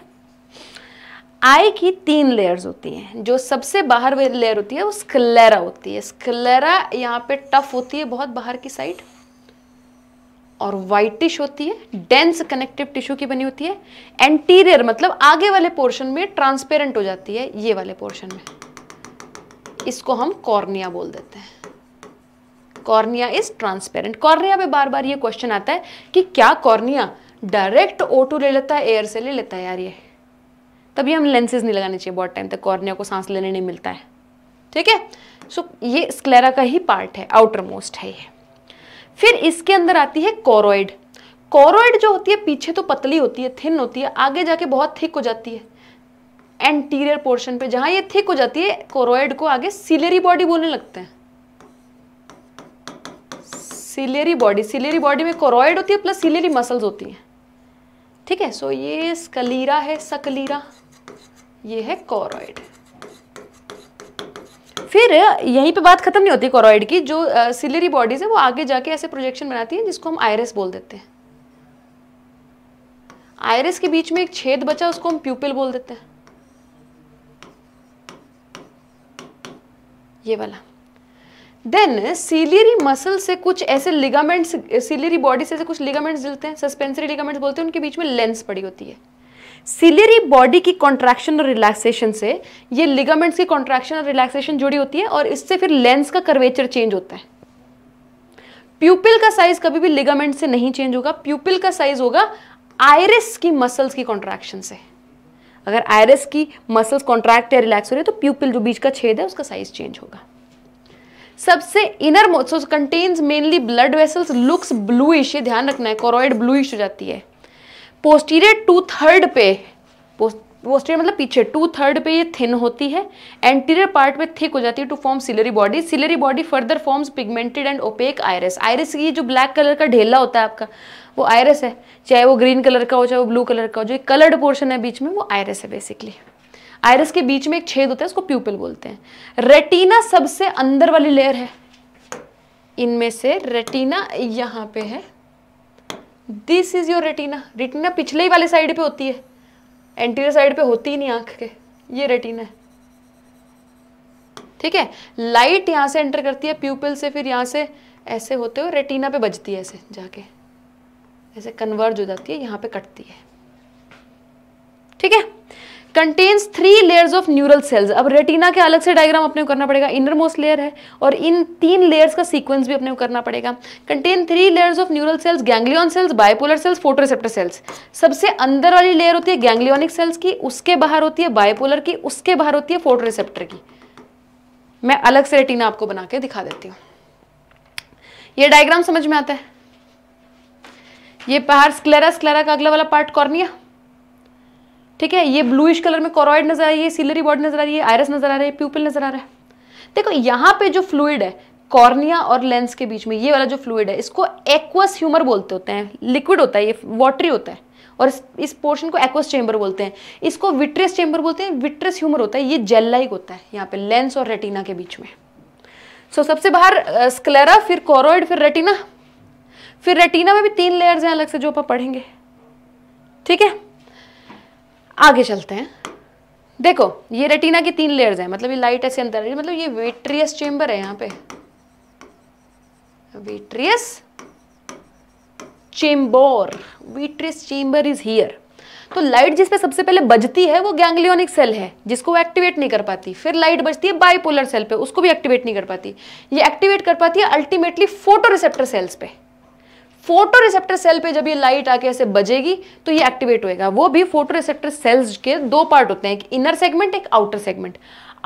आई की तीन लेयर्स होती हैं जो सबसे बाहर लेयर होती है वो स्कलेरा होती है स्कलेरा यहाँ पे टफ होती है बहुत बाहर की साइड और वाइटिश होती है डेंस कनेक्टिव टिश्यू की बनी होती है एंटीरियर मतलब आगे वाले पोर्शन में ट्रांसपेरेंट हो जाती है ये वाले पोर्शन में इसको हम कॉर्निया बोल देते हैं कॉर्निया इज ट्रांसपेरेंट कॉर्निया पे बार बार ये क्वेश्चन आता है कि क्या कॉर्निया डायरेक्ट ओ ले लेता है एयर से ले लेता है यार ये तभी हम लेंसेज नहीं लगाने चाहिए बहुत टाइम तक कॉर्निया को सांस लेने नहीं मिलता है ठीक है सो ये स्क्लेरा का ही पार्ट है आउटर मोस्ट है ये फिर इसके अंदर आती है कॉरोइड कॉरोइड जो होती है पीछे तो पतली होती है थिन होती है आगे जाके बहुत थिक हो जाती है एंटीरियर पोर्शन पे जहाँ ये थिक हो जाती है कोरोइड को आगे सिलेरी बॉडी बोलने लगते हैं सिलेरी बॉडी सिलेरी बॉडी में कोरोइड होती है प्लस सिलेरी मसल्स होती हैं ठीक है सो so, ये स्कलीरा है सकलीरा ये है कोरोइड फिर यहीं पे बात खत्म नहीं होती कोरोइड की जो सिलेरी बॉडीज है वो आगे जाके ऐसे प्रोजेक्शन बनाती है जिसको हम आयरस बोल देते हैं आयरस के बीच में एक छेद बचा उसको हम प्यूपिल बोल देते हैं ये वाला देन सीलियरी मसल से कुछ ऐसे लिगामेंट्स सीलियरी बॉडी से ऐसे कुछ लिगामेंट्स जिलते हैं सस्पेंसरी लिगामेंट्स बोलते हैं उनके बीच में लेंस पड़ी होती है सीलियरी बॉडी की कॉन्ट्रैक्शन और रिलैक्सेशन से ये लिगामेंट्स की कॉन्ट्रैक्शन और रिलैक्सेशन जुड़ी होती है और इससे फिर लेंस का कर्वेचर चेंज होता है प्यूपिल का साइज कभी भी लिगामेंट से नहीं चेंज होगा प्यूपिल का साइज होगा आयरस की मसल्स की कॉन्ट्रैक्शन से अगर आयरस की मसल्स कॉन्ट्रैक्ट या रिलैक्स हो रही है तो प्यूपिल जो बीच का छेद है उसका साइज चेंज होगा सबसे inner most so contains mainly blood vessels looks bluish ये ध्यान रखना है कोरोइड ब्लूइश हो जाती है पोस्टीरियर टू थर्ड पे पोस्टीरियर मतलब पीछे टू थर्ड पे ये थिन होती है एंटीरियर पार्ट पे थिक हो जाती है to form ciliary body ciliary body further forms pigmented and opaque iris iris ये जो ब्लैक कलर का ढेला होता है आपका वो आयरस है चाहे वो ग्रीन कलर का हो चाहे वो ब्लू कलर का हो जो कलर्ड पोर्शन है बीच में वो आयरस है बेसिकली आयरस के बीच में एक छेद होता है उसको प्यूपिल बोलते हैं रेटिना सबसे अंदर वाली लेयर है इनमें से रेटिना यहाँ पे है this is your retina retina पिछले ही वाले साइड पे होती है एंटीरियर साइड पे होती ही नहीं आंख के ये रेटिना है ठीक है लाइट यहाँ से एंटर करती है प्यूपिल से फिर यहाँ से ऐसे होते हुए रेटिना पे बजती है ऐसे जाके ऐसे कन्वर्ज हो जाती है यहाँ पे कटती है ठीक है contains three layers of neural cells अब रेटिना के अलग से डायग्राम अपने को करना पड़ेगा इनर मोस्ट लेयर है और इन तीन लेयर्स का सीक्वेंस भी अपने को करना पड़ेगा contain three layers of neural cells ganglion cells bipolar cells photoreceptor cells सबसे अंदर वाली लेयर होती है गैंग्लियोनिक सेल्स की उसके बाहर होती है बायोपोलर की उसके बाहर होती है फोटोरिसेप्टर की मैं अलग से रेटिना आपको बना के दिखा देती हूँ ये डायग्राम समझ में आता है ये पहाड़ स्क्लेरा स्क्लेरा का अगला वाला पार्ट कॉर्निया ठीक है ये ब्लूइश कलर में कॉरॉइड नजर आ रही है सिलरी बॉडी नजर आ रही है आयरस नजर आ रहा है प्यूपिल नजर आ रहा है देखो यहाँ पे जो फ्लूइड है कॉर्निया और लेंस के बीच में ये वाला जो फ्लूड है इसको एक्वस ह्यूमर बोलते होते हैं लिक्विड होता है ये वॉटरी होता है और इस पोर्शन को एक्वस चेंबर बोलते हैं इसको विट्रेस चेंबर बोलते हैं विट्रेस ह्यूमर होता है ये जेल लाइक होता है यहाँ पे लेंस और रेटिना के बीच में सो so, सबसे बाहर स्क्लेरा फिर कॉरोइड फिर रेटिना फिर रेटिना में भी तीन लेयर्स हैं अलग से जो आप पढ़ेंगे ठीक है आगे चलते हैं देखो ये रेटिना की तीन लेयर्स हैं मतलब ये लाइट ऐसे अंदर है मतलब ये वेट्रियस चेंबर है यहाँ पे vitreous chamber vitreous chamber is here तो लाइट जिस पे सबसे पहले बजती है वो गैंग्लियोनिक सेल है जिसको वो एक्टिवेट नहीं कर पाती फिर लाइट बजती है बाइपोलर सेल पे उसको भी एक्टिवेट नहीं कर पाती ये एक्टिवेट कर पाती है अल्टीमेटली फोटो रिसेप्टर सेल्स पे फोटो रिसेप्टर सेल पे जब ये लाइट आके ऐसे बजेगी तो ये एक्टिवेट होएगा वो भी फोटो रिसेप्टर सेल्स के दो पार्ट होते हैं एक इनर सेगमेंट एक outer segment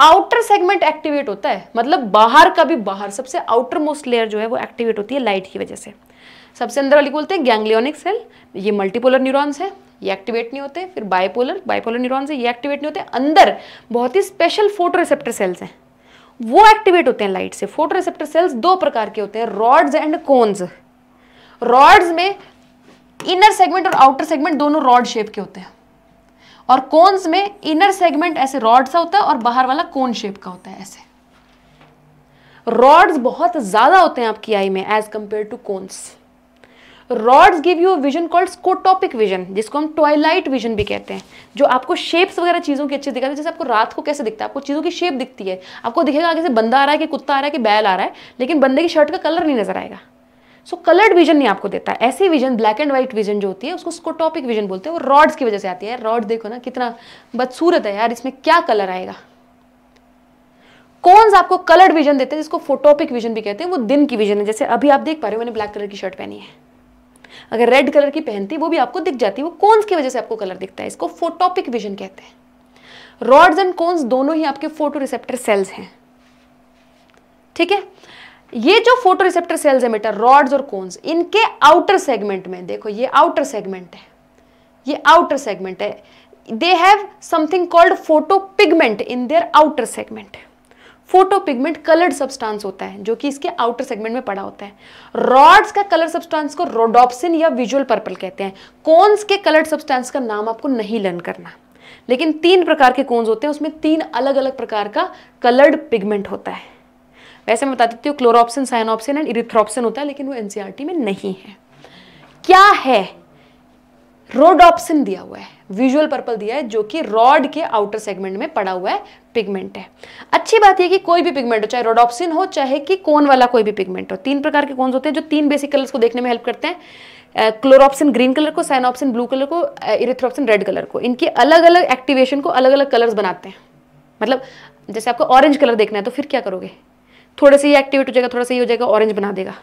outer segment activate होता है मतलब बाहर का भी बाहर सबसे आउटर मोस्ट लेयर जो है वो एक्टिवेट होती है लाइट की वजह से सबसे अंदर वाली बोलते हैं गैंग्लियोनिक सेल ये मल्टीपोलर न्यूरॉन्स है ये एक्टिवेट नहीं होते फिर बायपोलर बायपोलर न्यूरॉन्स है ये एक्टिवेट नहीं होते अंदर बहुत ही स्पेशल फोटो रिसेप्टर सेल्स हैं वो एक्टिवेट होते हैं लाइट से फोटो रिसेप्टर सेल्स दो प्रकार के होते हैं रॉड्स एंड कोन्स रॉड्स में इनर सेगमेंट और आउटर सेगमेंट दोनों रॉड शेप के होते हैं और कोन्स में इनर सेगमेंट ऐसे रॉड सा होता है और बाहर वाला कोन शेप का होता है ऐसे रॉड्स बहुत ज़्यादा होते हैं आपकी आई में as compare to cones rods give you vision called scotopic vision जिसको हम ट्वाइलाइट विजन भी कहते हैं जो आपको शेप्स वगैरह चीज़ों की अच्छे दिखाते हैं जैसे आपको रात को कैसे दिखता है आपको चीज़ों की शेप दिखती है आपको दिखेगा आगे से बंदा आ रहा है कि कुत्ता आ रहा है कि बैल आ रहा है लेकिन बंदे की शर्ट का कलर नहीं नजर आएगा सो कलर्ड विजन नहीं आपको देता है ऐसी vision black and white vision जो होती है उसको स्कोटॉपिक विजन बोलते हैं वो रॉड्स की वजह से आती है रॉड देखो ना कितना बदसूरत है यार इसमें क्या कलर आएगा कौन सा आपको कलर्ड विजन देते हैं जिसको फोटोपिक विजन भी कहते हैं वो दिन की विजन है जैसे अभी आप देख पा रहे हो मैंने ब्लैक कलर की शर्ट पहनी है अगर रेड कलर की पहनती वो भी आपको दिख जाती है वो कौन की वजह से आपको कलर दिखता है इसको फोटोपिक विजन कहते हैं रॉड्स एंड कोन्स दोनों ही आपके फोटो रिसेप्टर सेल्स हैं ठीक है ये जो फोटो रिसेप्टर सेल्स एमिटर रॉड्स और कोन्स इनके आउटर सेगमेंट में देखो ये आउटर सेगमेंट है ये आउटर सेगमेंट है they have something called photopigment in their outer segment photopigment coloured substance होता है जो कि इसके आउटर सेगमेंट में पड़ा होता है रॉड्स का कलर सब्सटेंस को रोडोप्सिन या विजुअल पर्पल कहते हैं कोन्स के कलर्ड सब्सटेंस का नाम आपको नहीं लर्न करना लेकिन तीन प्रकार के कोन्स होते हैं उसमें तीन अलग अलग प्रकार का कलर्ड पिगमेंट होता है वैसे मैं बता देती हूँ क्लोरोप्सिन साइनोप्सिन एंड इरिथ्रोप्सिन होता है लेकिन वो एनसीईआरटी e में नहीं है क्या है रोडोप्सिन दिया हुआ है विजुअल पर्पल दिया है जो कि रॉड के आउटर सेगमेंट में पड़ा हुआ है पिगमेंट है अच्छी बात यह कि कोई भी पिगमेंट हो चाहे रोडोप्सिन हो चाहे कि कोन वाला कोई भी पिगमेंट हो तीन प्रकार के कौन होते हैं जो तीन बेसिक कलर्स को देखने में हेल्प करते हैं क्लोरोप्सिन ग्रीन कलर को साइनोप्सिन ब्लू कलर को इरिथ्रोप्सिन रेड कलर को इनके अलग अलग एक्टिवेशन को अलग अलग कलर्स बनाते हैं मतलब जैसे आपको ऑरेंज कलर देखना है तो फिर क्या करोगे थोड़ा सा ये एक्टिवेट हो जाएगा थोड़ा सा ये हो जाएगा ऑरेंज बना देगा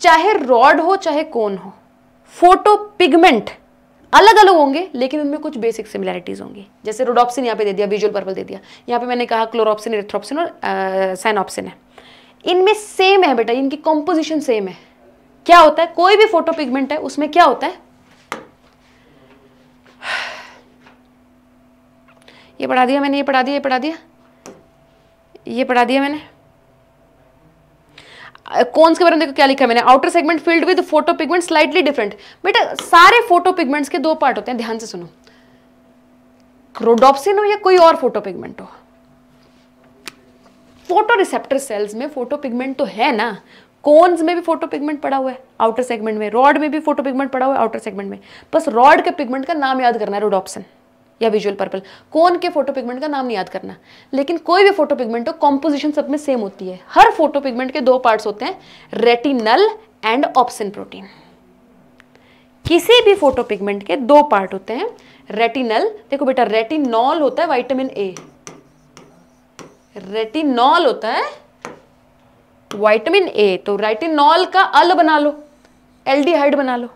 चाहे रॉड हो चाहे कोन हो फोटो पिगमेंट अलग अलग होंगे लेकिन उनमें कुछ बेसिक सिमिलैरिटीज होंगी जैसे रोडॉप्सिन यहाँ पे दे दिया विजुअल पर्पल दे दिया यहाँ पे मैंने कहा क्लोरॉप्सिन इरेथ्रोप्सिन और साइनॉप्सिन है इनमें सेम है बेटा इनकी कॉम्पोजिशन सेम है क्या होता है कोई भी फोटो पिगमेंट है उसमें क्या होता है ये पढ़ा दिया मैंने ये पढ़ा दिया ये पढ़ा दिया ये पढ़ा दिया मैंने कौन से बारे में देखो क्या लिखा मैंने outer segment filled with photopigment slightly different बेटा सारे फोटो पिगमेंट्स के दो पार्ट होते हैं ध्यान से सुनो क्रोडोप्सिन हो या कोई और फोटो पिगमेंट हो फोटो रिसेप्टर सेल्स में फोटो पिगमेंट तो है ना कोन्स में भी फोटो पिगमेंट पड़ा हुआ है आउटर सेगमेंट में रॉड में भी फोटो पिगमेंट पड़ा हुआ है आउटर सेगमेंट में बस रॉड के पिगमेंट का नाम याद करना है रोडोप्सन या विजुअल पर्पल कौन के फोटो पिगमेंट का नाम नहीं याद करना लेकिन कोई भी फोटो पिगमेंट हो कॉम्पोजिशन सब में सेम होती है हर फोटो पिगमेंट के दो पार्ट्स होते हैं रेटिनल एंड ऑप्सिन प्रोटीन किसी भी फोटो पिगमेंट के दो पार्ट होते हैं रेटिनल देखो बेटा रेटिनॉल होता है वाइटामिन ए रेटिनॉल होता है वाइटामिन ए तो रेटिनॉल का अल बना लो एल्डिहाइड बना लो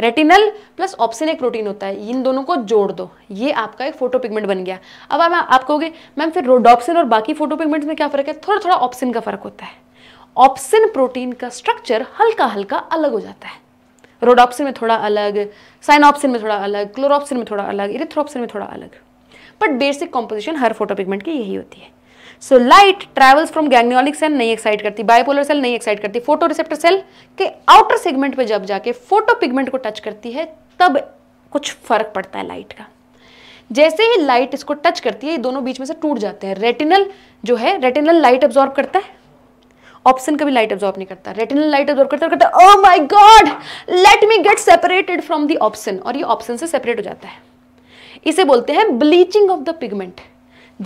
रेटिनल प्लस ऑप्सिन एक प्रोटीन होता है इन दोनों को जोड़ दो ये आपका एक फोटो पिगमेंट बन गया अब आप, आप कहोगे मैम फिर रोडॉप्सिन और बाकी फोटो पिगमेंट्स में क्या फ़र्क है थोड़ा थोड़ा ऑप्सिन का फ़र्क होता है ऑप्सिन प्रोटीन का स्ट्रक्चर हल्का हल्का अलग हो जाता है रोडॉप्सिन में थोड़ा अलग साइनऑप्सिन में थोड़ा अलग क्लोरॉप्सिन में थोड़ा अलग इरेथ्रोप्सिन में थोड़ा अलग बट बेसिक कॉम्पोजिशन हर फोटो पिगमेंट की यही होती है so light travels from ganglionic cell नहीं एक्साइट करती बायपोलर सेल नहीं एक्साइट करती फोटो रिसेप्टर सेल के आउटर सेगमेंट पे जब जाके फोटो पिगमेंट को टच करती है तब कुछ फर्क पड़ता है लाइट का जैसे ही लाइट इसको टच करती है ये दोनों बीच में से टूट जाते हैं रेटिनल जो है रेटिनल लाइट ऑब्जॉर्ब करता है ऑप्शन कभी लाइट ऑब्जॉर्ब नहीं करता रेटिनल लाइट ऑब्जॉर्ब करता करता है oh my God let me get separated from the opsin और ये ऑप्शन से सेपरेट हो जाता है इसे बोलते हैं ब्लीचिंग ऑफ द पिगमेंट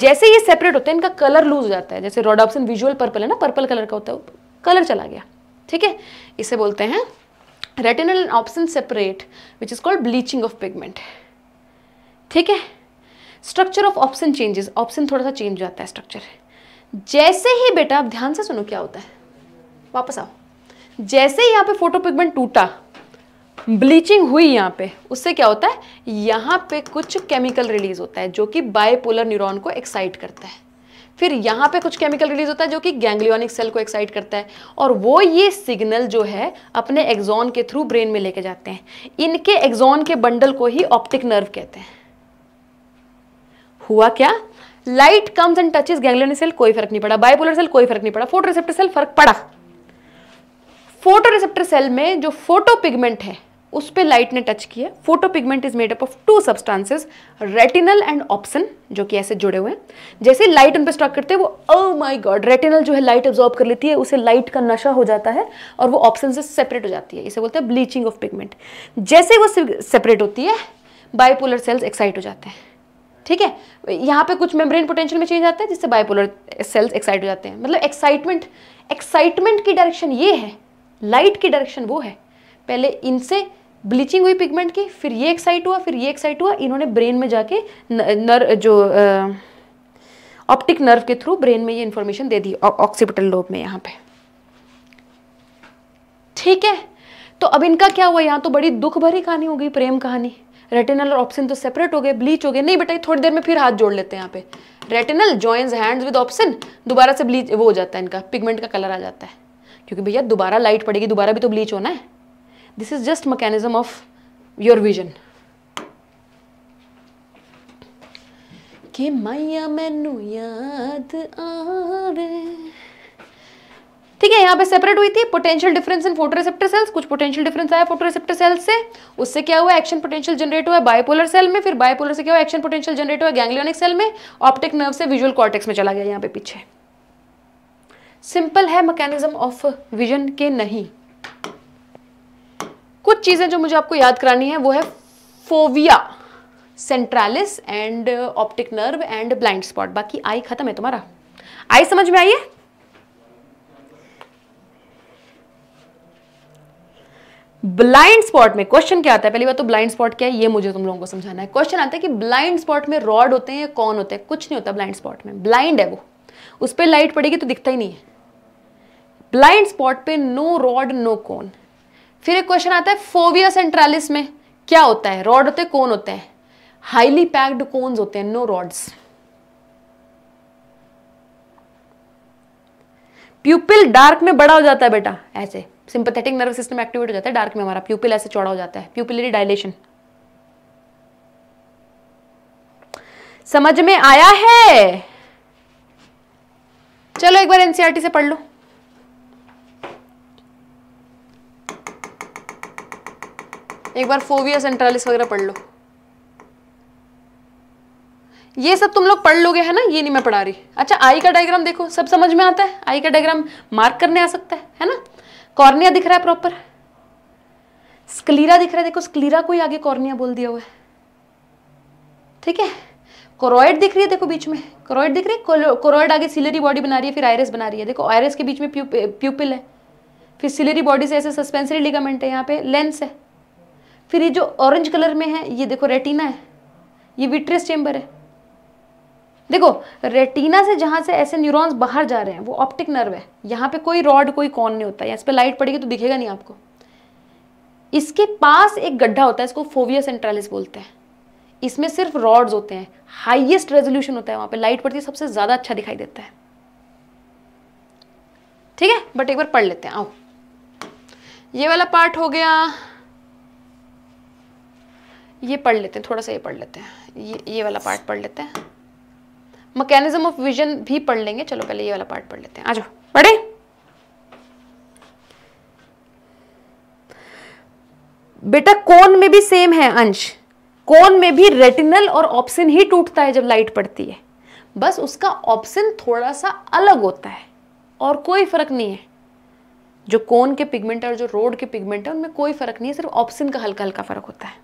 जैसे ये सेपरेट होते हैं इनका कलर लूज हो जाता है जैसे ऑप्शन विजुअल पर्पल है ना पर्पल कलर का होता है कलर चला गया ठीक है इसे बोलते हैं retinal and opsin separate which is called bleaching of pigment ठीक है structure of opsin changes opsin थोड़ा सा चेंज हो जाता है स्ट्रक्चर जैसे ही बेटा आप ध्यान से सुनो क्या होता है वापस आओ जैसे ही यहाँ पे फोटो पिगमेंट टूटा ब्लीचिंग हुई यहाँ पे उससे क्या होता है यहाँ पे कुछ केमिकल रिलीज होता है जो कि बायपोलर न्यूरॉन को एक्साइट करता है फिर यहाँ पे कुछ केमिकल रिलीज होता है जो कि गैंग्लियोनिक सेल को एक्साइट करता है और वो ये सिग्नल जो है अपने एग्जॉन के थ्रू ब्रेन में लेके जाते हैं इनके एग्जॉन के बंडल को ही ऑप्टिक नर्व कहते हैं हुआ क्या light comes and touches ganglionic cell कोई फर्क नहीं पड़ा बायपोलर सेल कोई फर्क नहीं पड़ा फोटो सेल फर्क पड़ा फोटो रिसेप्टर सेल में जो फोटो पिगमेंट है उस पर लाइट ने टच किया photopigment is made up of two substances retinal and opsin जो कि ऐसे जुड़े हुए हैं जैसे लाइट उन पर स्ट्रक करते हैं वो ओ माय गॉड रेटिनल जो है लाइट एब्जॉर्ब कर लेती है उसे लाइट का नशा हो जाता है और वो ऑप्शन से सेपरेट हो जाती है इसे बोलते हैं ब्लीचिंग ऑफ पिगमेंट जैसे वो सेपरेट होती है बाइपोलर सेल्स एक्साइट हो जाते हैं ठीक है यहाँ पे कुछ मेम्ब्रेन पोटेंशियल में चेंज आता है जिससे बाइपोलर सेल्स एक्साइट हो जाते हैं मतलब एक्साइटमेंट एक्साइटमेंट की डायरेक्शन ये है लाइट की डायरेक्शन वो है पहले इनसे ब्लीचिंग हुई पिगमेंट की फिर ये एक्साइट हुआ फिर ये एक्साइट हुआ इन्होंने ब्रेन में जाके नर जो ऑप्टिक नर्व के थ्रू ब्रेन में ये इन्फॉर्मेशन दे दी ऑक्सीपिटल लोब में यहाँ पे ठीक है तो अब इनका क्या हुआ यहाँ तो बड़ी दुख भरी कहानी हो गई प्रेम कहानी रेटिनल और ऑप्शन तो सेपरेट हो गए ब्लीच हो गए नहीं बेटा थोड़ी देर में फिर हाथ जोड़ लेते हैं यहाँ पे retinal joins hands with opsin दोबारा से ब्लीच वो हो जाता है इनका पिगमेंट का कलर आ जाता है क्योंकि भैया दोबारा लाइट पड़ेगी दोबारा भी तो ब्लीच होना है this is just mechanism of your vision कि माइया मैनू याद आवे ठीक है यहाँ पे सेपरेट हुई थी potential difference in photoreceptor cells कुछ पोटेंशियल डिफरेंस आया फोटोरिसेप्टर सेल्स से उससे क्या हुआ एक्शन पोटेंशियल जनरेट हुआ बायपोलर सेल में फिर बायपोलर से क्या हुआ एक्शन पोटेंशियल जनरेट हुआ गैंग्लियोनिक सेल में ऑप्टिक नर्व से विजुअल कॉर्टेक्स में चला गया यहाँ पे पीछे सिंपल है मैकेनिज्म ऑफ विजन के नहीं कुछ चीज़ें जो मुझे आपको याद करानी है वो है fovea centralis and optic nerve and blind spot बाकी आई खत्म है तुम्हारा आई समझ में आई है ब्लाइंड स्पॉट में क्वेश्चन क्या आता है पहली बात तो ब्लाइंड स्पॉट क्या है ये मुझे तुम लोगों को समझाना है क्वेश्चन आता है कि ब्लाइंड स्पॉट में रॉड होते हैं या कौन होते हैं कुछ नहीं होता ब्लाइंड स्पॉट में ब्लाइंड है वो उस पर लाइट पड़ेगी तो दिखता ही नहीं है ब्लाइंड स्पॉट पे नो रॉड नो कोन फिर एक क्वेश्चन आता है फोविया सेंट्रालिस में क्या होता है रॉड होते कौन होते हैं हाईली पैक्ड कोन्स होते हैं नो रॉड्स प्यूपिल डार्क में बड़ा हो जाता है बेटा ऐसे सिंपथेटिक नर्वस सिस्टम एक्टिवेट हो जाता है डार्क में हमारा प्यूपिल ऐसे चौड़ा हो जाता है प्यूपिलरी डायलेशन समझ में आया है चलो एक बार एनसीआरटी e से पढ़ लो एक बार फोविया सेंट्रालिस वगैरह पढ़ लो ये सब तुम लोग पढ़ लोगे है ना ये नहीं मैं पढ़ा रही अच्छा आई का डायग्राम देखो सब समझ में आता है आई का डायग्राम मार्क करने आ सकता है है ना कॉर्निया दिख रहा है प्रॉपर स्कलीरा दिख रहा है देखो स्कलीरा को ही आगे कॉर्निया बोल दिया हुआ है ठीक है कोरोइड दिख रही है देखो बीच में कोरोइड दिख रही है कोरोइड आगे सिलरी बॉडी बना रही है फिर आयरस बना रही है देखो आयरस के बीच में प्यूपिल है फिर सिलरी बॉडी से ऐसे सस्पेंसरी लिगामेंट है यहाँ पे लेंस है फिर ये जो ऑरेंज कलर में है ये देखो रेटिना है ये विट्रियस चेंबर है देखो रेटिना से जहाँ से ऐसे न्यूरॉन्स बाहर जा रहे हैं वो ऑप्टिक नर्व है यहाँ पे कोई रॉड कोई कॉन नहीं होता है इस पर लाइट पड़ेगी तो दिखेगा नहीं आपको इसके पास एक गड्ढा होता है इसको फोविया सेंट्रालिस बोलते हैं इसमें सिर्फ रॉड्स होते हैं हाइएस्ट रेजोल्यूशन होता है वहाँ पर लाइट पड़ती है सबसे ज़्यादा अच्छा दिखाई देता है ठीक है बट एक बार पढ़ लेते हैं आओ ये वाला पार्ट हो गया ये पढ़ लेते हैं थोड़ा सा ये पढ़ लेते हैं ये ये वाला पार्ट पढ़ लेते हैं मकैनिज्म ऑफ विजन भी पढ़ लेंगे चलो पहले ये वाला पार्ट पढ़ लेते हैं आ जाओ पढ़े बेटा कोन में भी सेम है अंश कौन में भी रेटिनल और ऑप्शन ही टूटता है जब लाइट पड़ती है बस उसका ऑप्शन थोड़ा सा अलग होता है और कोई फर्क नहीं है जो कोन के पिगमेंट है और जो रोड के पिगमेंट है उनमें कोई फर्क नहीं है सिर्फ ऑप्शन का हल्का हल्का फर्क होता है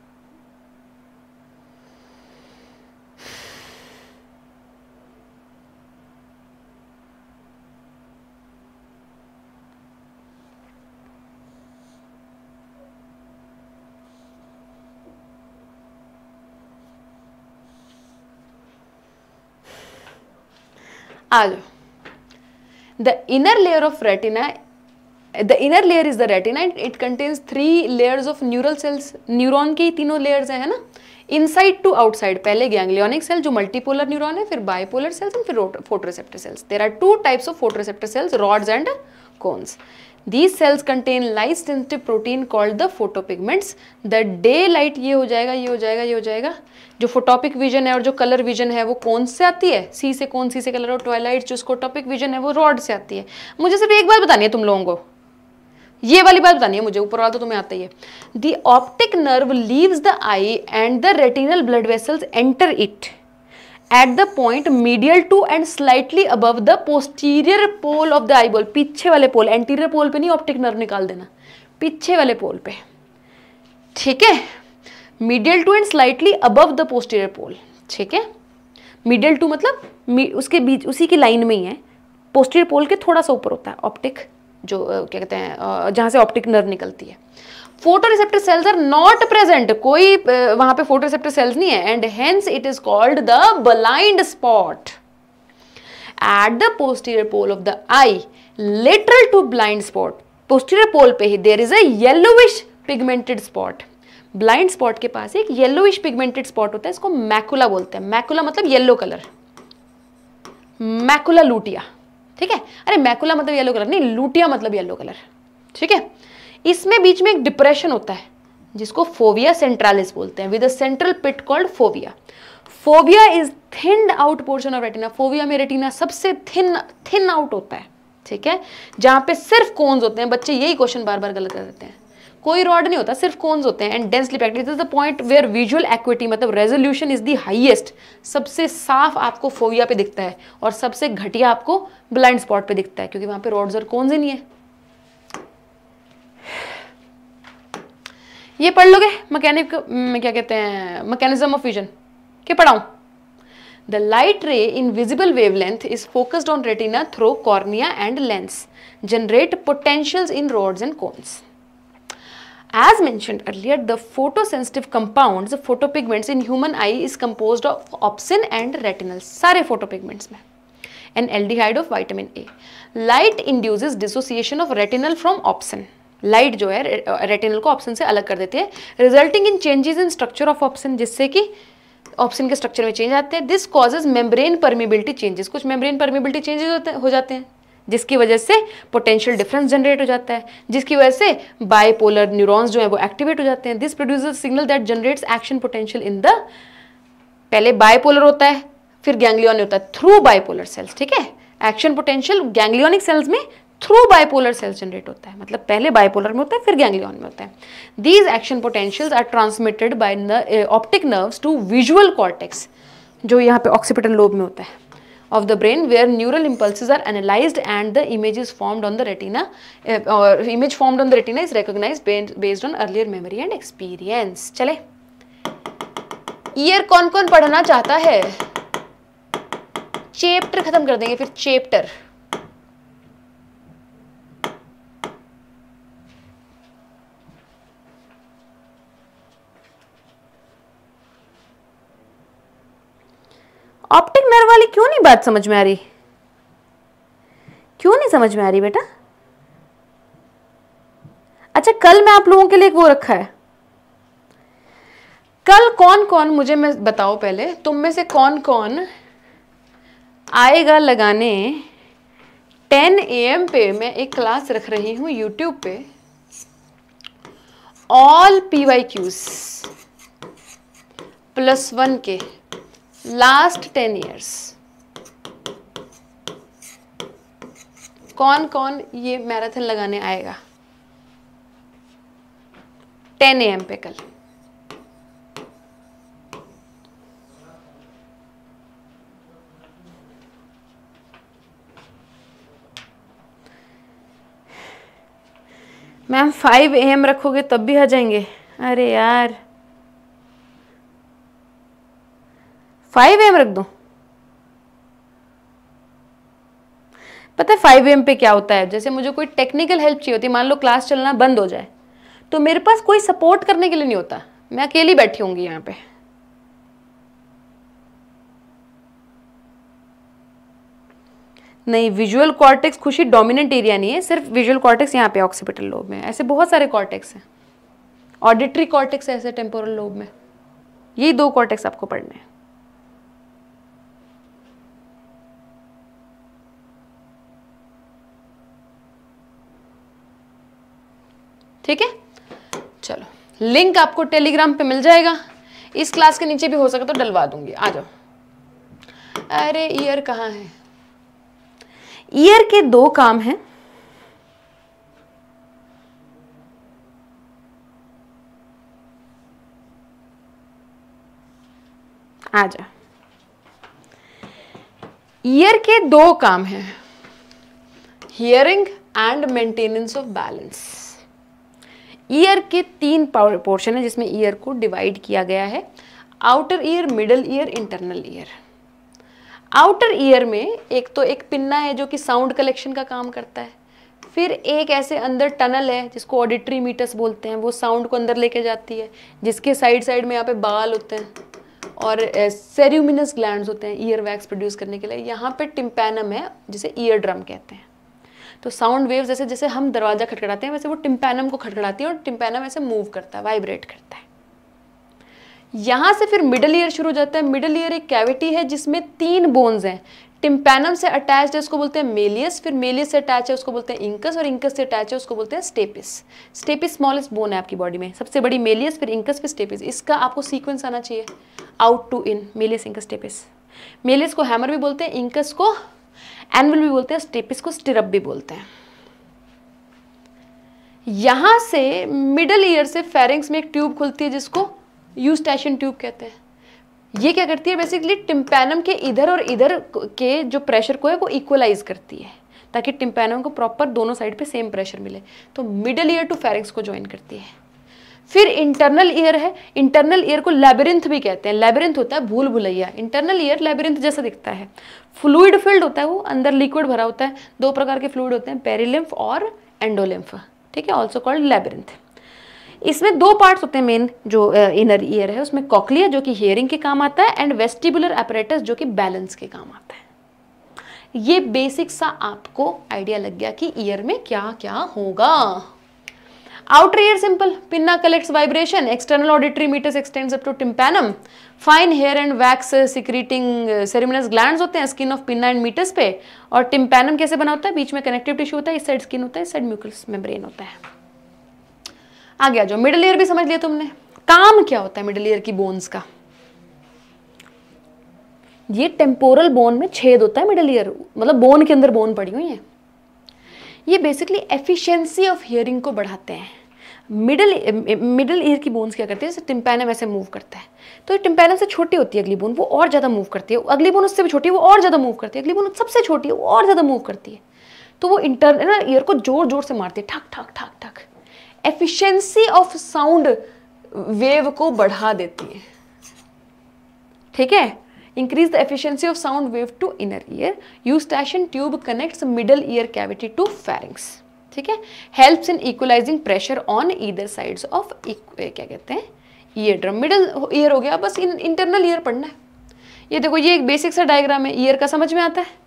आज the inner layer of retina the inner layer is the retina it contains three layers of neural cells neuron के तीनों लेयर्स हैं है ना इनसाइड टू आउटसाइड पहले गैंग्लियोनिक सेल जो मल्टीपोलर न्यूरॉन है फिर बाइपोलर सेल्स एंड फिर photoreceptor cells there are two types of photoreceptor cells rods and cones these cells contain light sensitive protein called the photopigments the daylight ये हो जाएगा ये हो जाएगा ये हो जाएगा जो फोटोपिक विजन है और जो कलर विजन है वो कौन से आती है सी से कौन सी से कलर और ट्वाइलाइट जो टॉपिक विजन है वो रॉड से आती है मुझे सिर्फ एक बात बतानी है तुम लोगों को ये वाली बात बतानी है मुझे ऊपर वाला तो तुम्हें आता ही है the optic nerve leaves the eye and the retinal blood vessels enter it at the point medial to and slightly above the posterior pole of the eye बोल पीछे वाले पोल एंटीरियर पोल पे नहीं ऑप्टिक नर्व निकाल देना पीछे वाले पोल पे ठीक है medial to and slightly above the posterior pole ठीक है मीडियल टू मतलब उसके बीच उसी की लाइन में ही है पोस्टीरियर पोल के थोड़ा सा ऊपर होता है ऑप्टिक जो क्या कहते हैं जहाँ से ऑप्टिक नर्व निकलती है photoreceptor cells are not present कोई वहां पे फोटो रिसेप्टर सेल्स नहीं है and hence it is called the blind spot at the posterior pole of the eye lateral to blind spot posterior pole पे ही there is a pigmented spot blind spot के पास एक yellowish pigmented spot होता है इसको macula बोलते हैं मैकुला मतलब येलो कलर मैकुला लूटिया ठीक है अरे मैकुला मतलब येलो कलर नहीं लूटिया मतलब येलो कलर ठीक है इसमें बीच में एक डिप्रेशन होता है जिसको फोविया सेंट्रालिस बोलते हैं with a central pit called fovea fovea is thin out portion of retina fovea में रेटिना सबसे थिन थिन आउट होता है ठीक है जहां पे सिर्फ कोन्स होते हैं बच्चे यही क्वेश्चन बार बार गलत कर देते हैं कोई रॉड नहीं होता सिर्फ कोन्स होते हैं and densely packed is the point where visual acuity मतलब रेजोल्यूशन इज दी हाइएस्ट सबसे साफ आपको फोविया पे दिखता है और सबसे घटिया आपको ब्लाइंड स्पॉट पे दिखता है क्योंकि वहां पे रॉड्स और कोन्स ही नहीं है ये पढ़ लोगे मैकेनिक हम्म, क्या कहते हैं मैकेनिज्म ऑफ विजन क्या पढ़ाऊँ the light ray in visible wavelength is focused on retina through cornea and lens generate potential in rod and cones as mentioned earlier the photosensitive compound photopigments in human eye is compose of opsin and retinal सारे फोटोपिगमेंट्स में and aldehyde of vitamin A light induce dissociation of retinal from opsin light जो है retinal को option से अलग कर देती है resulting in changes in structure of opsin जिससे कि ऑप्शन के स्ट्रक्चर में चेंज आते हैं this causes membrane permeability changes कुछ मेम्ब्रेन परमिबिलिटी चेंजेस होते हो जाते हैं जिसकी वजह से पोटेंशियल डिफरेंस जनरेट हो जाता है जिसकी वजह से बायपोलर न्यूरॉन्स जो है वो एक्टिवेट हो जाते हैं this produce signal that generates action potential in the पहले बायपोलर होता है फिर गैंग्लियन होता है थ्रू बायपोलर सेल्स ठीक है एक्शन पोटेंशियल गैंग्लियोनिक सेल्स में थ्रू बायपोलर सेल्स जनरेट होता है मतलब पहले बायपोलर में होता है फिर गैंग्लियन में होता है these action potentials are transmitted by optic nerves to visual cortex जो यहाँ पे ऑक्सीपिटल लोब में होता है of the brain where neural impulses are analyse and the image is form on the retina और image formed on the retina is recognise based on earlier memory and experience चले ear कौन कौन पढ़ना चाहता है चैप्टर खत्म कर देंगे फिर चैप्टर ऑप्टिक नर्व वाली क्यों नहीं बात समझ में आ रही क्यों नहीं समझ में आ रही बेटा अच्छा कल मैं आप लोगों के लिए एक वो रखा है कल कौन कौन मुझे मैं बताओ पहले तुम में से कौन कौन आएगा लगाने 10 एम पे मैं एक क्लास रख रही हूँ यूट्यूब पे all P Y Qs plus one के लास्ट टेन ईयर्स कौन कौन ये मैराथन लगाने आएगा 10 एम पे कल मैम 5 एम रखोगे तब भी आ जाएंगे अरे यार फाइव एम रख दो पता है फाइव एम पे क्या होता है जैसे मुझे कोई टेक्निकल हेल्प चाहिए होती है मान लो क्लास चलना बंद हो जाए तो मेरे पास कोई सपोर्ट करने के लिए नहीं होता मैं अकेली बैठी होंगी यहाँ पे नहीं विजुअल कॉर्टेक्स खुशी डोमिनेंट एरिया नहीं है सिर्फ विजुअल कॉर्टेक्स यहाँ पे ऑक्सीपिटल लोब में ऐसे बहुत सारे कॉर्टेक्स हैं ऑडिटरी कॉर्टेक्स ऐसे टेम्पोरल लोब में यही दो कॉर्टेक्स आपको पढ़ने हैं ठीक है चलो लिंक आपको टेलीग्राम पे मिल जाएगा इस क्लास के नीचे भी हो सके तो डलवा दूंगी आ जाओ अरे ईयर कहाँ है ईयर के दो काम हैं आ जा ईयर के दो काम हैं hearing and maintenance of balance ear के तीन पोर्शन है जिसमें ईयर को डिवाइड किया गया है outer ear middle ear internal ear outer ear में एक तो एक पिन्ना है जो कि साउंड कलेक्शन का काम करता है फिर एक ऐसे अंदर टनल है जिसको ऑडिटरी मीटर्स बोलते हैं वो साउंड को अंदर लेके जाती है जिसके साइड साइड में यहाँ पे बाल होते हैं और सेरूमिनस ग्लैंड होते हैं ईयर वैक्स प्रोड्यूस करने के लिए यहाँ पे टिम्पैनम है जिसे ईयर ड्रम कहते हैं तो साउंड वेव जैसे जैसे हम दरवाज़ा खटखड़ाते हैं वैसे वो टिम्पैनम को खटखड़ाती है और टिम्पैनम ऐसे मूव करता है वाइब्रेट करता है यहां से फिर मिडल ईयर शुरू हो जाता है मिडल ईयर एक कैविटी है जिसमें तीन बोन्स हैं टिम्पैनम से अटैच है उसको बोलते हैं मेलियस फिर मेलियस से अटैच है उसको बोलते हैं इंकस और इंकस से अटैच है उसको बोलते हैं स्टेपिस स्टेपिस स्मॉलेस्ट बोन है आपकी बॉडी में सबसे बड़ी मेलियस फिर इंकस फिर स्टेपिस इसका आपको सीक्वेंस आना चाहिए out to in malleus incus stapes malleus को हैमर भी बोलते हैं इंकस को एनविल भी बोलते हैं स्टेप इसको स्टिरप भी बोलते हैं यहां से मिडल ईयर से फेरिंग्स में एक ट्यूब खुलती है जिसको यूस्टैशन ट्यूब कहते हैं ये क्या करती है बेसिकली टिम्पैनम के इधर और इधर के जो प्रेशर को है वो इक्वलाइज करती है ताकि टिम्पैनम को प्रॉपर दोनों साइड पे सेम प्रेशर मिले तो मिडल ईयर टू फेरिंग्स को ज्वाइन करती है फिर इंटरनल ईयर है इंटरनल ईयर को लेबरिंथ भी कहते हैं लेबरिंथ होता है भूल भुलैया इंटरनल ईयर लेबरिंथ जैसा दिखता है फ्लूड फील्ड होता है वो अंदर लिक्विड भरा होता है दो प्रकार के फ्लूड होते हैं पेरीलिम्फ और एंडोलिम्फ ठीक है ऑल्सो कॉल्ड लेबरिंथ इसमें दो पार्ट्स होते हैं मेन जो इनर ईयर है उसमें कॉकलिया जो कि हियरिंग के काम आता है एंड वेस्टिबुलर अपरेटस जो कि बैलेंस के काम आता है ये बेसिक सा आपको आइडिया लग गया कि ईयर में क्या क्या होगा outer ear simple pinna collects vibration external auditory meatus extends up to tympanum fine hair and wax secreting ceruminous gland होते हैं skin of pinna and meatus पे और टिम्पैनम कैसे बना होता है बीच में कनेक्टिव टिश्यू होता है इस साइड स्किन होता है इस साइड म्यूकस मेम्ब्रेन होता है आगे आ जाओ मिडिल ईयर भी समझ लिया तुमने काम क्या होता है मिडिल ईयर की बोन्स का ये टेम्पोरल बोन में छेद होता है मिडल ईयर मतलब बोन के अंदर बोन पड़ी हुई है ये बेसिकली एफिशिएंसी ऑफ हियरिंग को बढ़ाते हैं मिडिल मिडिल ईयर की बोन्स क्या करती है जैसे टिम्पैनम ऐसे मूव करता है तो टिम्पैनम से छोटी होती है अगली बोन वो और ज़्यादा मूव करती है अगली बोन उससे भी छोटी है वो और ज़्यादा मूव करती है अगली बोन सबसे छोटी है वो और ज़्यादा मूव करती है तो वो इंटरनल ना ईयर को जोर जोर से मारती है ठक ठक ठक ठक एफिशिएंसी ऑफ साउंड वेव को बढ़ा देती है ठीक है increase the efficiency of sound wave to inner ear eustachian tube connects middle ear cavity to pharynx ठीक है helps in equalising pressure on either sides of क्या कहते हैं ईयर ड्रम मिडल ईयर हो गया बस इंटरनल ईयर पढ़ना है ये देखो ये एक बेसिक सा डायग्राम है ईयर का समझ में आता है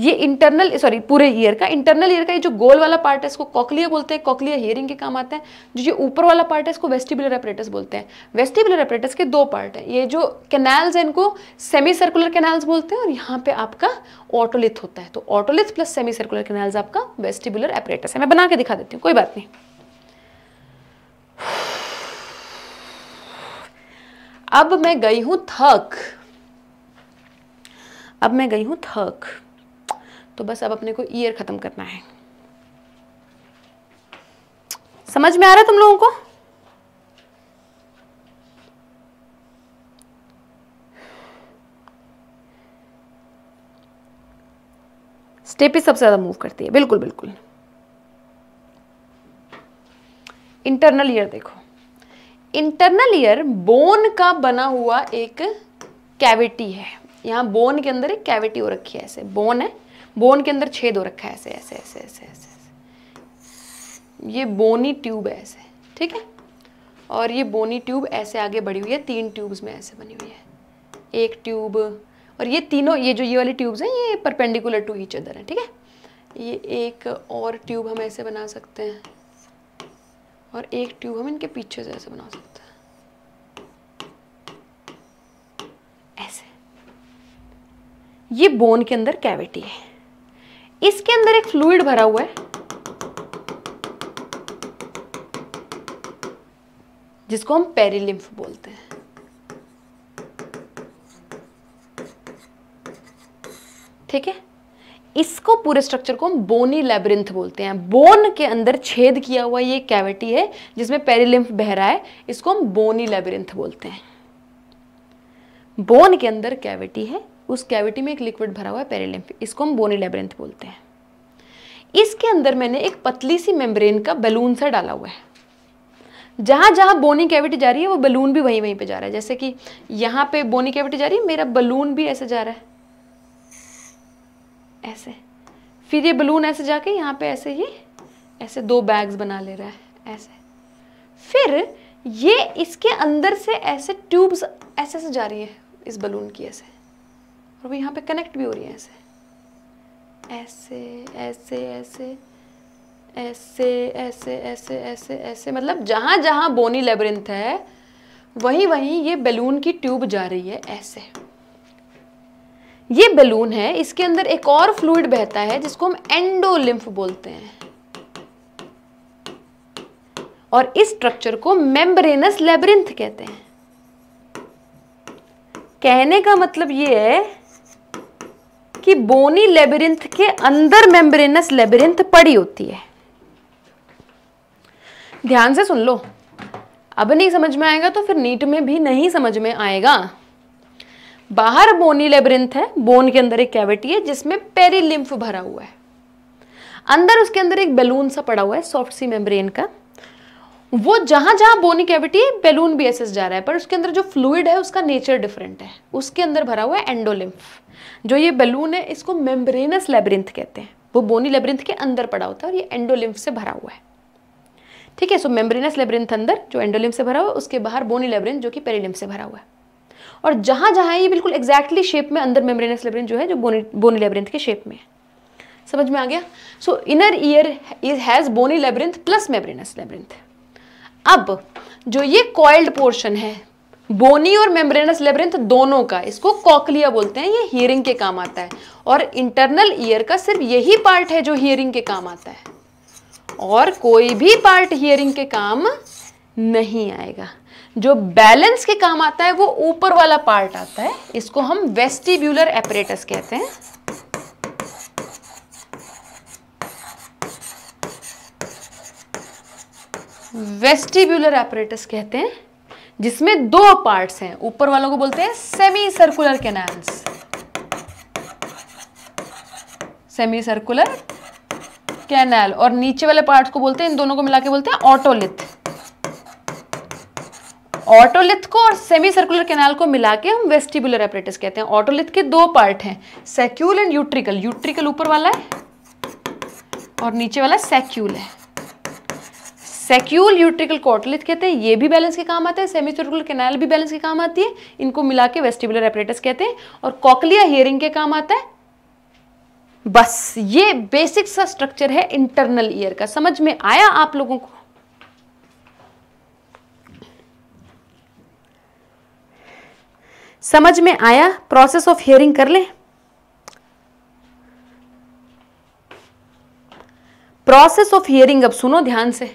ये इंटरनल सॉरी पूरे ईयर का इंटरनल ईयर का ये जो गोल वाला पार्ट है इसको कॉकलिया बोलते हैं कॉकलिया हियरिंग के काम आते हैं जो ये ऊपर वाला पार्ट है इसको वेस्टिबुलर एपरेटस बोलते हैं वेस्टिबुलर एपरेटस के दो पार्ट है ये जो कैनाल्स हैं इनको सेमी सर्कुलर कैनाल्स बोलते हैं और यहाँ पे आपका ऑटोलिथ होता है तो otolith plus semicircular canals आपका वेस्टिबुलर एपरेटस है मैं बना के दिखा देती हूँ कोई बात नहीं अब मैं गई हूँ थक अब मैं गई हूँ थक तो बस अब अपने को ईयर ख़त्म करना है समझ में आ रहा है तुम लोगों को स्टेप ही सबसे ज़्यादा मूव करती है बिल्कुल बिल्कुल इंटरनल ईयर देखो इंटरनल ईयर बोन का बना हुआ एक कैविटी है यहां बोन के अंदर एक कैविटी हो रखी है ऐसे बोन है बोन के अंदर छेद हो रखा है ऐसे ऐसे ऐसे ऐसे ऐसे ये बोनी ट्यूब है ऐसे ठीक है और ये बोनी ट्यूब ऐसे आगे बढ़ी हुई है तीन ट्यूब्स में ऐसे बनी हुई है एक ट्यूब और ये तीनों ये जो ये वाली ट्यूब्स हैं ये परपेंडिकुलर टू ईच अदर हैं ठीक है ये एक और ट्यूब हम ऐसे बना सकते हैं और एक ट्यूब हम इनके पीछे से ऐसे बना सकते हैं ऐसे ये बोन के अंदर कैविटी है इसके अंदर एक फ्लूड भरा हुआ है जिसको हम पेरीलिम्फ बोलते हैं ठीक है इसको पूरे स्ट्रक्चर को हम बोनी लेबरिंथ बोलते हैं बोन के अंदर छेद किया हुआ ये कैविटी है जिसमें पेरीलिम्फ बह रहा है इसको हम बोनी लेबरिंथ बोलते हैं बोन के अंदर कैविटी है उस कैविटी में एक लिक्विड भरा हुआ है पेरीलिम्फ इसको हम बोनी लेबरेंथ बोलते हैं इसके अंदर मैंने एक पतली सी मेम्ब्रेन का बैलून सा डाला हुआ है जहाँ जहाँ बोनी कैविटी जा रही है वो बलून भी वहीं वहीं पे जा रहा है जैसे कि यहाँ पे बोनी कैविटी जा रही है मेरा बलून भी ऐसे जा रहा है ऐसे फिर ये बलून ऐसे जाके यहाँ पे ऐसे ये ऐसे दो बैग्स बना ले रहा है ऐसे फिर ये इसके अंदर से ऐसे ट्यूब्स ऐसे ऐसे जा रही है इस बलून की ऐसे और वो यहाँ पे कनेक्ट भी हो रही है ऐसे ऐसे ऐसे ऐसे ऐसे ऐसे ऐसे ऐसे ऐसे मतलब जहाँ जहाँ बोनी लेबरिंथ है वहीं वहीं ये बैलून की ट्यूब जा रही है ऐसे ये बैलून है इसके अंदर एक और फ्लूड बहता है जिसको हम एंडोलिम्फ बोलते हैं और इस स्ट्रक्चर को मेम्ब्रेनस लेबरिंथ कहते हैं कहने का मतलब ये है कि बोनी लेबिरिंथ के अंदर मेम्ब्रेनस लेबिरिंथ पड़ी होती है ध्यान से सुन लो अब नहीं समझ में आएगा तो फिर नीट में भी नहीं समझ में आएगा बाहर बोनी लेबरिंथ है बोन के अंदर एक कैविटी है जिसमें पेरीलिम्फ भरा हुआ है अंदर उसके अंदर एक बैलून सा पड़ा हुआ है सॉफ्ट सी मेम्ब्रेन का वो जहां जहां बोनी कैविटी है बैलून भी ऐसे जा रहा है पर उसके अंदर जो फ्लूइड है उसका नेचर डिफरेंट है उसके अंदर भरा हुआ है एंडोलिम्फ जो ये बलून है इसको मेम्ब्रेनस लेबरिंथ कहते हैं वो बोनी लेबरिंथ के अंदर पड़ा होता है और ये एंडोलिम्फ से भरा हुआ है ठीक है सो मेम्ब्रेनस लेबरिंथ अंदर जो एंडोलिम्फ से भरा हुआ है उसके बाहर बोनी लेबरिंथ जो कि पेरीलिम्फ से भरा हुआ है और जहाँ जहाँ ये बिल्कुल एक्जैक्टली शेप में अंदर मेम्ब्रेनस लेबरिंथ जो है जो बोनी बोनी लेबरिंथ के शेप में है समझ में आ गया so inner ear is has bony labyrinth plus membranous labyrinth अब जो ये कॉइल्ड पोर्शन है बोनी और मेम्ब्रेनस लेबरेंथ दोनों का इसको कॉकलिया बोलते हैं ये हियरिंग के काम आता है और इंटरनल ईयर का सिर्फ यही पार्ट है जो हियरिंग के काम आता है और कोई भी पार्ट हियरिंग के काम नहीं आएगा जो बैलेंस के काम आता है वो ऊपर वाला पार्ट आता है इसको हम वेस्टिब्यूलर एपरेटस कहते हैं वेस्टिब्यूलर एपरेटस कहते हैं जिसमें दो पार्ट्स हैं ऊपर वालों को बोलते हैं semicircular canals semicircular canal और नीचे वाले पार्ट्स को बोलते हैं इन दोनों को मिला के बोलते हैं ऑटोलिथ ऑटोलिथ को और सेमी सर्कुलर कैनाल को मिला के हम वेस्टिबुलर एपरेटिस कहते हैं ऑटोलिथ के दो पार्ट हैं सेक्यूल एंड यूट्रिकल यूट्रिकल ऊपर वाला है और नीचे वाला सेक्यूल है सेक्यूल यूट्रिकल कॉटलिथ कहते हैं ये भी बैलेंस के काम आता है सेमी सर्कुलर कैनाल भी बैलेंस के काम आती है इनको मिला के वेस्टिबुलर एपरेटस कहते हैं और कॉकलिया हियरिंग के काम आता है बस ये बेसिक सा स्ट्रक्चर है इंटरनल ईयर का समझ में आया आप लोगों को समझ में आया प्रोसेस ऑफ हियरिंग कर ले प्रोसेस ऑफ हियरिंग अब सुनो ध्यान से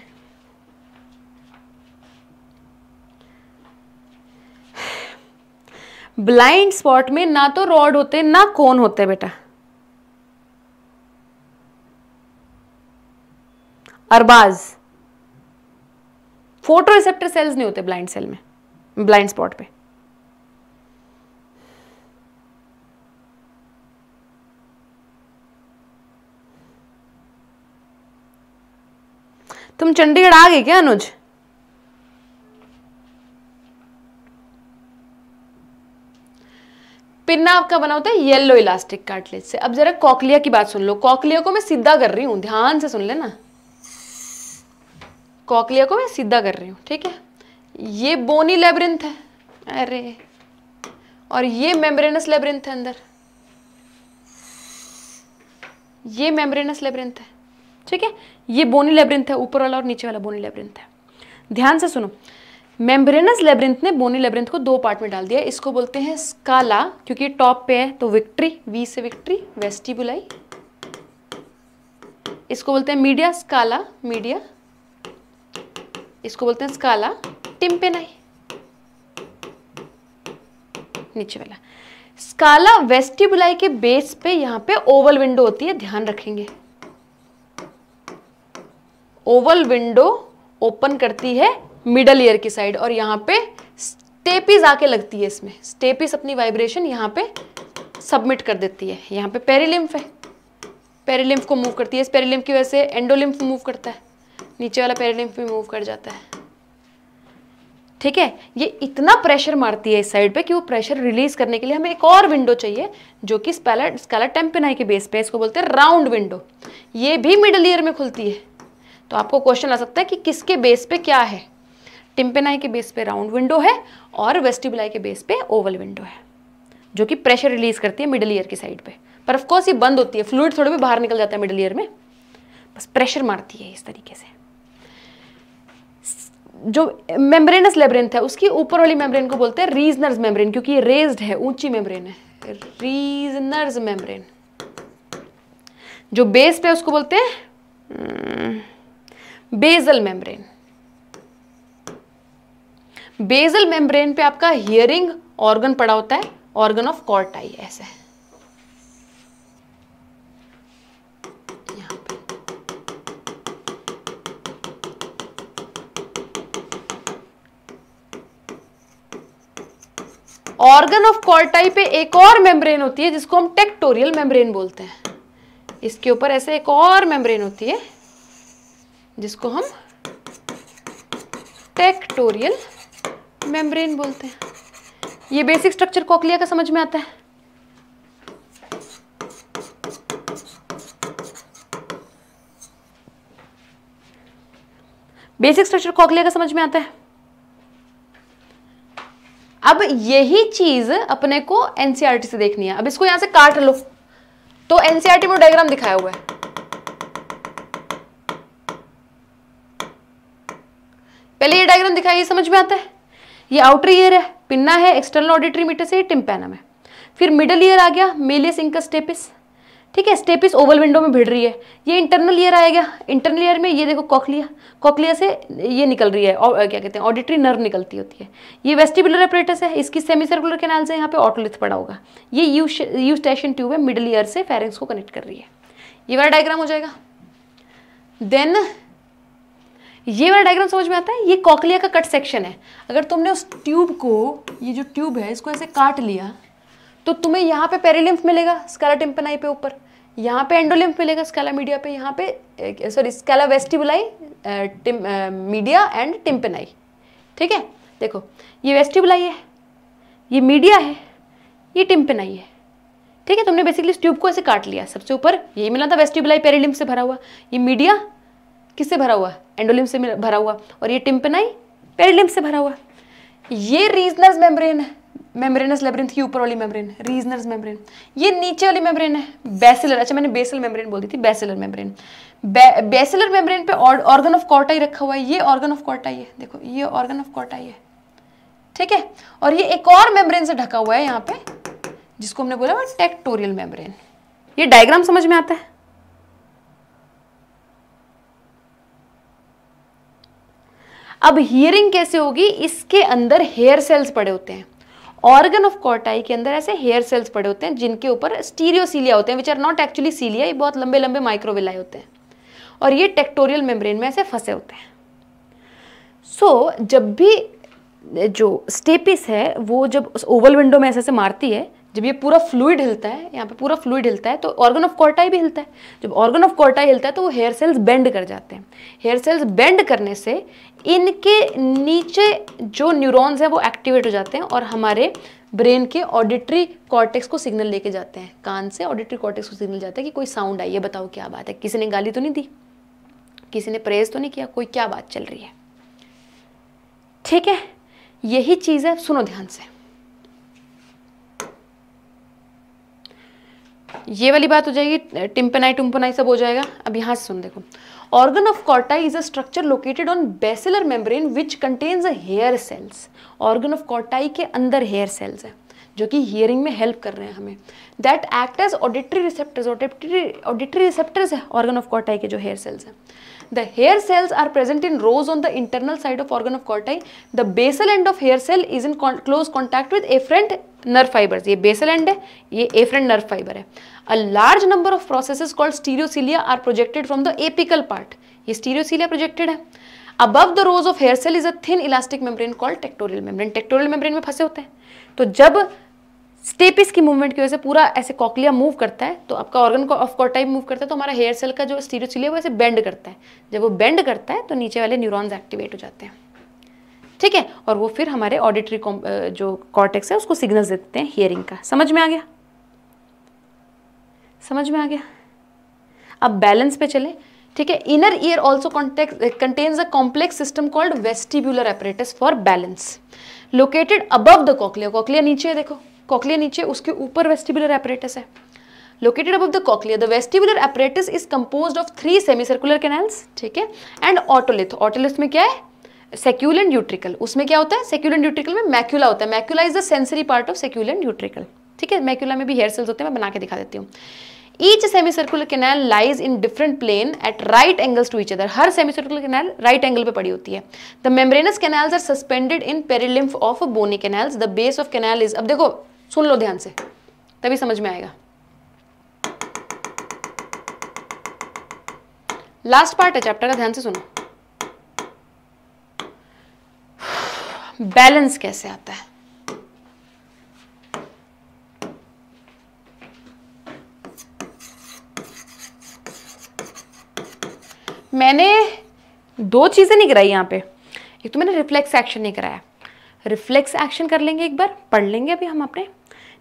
ब्लाइंड स्पॉट में ना तो रॉड होते ना कोन होते बेटा अरबाज फोटो रिसेप्टर सेल्स नहीं होते ब्लाइंड सेल में ब्लाइंड स्पॉट पे तुम चंडीगढ़ आ गए क्या अनुज पिन्ना आपका बना होता है येलो इलास्टिक कार्टलेज से अब जरा कॉकलिया की बात सुन लो कॉकलिया को मैं सीधा कर रही हूँ ध्यान से सुन लेना कॉकलिया को मैं सीधा कर रही हूँ ठीक है ये बोनी लेबरिंथ है अरे और ये मेम्ब्रेनस लेबरिंथ है अंदर ये मेम्ब्रेनस लेबरिंथ है ठीक है ये बोनी लेबरिंथ है ऊपर वाला और नीचे वाला बोनी लेबरिंथ है ध्यान से सुनो मेम्ब्रेनस लेब्रिंथ ने बोनी लेब्रिंथ को दो पार्ट में डाल दिया इसको बोलते हैं स्काला क्योंकि टॉप पे है तो विक्ट्री वी से विक्ट्री वेस्टिबुलाई इसको बोलते हैं मीडिया स्काला मीडिया इसको बोलते हैं स्काला टिम्पेनाई नीचे वाला स्काला वेस्टिबुलाई के बेस पे यहां पे ओवल विंडो होती है ध्यान रखेंगे ओवल विंडो ओपन करती है मिडल ईयर की साइड और यहाँ पे स्टेपिस आके लगती है इसमें स्टेपिस अपनी वाइब्रेशन यहाँ पे सबमिट कर देती है यहाँ पे पेरीलिम्फ है पेरीलिम्फ को मूव करती है इस पेरीलिम्फ की वजह से एंडोलिम्फ मूव करता है नीचे वाला पेरीलिम्फ भी मूव कर जाता है ठीक है ये इतना प्रेशर मारती है इस साइड पे कि वो प्रेशर रिलीज करने के लिए हमें एक और विंडो चाहिए जो कि स्कैला स्कैला टेम्पेनाई के बेस पे इसको बोलते हैं राउंड विंडो ये भी मिडल ईयर में खुलती है तो आपको क्वेश्चन आ सकता है कि किसके बेस पे क्या है टिम्पेनाई के बेस पे राउंड विंडो है और वेस्टिबुलाई के बेस पे ओवल विंडो है जो कि प्रेशर रिलीज करती है मिडल ईयर की साइड पे पर कोर्स ये बंद होती है फ्लूड थोड़े भी बाहर निकल जाता है मिडल ईयर में बस प्रेशर मारती है इस तरीके से जो मेम्ब्रेनस लेब्रेन है उसकी ऊपर वाली मेम्ब्रेन को बोलते हैं रीजनर्स मेम्ब्रेन क्योंकि ये रेज्ड है ऊंची मेम्ब्रेन है रीजनर्स मेम्ब्रेन जो बेस पे उसको बोलते हैं basal membrane hmm, basal membrane पे आपका हियरिंग ऑर्गन पड़ा होता है ऑर्गन ऑफ कॉर्ट आई ऐसे है ऑर्गन ऑफ कॉर्टाई पे एक और मेम्ब्रेन होती है जिसको हम टेक्टोरियल मेम्ब्रेन बोलते हैं इसके ऊपर ऐसे एक और मेम्ब्रेन होती है जिसको हम टेक्टोरियल मेम्ब्रेन बोलते हैं ये बेसिक स्ट्रक्चर कोकलिया का समझ में आता है बेसिक स्ट्रक्चर कोकलिया का समझ में आता है अब यही चीज अपने को एनसीआरटी e से देखनी है अब इसको यहां से काट लो तो एनसीआरटी e में डायग्राम दिखाया हुआ है पहले ये डायग्राम दिखाया ये समझ में आता है ये आउटर ईयर है पिन्ना है एक्सटर्नल ऑडिटरी मीटर से टिम्पैनम है फिर मिडल ईयर आ गया मेलियस इनका स्टेपिस ठीक है स्टेपिस ओवल विंडो में भिड़ रही है ये इंटरनल ईयर गया इंटरनल ईयर में ये देखो कॉकलिया कॉकलिया से ये निकल रही है और क्या कहते हैं ऑडिटरी नर्व निकलती होती है ये वेस्टिबुलर अपरेटस है इसकी सेमी सर्कुलर कैनाल से यहाँ पे ऑटोलिथ पड़ा होगा ये यू यू स्टेशन ट्यूब है मिडल ईयर से फेरेंस को कनेक्ट कर रही है ये वाला डायग्राम हो जाएगा देन ये वाला डायग्राम समझ में आता है ये कॉकलिया का कट सेक्शन है अगर तुमने उस ट्यूब को ये जो ट्यूब है इसको ऐसे काट लिया तो तुम्हें यहाँ पे पेरीलिम्फ मिलेगा स्कैला टिम्पनाई पे ऊपर यहाँ पे एंडोलिम्फ मिलेगा स्कैला मीडिया पे यहाँ पे sorry scala vestibuli media and tympani ठीक है देखो ये वेस्टिबुलाई है ये मीडिया है ये टिम्पनाई है ठीक है तुमने बेसिकली इस ट्यूब को ऐसे काट लिया सबसे ऊपर यही मिला था वेस्टिबुलाई पेरीलिम्फ से भरा हुआ ये मीडिया किससे भरा हुआ एंडोलिम से भरा हुआ और ये टिम्पनाई पेरिलिम से भरा हुआ ये रीजनर्स मेम्ब्रेन है मेम्ब्रेनस लेब्रिन की ऊपर वाली मेम्ब्रेन रीजनर्स मेम्ब्रेन ये नीचे वाली मेम्ब्रेन है बेसिलर अच्छा मैंने बेसल मेम्ब्रेन बोल दी थी बेसिलर मेम्ब्रेन बेसिलर मेम्ब्रेन पे ऑर्गन ऑफ कॉर्टाई रखा हुआ है ये ऑर्गन ऑफ कॉर्टाई है देखो ये ऑर्गन ऑफ कॉर्टाई है ठीक है और ये एक और मेम्ब्रेन से ढका हुआ है यहाँ पे जिसको हमने बोला टेक्टोरियल मेम्ब्रेन ये डायग्राम समझ में आता है अब हियरिंग कैसे होगी इसके अंदर हेयर सेल्स पड़े होते हैं ऑर्गन ऑफ कॉटाई के अंदर ऐसे हेयर सेल्स पड़े होते हैं जिनके ऊपर स्टीरियोसीलिया होते हैं which are not actually cilia ये बहुत लंबे लंबे माइक्रोविलाई होते हैं और ये टेक्टोरियल मेम्ब्रेन में ऐसे फंसे होते हैं सो so, जब भी जो स्टेपिस है वो जब ओवल विंडो में ऐसे ऐसे मारती है जब ये पूरा फ्लूड हिलता है यहाँ पे पूरा फ्लूड हिलता है तो ऑर्गन ऑफ कॉर्टाई भी हिलता है जब ऑर्गन ऑफ कॉर्टाई हिलता है तो वो हेयर सेल्स बेंड कर जाते हैं हेयर सेल्स बेंड करने से इनके नीचे जो न्यूरॉन्स हैं वो एक्टिवेट हो जाते हैं और हमारे ब्रेन के ऑडिटरी कॉर्टेक्स को सिग्नल लेके जाते हैं कान से ऑडिटरी कॉर्टेक्स को सिग्नल जाता है कि कोई साउंड आई है बताओ क्या बात है किसी ने गाली तो नहीं दी किसी ने प्रेज तो नहीं किया कोई क्या बात चल रही है ठीक है यही चीज़ है सुनो ध्यान से ये वाली बात हो जाएगी टिम्पनाई टुम्पनाई सब हो जाएगा अब यहां से सुन देखो Organ of Corti is a structure located on basilar membrane which contains a hair cells. Organ of Corti के अंदर hair cells है जो कि हियरिंग में हेल्प कर रहे हैं हमें that act as auditory receptors auditory auditory receptors है ऑर्गन ऑफ कॉटाई के जो हेयर सेल्स हैं The hair cells are present in rows on the internal side of organ of Corti. The basal end of hair cell is in con close contact with afferent nerve fibers. ये basal end है ये afferent nerve fiber है A large number of processes called stereocilia are projected from the apical part. ये stereocilia projected है Above the rows of hair cell is a thin elastic membrane called tectorial membrane. Tectorial membrane में फंसे होते हैं तो जब stapes की movement की वजह से पूरा ऐसे कॉकलिया मूव करता है तो आपका ऑर्गन को ऑफ टाइप मूव करता है तो हमारा हेयर सेल का जो स्टीरोचिल है वो ऐसे बेंड करता है जब वो बेंड करता है तो नीचे वाले न्यूरॉन्स एक्टिवेट हो जाते हैं ठीक है और वो फिर हमारे ऑडिटरी जो कॉर्टेक्स है उसको सिग्नल्स देते हैं हियरिंग का समझ में आ गया समझ में आ गया अब बैलेंस पे चले ठीक है inner ear also contains a complex system called vestibular apparatus for balance located above the cochlea cochlea नीचे है देखो कॉकलिया नीचे उसके ऊपर वेस्टिबुलर एपरेटस है located above the cochlea the vestibular apparatus is compose of three semi circular canals ठीक है and otolith otolith में क्या है सेक्यूलेंट न्यूट्रिकल उसमें क्या होता है सेक्यूलेंट न्यूट्रिकल में मैक्यूला होता है macula is the sensory part of saccule and utricle ठीक है मैक्यूला में भी हेयर सेल्स होते हैं मैं बना के दिखा देती हूँ each semi circular canal lies in different plane at right angles to each other हर semi circular canal right angle पे पड़ी होती है the membranous canals are suspended in perilymph of bony canals the base of canal is अब देखो सुन लो ध्यान से तभी समझ में आएगा लास्ट पार्ट है चैप्टर का ध्यान से सुनो बैलेंस कैसे आता है मैंने दो चीज़ें नहीं कराई यहां पे एक तो मैंने रिफ्लेक्स एक्शन नहीं कराया रिफ्लेक्स एक्शन कर लेंगे एक बार पढ़ लेंगे अभी हम अपने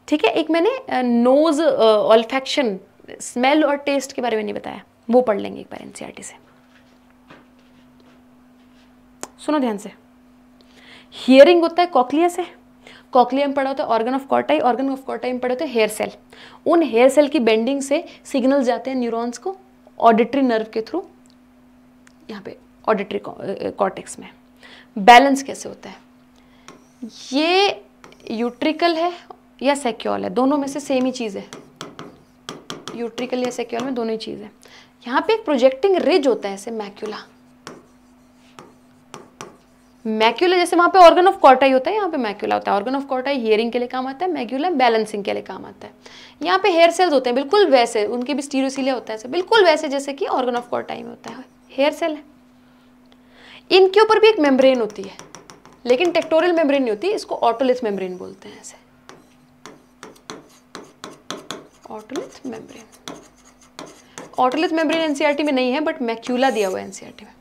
ठीक है एक मैंने नोज ऑल्फेक्शन स्मेल और टेस्ट के बारे में नहीं बताया वो पढ़ लेंगे एक बार एनसीईआरटी e से सुनो ध्यान से हियरिंग होता है कॉकलिया से कॉकलिया में पड़ा होता है organ of Corti organ of Corti में पड़े होते हैं हेयर सेल उन हेयर सेल की बेंडिंग से सिग्नल जाते हैं न्यूरॉन्स को ऑडिटरी नर्व के थ्रू यहाँ पे ऑडिटरी कॉर्टेक्स में बैलेंस कैसे होता है ये यूट्रिकल है या सेक्योल है दोनों में से सेम ही चीज़ है यूट्रिकल या सेक्योल में दोनों ही चीज़ है यहाँ पे एक प्रोजेक्टिंग रिज होता है ऐसे मैक्यूला मैक्यूला जैसे वहाँ पे ऑर्गन ऑफ कॉर्टाई होता है यहाँ पे मैक्यूला होता है ऑर्गन ऑफ कॉर्टाई हियरिंग के लिए काम आता है मैक्यूला बैलेंसिंग के लिए काम आता है यहाँ पे हेयर सेल्स होते हैं बिल्कुल वैसे उनके भी स्टीरोसिलिया होता है बिल्कुल वैसे जैसे कि ऑर्गन ऑफ कॉर्टाई में होता है हेयर सेल है इनके ऊपर भी एक मेम्ब्रेन होती है लेकिन टेक्टोरियल मेम्ब्रेन नहीं होती इसको ऑटोलिथ मेम्ब्रेन बोलते हैं ऐसे otolith membrane otolith membrane NCERT में नहीं है बट मैक्यूला दिया हुआ है एनसीईआरटी e में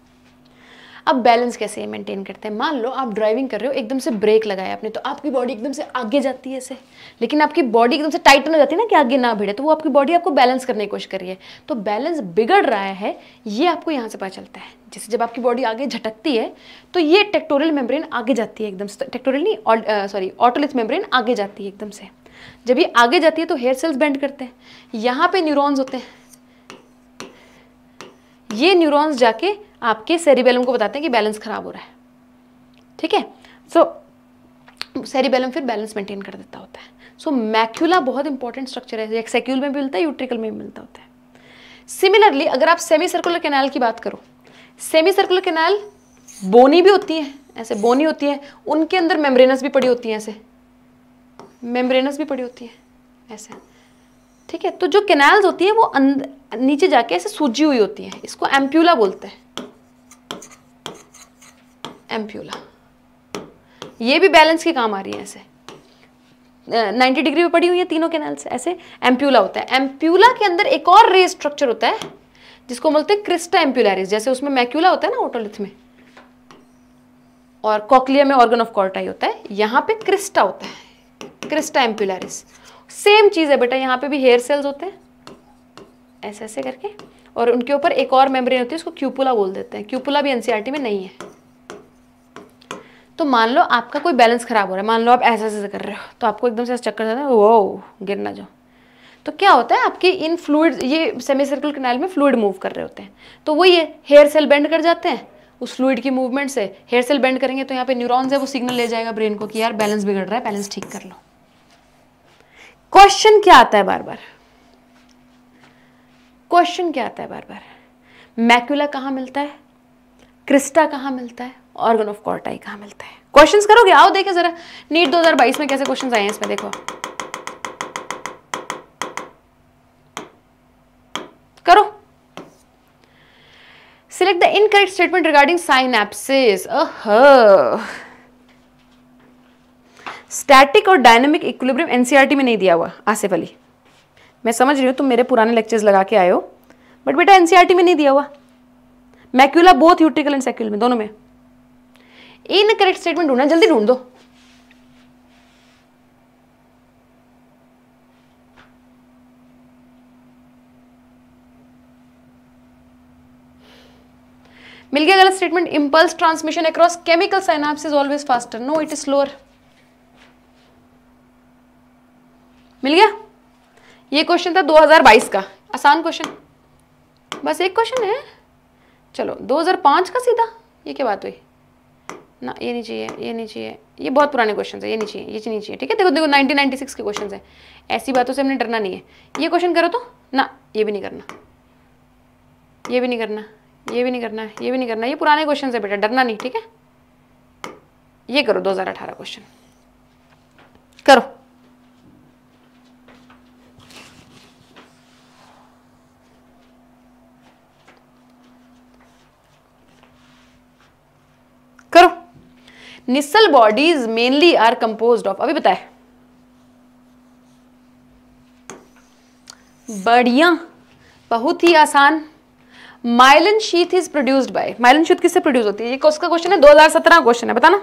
अब बैलेंस कैसे मेंटेन करते हैं मान लो आप ड्राइविंग कर रहे हो एकदम से ब्रेक लगाए आपने तो आपकी बॉडी एकदम से आगे जाती है ऐसे लेकिन आपकी बॉडी एकदम से टाइट हो जाती है ना कि आगे ना भिड़े तो वो आपकी बॉडी आपको बैलेंस करने की कोशिश कर रही है तो बैलेंस बिगड़ रहा है ये आपको यहाँ से पता चलता है जैसे जब आपकी बॉडी आगे झटकती है तो ये टेक्टोरियल मेम्ब्रेन आगे जाती है एकदम से टेक्टोरियल नहीं सॉरी ऑटोलिथ मेम्ब्रेन आगे जाती है एकदम से जब ये आगे जाती है तो हेयर सेल्स बेंड करते हैं यहाँ पे न्यूरॉन्स होते हैं ये न्यूरॉन्स जाके आपके सेरिबेलम को बताते हैं कि बैलेंस खराब हो रहा है ठीक है सो सेरिबेलम फिर बैलेंस मेंटेन कर देता होता है सो so, मैक्यूला बहुत इंपॉर्टेंट स्ट्रक्चर है सेक्यूल में भी मिलता है यूट्रिकल में भी मिलता होता है सिमिलरली अगर आप सेमी सर्कुलर कैनाल की बात करो सेमी सर्कुलर कैनाल बोनी भी होती है ऐसे बोनी होती है उनके अंदर मेम्ब्रेनस भी पड़ी होती हैं ऐसे मेम्ब्रेनस भी पड़ी होती है ऐसे ठीक है तो जो कैनाल्स होती है वो अं-, नीचे जाके ऐसे सूजी हुई होती है इसको एम्प्यूला बोलते हैं एम्प्यूला ये भी बैलेंस के काम आ रही है ऐसे 90 डिग्री पे पड़ी हुई है तीनों कैनाल्स ऐसे एम्प्यूला होता है एम्प्यूला के अंदर एक और रे स्ट्रक्चर होता है जिसको बोलते हैं क्रिस्टा एम्प्यूलरिस जैसे उसमें मैक्यूला होता है ना ऑटोलिथ में और कॉकलिया में ऑर्गन ऑफ कॉर्टाई होता है यहाँ पे क्रिस्टा होता है क्रिस्टा एम्पुलरिस सेम चीज़ है बेटा यहाँ पे भी हेयर सेल्स होते हैं ऐसे ऐसे करके और उनके ऊपर एक और मेम्ब्रेन होती है उसको क्यूपुला बोल देते हैं क्यूपुला भी एनसीईआरटी में नहीं है तो मान लो आपका कोई बैलेंस खराब हो रहा है मान लो आप ऐसे ऐसे कर रहे हो तो आपको एकदम से चक्कर जाता है वो गिर ना जाओ तो क्या होता है आपकी इन फ्लूड ये सेमी सर्कल कैनाल में फ्लूड मूव कर रहे होते हैं तो वो ये हेयर सेल बेंड कर जाते हैं उस फ्लूड की मूवमेंट से हेयर सेल बेंड करेंगे तो यहाँ पे न्यूरॉन्स है वो सिग्नल ले जाएगा ब्रेन को कि यार बैलेंस बिगड़ रहा है बैलेंस ठीक कर लो क्वेश्चन क्या आता है बार बार क्वेश्चन क्या आता है बार बार मैक्यूला कहां मिलता है क्रिस्टा कहां मिलता है ऑर्गन ऑफ कॉर्टाई कहां मिलता है क्वेश्चंस करोगे आओ देखे जरा नीट 2022 में कैसे क्वेश्चंस आए हैं इसमें देखो करो select the incorrect statement regarding synapsis oh static और डायनेमिक इक्विलिब्रियम एनसीईआरटी में नहीं दिया हुआ आसिफ अली मैं समझ रही हूँ तुम मेरे पुराने लेक्चर्स लगा के आए हो बट बेटा एनसीईआरटी e में नहीं दिया हुआ macula both utricle and saccule में दोनों में इन करेक्ट स्टेटमेंट ढूंढना जल्दी ढूंढ दो मिल गया गलत statement impulse transmission across chemical synapse is always faster no it is slower मिल गया ये क्वेश्चन था 2022 का आसान क्वेश्चन बस एक क्वेश्चन है चलो 2005 का सीधा ये क्या बात हुई ना ये नहीं चाहिए ये नहीं चाहिए ये बहुत पुराने क्वेश्चन है ये नहीं चाहिए ये नहीं चाहिए ठीक है देखो देखो 1996 के क्वेश्चन है ऐसी बातों से हमने डरना नहीं है ये क्वेश्चन करो तो ना ये भी नहीं करना ये भी नहीं करना ये भी नहीं करना ये भी नहीं करना ये पुराने क्वेश्चन है बेटा डरना नहीं ठीक है ये करो 2018 क्वेश्चन करो Nissl bodies mainly are compose of अभी बताए बढ़िया बहुत ही आसान myelin sheath is produced by myelin sheath किससे प्रोड्यूस होती है ये उसका क्वेश्चन है 2017 क्वेश्चन है बताना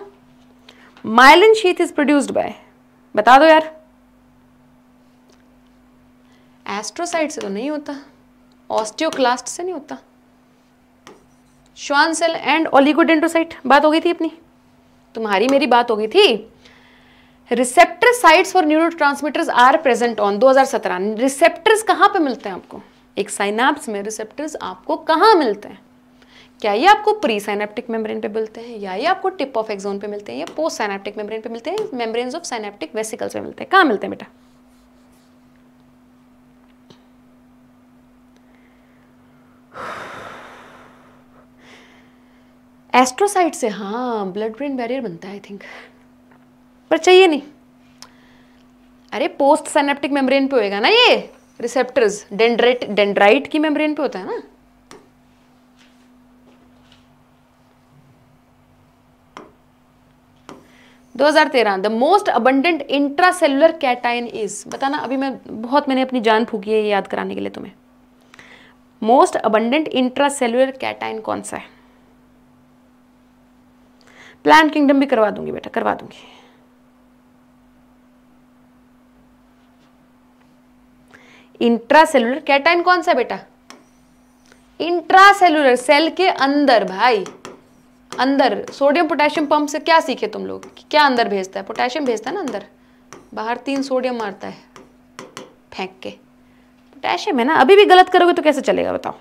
myelin sheath is produced by बता दो यार एस्ट्रोसाइट से तो नहीं होता ऑस्टियोक्लास्ट से नहीं होता श्वान सेल एंड ओलिगोडेंटोसाइट बात हो गई थी अपनी तुम्हारी मेरी बात हो गई थी receptor sites for neuro transmitters are present on 2017 receptors कहाँ पे मिलते हैं आपको एक साइनाप्स में रिसेप्टर्स आपको कहाँ मिलते हैं क्या ये आपको प्री साइनेप्टिक मेम्ब्रेन पे मिलते हैं या ये आपको टिप ऑफ एक्जोन पे मिलते हैं या पोस्ट साइनेप्टिक मेम्ब्रेन पे मिलते हैं मेम्ब्रेन ऑफ साइनेप्टिक वेसिकल्स पे मिलते हैं कहाँ मिलते हैं बेटा एस्ट्रोसाइट से हाँ ब्लड ब्रेन बैरियर बनता है आई थिंक पर चाहिए नहीं अरे पोस्ट सेनेप्टिक मेम्ब्रेन पे होएगा ना ये रिसेप्टर्स डेंड्रेट डेंड्राइट की मेम्ब्रेन पे होता है ना दो हजार तेरह the most abundant intracellular cation is बताना अभी मैं बहुत मैंने अपनी जान फूकी है ये याद कराने के लिए तुम्हें मोस्ट अबंडेंट इंट्रासेलुलर कैटाइन कौन सा है प्लान किंगडम भी करवा दूंगी बेटा करवा दूंगी इंट्रा सेलुलर कैटाइन कौन सा बेटा सेलुलर सेल के अंदर भाई अंदर सोडियम पोटेशियम पंप से क्या सीखे तुम लोग क्या अंदर भेजता है पोटेशियम भेजता है ना अंदर बाहर तीन सोडियम मारता है फेंक के पोटेशियम है ना अभी भी गलत करोगे तो कैसे चलेगा बताओ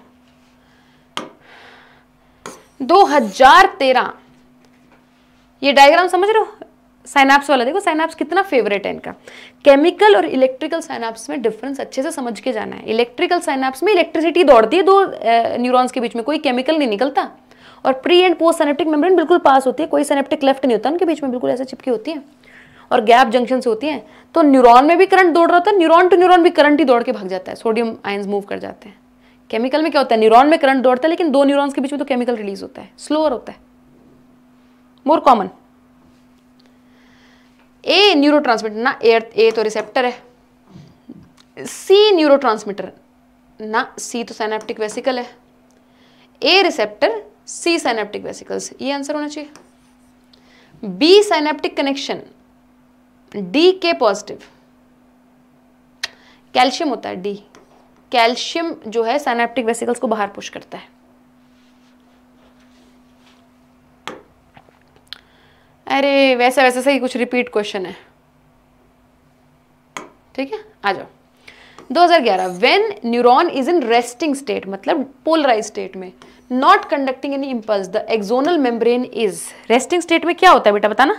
2013 ये डायग्राम समझ रहे हो साइनाप्स वाला देखो साइनाप्स कितना फेवरेट है इनका केमिकल और इलेक्ट्रिकल साइनाप्स में डिफरेंस अच्छे से समझ के जाना है इलेक्ट्रिकल साइनाप्स में इलेक्ट्रिसिटी दौड़ती है दो न्यूरॉन्स के बीच में कोई केमिकल नहीं निकलता और pre and post synaptic membrane बिल्कुल पास होती है कोई सेनेप्टिक लेफ्ट नहीं होता उनके बीच में बिल्कुल ऐसे चिपकी होती है और गैप जंक्शन से होती है तो न्यूरॉन में भी करंट दौड़ रहा था है न्यूरॉन टू न्यूरॉन भी करंट ही दौड़ के भाग जाता है सोडियम आयंस मूव कर जाते हैं केमिकल में क्या होता है न्यूरॉन में करंट दौड़ता है लेकिन दो न्यूरॉन्स के बीच में तो केमिकल रिलीज होता है स्लोअर होता है मोर कॉमन ए न्यूरोट्रांसमीटर ना ए ए तो रिसेप्टर है सी न्यूरोट्रांसमीटर ना सी तो सैनेप्टिक वेसिकल है A receptor C synaptic vesicles ये आंसर होना चाहिए B synaptic connection D K positive calcium होता है डी कैल्शियम जो है सैनेप्टिक वेसिकल्स को बाहर पुश करता है अरे वैसा वैसा सही कुछ रिपीट क्वेश्चन है ठीक है आ जाओ 2011 when neuron is in resting state मतलब पोलराइज स्टेट में not conducting any impulse the axonal membrane is resting state में क्या होता है बेटा बताना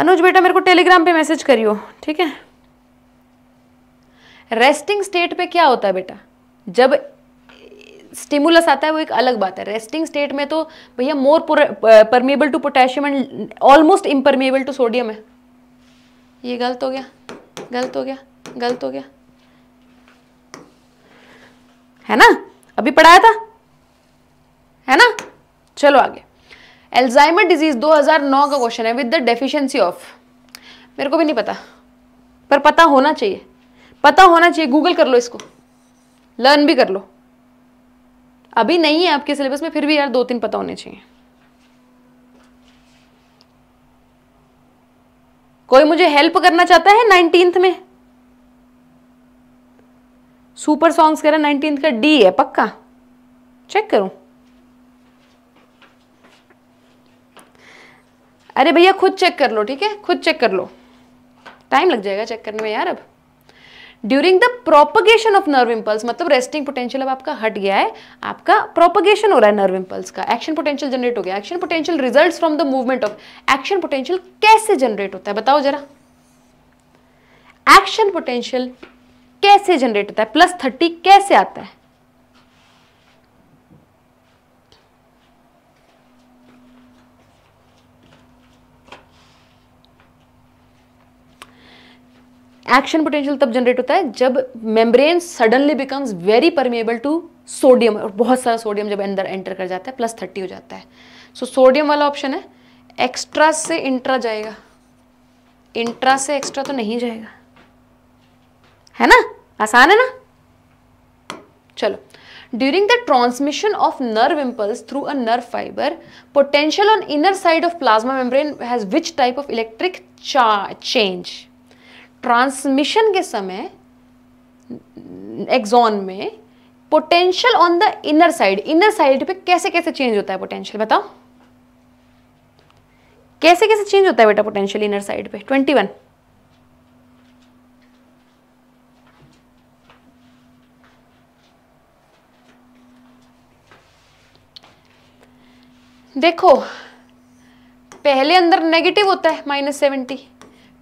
अनुज बेटा मेरे को टेलीग्राम पे मैसेज करियो ठीक है रेस्टिंग स्टेट पे क्या होता है बेटा जब स्टिमुलस आता है वो एक अलग बात है रेस्टिंग स्टेट में तो भैया more permeable to potassium and almost impermeable to sodium है ये गलत हो गया गलत हो गया गलत हो गया है ना अभी पढ़ाया था है ना चलो आगे एल्जाइमर डिजीज 2009 का क्वेश्चन है विद द डेफिशिएंसी ऑफ मेरे को भी नहीं पता पर पता होना चाहिए पता होना चाहिए गूगल कर लो इसको लर्न भी कर लो अभी नहीं है आपके सिलेबस में फिर भी यार दो तीन पता होने चाहिए कोई मुझे हेल्प करना चाहता है नाइनटीन्थ में सुपर सॉन्ग्स कह करा नाइनटीन्थ का डी है पक्का चेक करूं अरे भैया खुद चेक कर लो ठीक है खुद चेक कर लो टाइम लग जाएगा चेक करने में यार अब during the propagation of nerve impulse मतलब रेस्टिंग पोटेंशियल अब आपका हट गया है आपका प्रोपगेशन हो रहा है नर्व इम्पल्स का एक्शन पोटेंशियल जनरेट हो गया action potential result from the movement of action potential कैसे जनरेट होता है बताओ जरा एक्शन पोटेंशियल कैसे जनरेट होता है प्लस थर्टी कैसे आता है एक्शन पोटेंशियल तब जनरेट होता है जब membrane suddenly becomes very permeable to sodium और बहुत सारा सोडियम जब अंदर एंटर कर जाता है प्लस थर्टी हो जाता है सो so, सोडियम वाला ऑप्शन है एक्स्ट्रा से इंट्रा जाएगा इंट्रा से एक्स्ट्रा तो नहीं जाएगा है ना आसान है ना चलो during the transmission of nerve impulse through a nerve fibre potential on inner side of plasma membrane has which type of electric charge change transmission के समय एक्सॉन में potential on the inner side inner side पे कैसे कैसे change होता है potential बताओ कैसे कैसे चेंज होता है बेटा पोटेंशियल इनर साइड पे ट्वेंटी वन देखो पहले अंदर नेगेटिव होता है माइनस सेवेंटी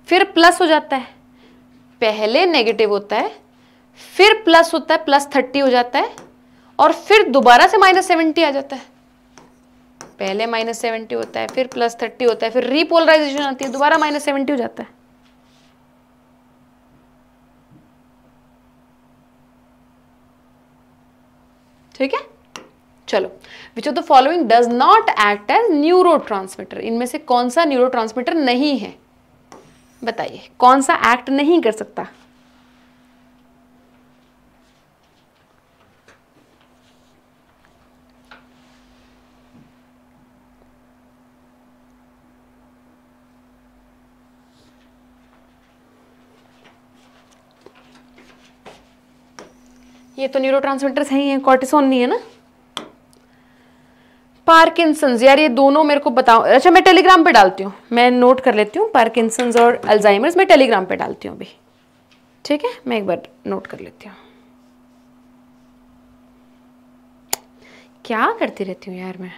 फिर प्लस हो जाता है पहले नेगेटिव होता है फिर प्लस होता है प्लस थर्टी हो जाता है और फिर दोबारा से माइनस सेवेंटी आ जाता है पहले माइनस सेवेंटी होता है फिर प्लस थर्टी होता है फिर रीपोलराइजेशन आती है दोबारा माइनस सेवेंटी हो जाता है ठीक है चलो which of the following does not act as neuro इनमें से कौन सा न्यूरो नहीं है बताइए कौन सा एक्ट नहीं कर सकता ये तो न्यूरो ट्रांसमीटर्स है ही है कॉर्टिसोन नहीं है ना पार्किसन यार ये दोनों मेरे को बताओ अच्छा मैं टेलीग्राम पे डालती हूँ मैं नोट कर लेती हूँ पार्किसन और अल्जाइमर्स मैं टेलीग्राम पे डालती हूँ अभी ठीक है मैं एक बार नोट कर लेती हूँ क्या करती रहती हूँ यार मैं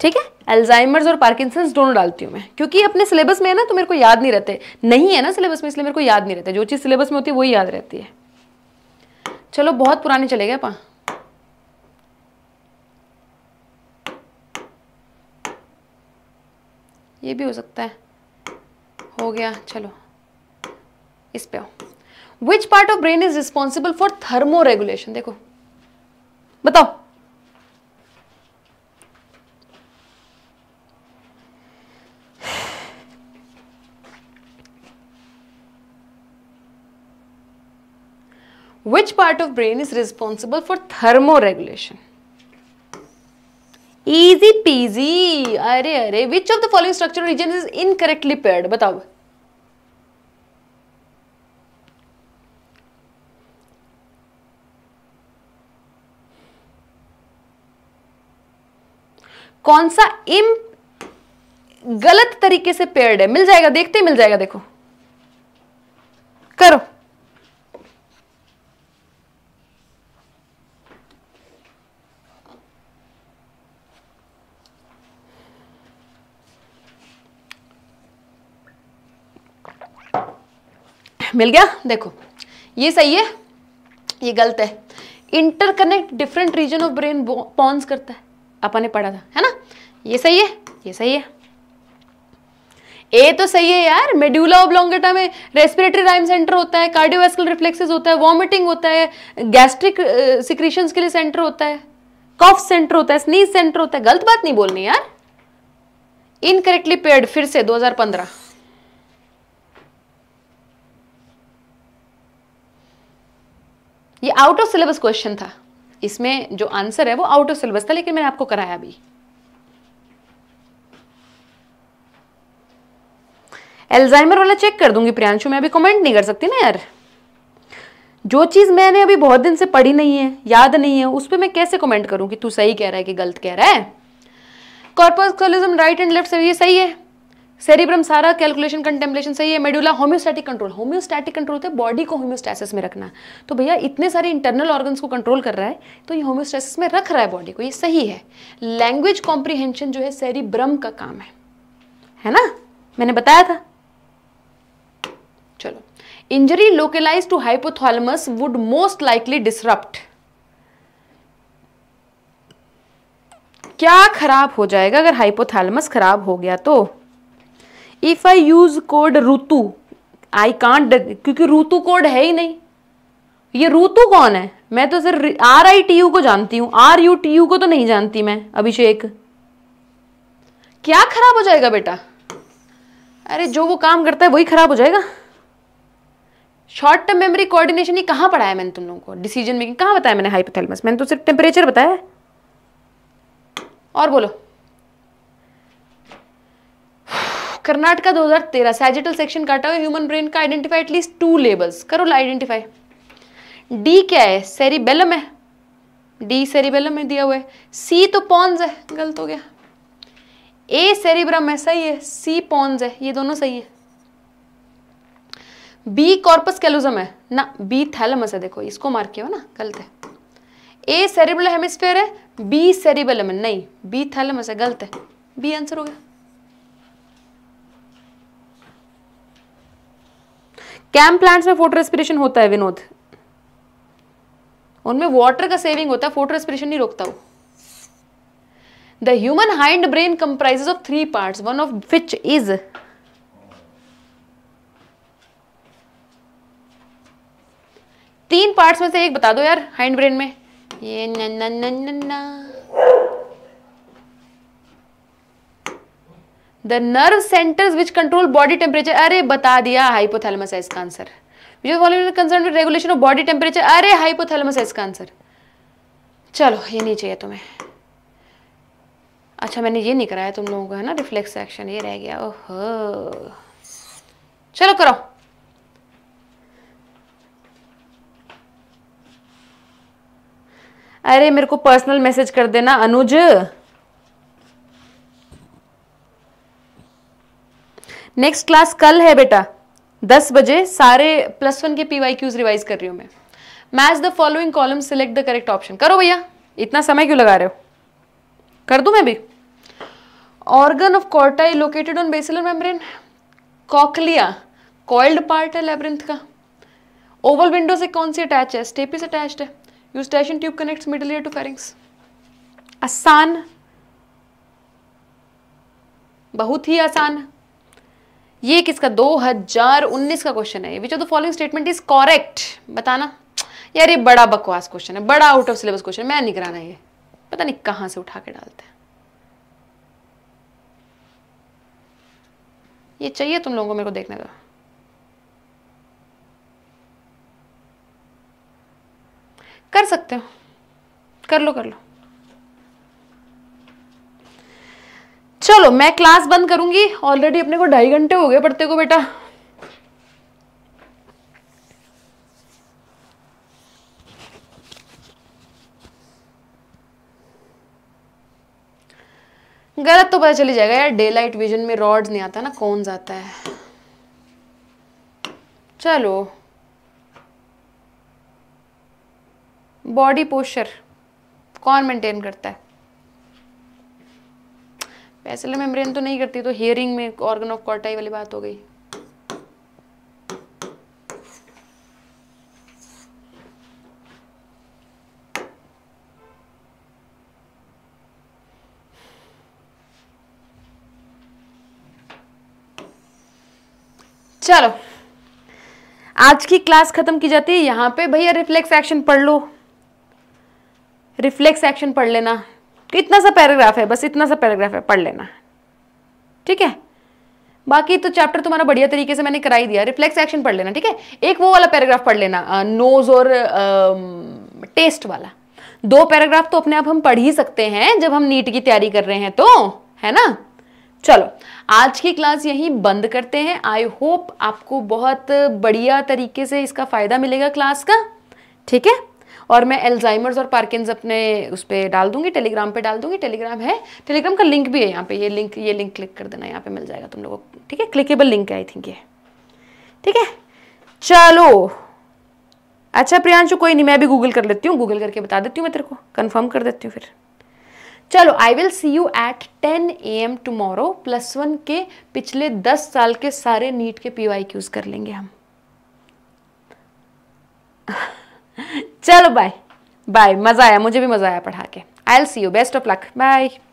ठीक है अल्जाइमर्स और पार्किसन दोनों डालती हूँ मैं क्योंकि अपने सिलेबस में है ना तो मेरे को याद नहीं रहते नहीं है ना सिलेबस में इसलिए मेरे को याद नहीं रहता जो चीज़ सिलेबस में होती है वही याद रहती है चलो बहुत पुराने चले गए पा ये भी हो सकता है हो गया चलो इस पे आओ which part of brain is responsible for thermo regulation देखो बताओ which part of brain is responsible for thermo regulation easy peasy अरे अरे which of the following structure region is incorrectly paired बताओ कौन सा इम गलत तरीके से पेयर्ड है मिल जाएगा देखते ही मिल जाएगा देखो करो मिल गया देखो ये सही है ये गलत है interconnect different region of brain pons करता है अपन ने पढ़ा था है ना ये सही है ये सही है ए तो सही है यार मेड्यूला लॉन्गेटा में रेस्पिरेटरी राइम सेंटर होता है कार्डियोवेस्कुलर रिफ्लेक्सेस होता है वॉमिटिंग होता है गैस्ट्रिक सिक्रीशन के लिए सेंटर होता है कॉफ सेंटर होता है स्नीज सेंटर होता है गलत बात नहीं बोलनी यार इनकरेक्टली पेड फिर से 2015 ये आउट ऑफ सिलेबस क्वेश्चन था इसमें जो आंसर है वो आउट ऑफ सिलेबस था लेकिन मैंने आपको कराया भी एल्जाइमर वाला चेक कर दूंगी प्रियांशु मैं अभी कमेंट नहीं कर सकती ना यार जो चीज़ मैंने अभी बहुत दिन से पढ़ी नहीं है याद नहीं है उस पर मैं कैसे कमेंट करूं कि तू सही कह रहा है कि गलत कह रहा है कॉर्पोस्कोलिज्म राइट एंड लेफ्ट सही है सेरिब्रम सारा कैलकुलेशन कंटेम्पलेशन सही है medulla homeostatic control homeostatic control होता है बॉडी को होम्योस्टैसिस में रखना तो भैया इतने सारे इंटरनल ऑर्गन्स को कंट्रोल कर रहा है तो ये होम्योस्टैसिस में रख रहा है बॉडी को ये सही है लैंग्वेज कॉम्प्रिहेंशन जो है सेरिब्रम का काम है है ना मैंने बताया था चलो injury localise to hypothalamus would most likely disrupt क्या खराब हो जाएगा अगर हाइपोथैलमस खराब हो गया तो if I use code Ritu I can't क्योंकि ऋतु कोड है ही नहीं ये ऋतु कौन है मैं तो सिर्फ आर आई टी यू को जानती हूँ आर यू टी यू को तो नहीं जानती मैं अभिषेक क्या खराब हो जाएगा बेटा अरे जो वो काम करता है वही खराब हो जाएगा शॉर्ट टर्म मेमोरी कोऑर्डिनेशन ये कहाँ पढ़ाया मैंने तुम लोगों को डिसीजन मेकिंग कहाँ बताया मैंने हाइपोथैलेमस मैंने तो सिर्फ टेम्परेचर बताया और बोलो कर्नाटका 2013 सैजिटल सेक्शन काटा हुआ ह्यूमन ब्रेन का आइडेंटिफाई एटलीस्ट टू लेबल्स करो आइडेंटिफाई डी क्या है सेरिबेलम है डी सेरिबेलम है दिया हुआ है सी तो पॉन्स है गलत हो गया ए सेरिब्रम है सही है सी पॉन्स है ये दोनों सही है बी कॉर्पस कैलोजम है ना बी थैलमस है देखो इसको मार के हो ना गलत है ए सेरिबल हेमिस्फेयर है बी सेरिबेलम है नहीं बी थैलमस है गलत है बी आंसर हो गया कैम प्लांट्स में फोटो रेस्पिरेशन होता है विनोद उनमें वाटर का सेविंग होता है फोटो रेस्पिरेशन नहीं रोकता वो the human hind brain comprises of three parts one of which is तीन पार्ट्स में से एक बता दो यार हाइंड ब्रेन में ये न न न न ना the nerve centres which control body temperature अरे बता दिया हाइपोथैलेमस है इसका answer concern with regulation of body temperature अरे हाइपोथैलेमस है इसका आंसर चलो ये नहीं चाहिए तुम्हें अच्छा मैंने ये नहीं कराया तुम लोगों का है ना रिफ्लेक्स एक्शन ये रह गया ओह चलो करो अरे मेरे को पर्सनल मैसेज कर देना अनुज नेक्स्ट क्लास कल है बेटा दस बजे सारे प्लस वन के पी रिवाइज कर रही हूँ मैं match the following column select the correct option करो भैया इतना समय क्यों लगा रहे हो कर दूँ मैं भी organ of Corti is located on basilar membrane cochlea coiled part है लेब्रिंथ का ओवल विंडो से कौन सी अटैच है स्टेपिस अटैच है Eustachian tube connect middle ear to pharynx आसान बहुत ही आसान ये किसका 2019 का क्वेश्चन है which of the following statement is correct बताना यार ये बड़ा बकवास क्वेश्चन है बड़ा आउट ऑफ सिलेबस क्वेश्चन मैं नहीं कराना ये पता नहीं कहाँ से उठा के डालते हैं ये चाहिए तुम लोगों को मेरे को देखने का कर सकते हो कर लो कर लो चलो मैं क्लास बंद करूंगी ऑलरेडी अपने को ढाई घंटे हो गए पढ़ते को बेटा गलत तो पता चली जाएगा यार डे लाइट विजन में रॉड नहीं आता ना कौन जाता है चलो बॉडी पोस्चर कौन मेंटेन करता है पैसेलर मेम्ब्रेन तो नहीं करती तो हेयरिंग में ऑर्गन ऑफ कॉर्टाई वाली बात हो गई चलो आज की क्लास खत्म की जाती है यहां पे भैया रिफ्लेक्स एक्शन पढ़ लो रिफ्लेक्स एक्शन पढ़ लेना इतना सा पैराग्राफ है बस इतना सा पैराग्राफ है पढ़ लेना ठीक है बाकी तो चैप्टर तुम्हारा बढ़िया तरीके से मैंने कराई दिया रिफ्लेक्स एक्शन पढ़ लेना ठीक है एक वो वाला पैराग्राफ पढ़ लेना नोज और टेस्ट वाला दो पैराग्राफ तो अपने आप हम पढ़ ही सकते हैं जब हम नीट की तैयारी कर रहे हैं तो है ना चलो आज की क्लास यहीं बंद करते हैं आई होप आपको बहुत बढ़िया तरीके से इसका फ़ायदा मिलेगा क्लास का ठीक है और मैं एल्जाइमर्स और पार्किंस अपने उस पर डाल दूंगी टेलीग्राम पर डाल दूंगी टेलीग्राम है टेलीग्राम का लिंक भी है यहाँ पे ये लिंक ये लिंक क्लिक कर देना यहाँ पे मिल जाएगा तुम लोगों को ठीक है क्लिकेबल लिंक है आई थिंक ये ठीक है चलो अच्छा प्रियांशु कोई नहीं मैं भी गूगल कर लेती हूँ गूगल करके बता देती हूँ मैं तेरे को कंफर्म कर देती हूँ फिर चलो I will see you at 10 A M tomorrow plus one के पिछले 10 साल के सारे नीट के पी वाई क्यूज कर लेंगे हम चलो बाय बाय मज़ा आया मुझे भी मज़ा आया पढ़ा के I'll see you best of luck bye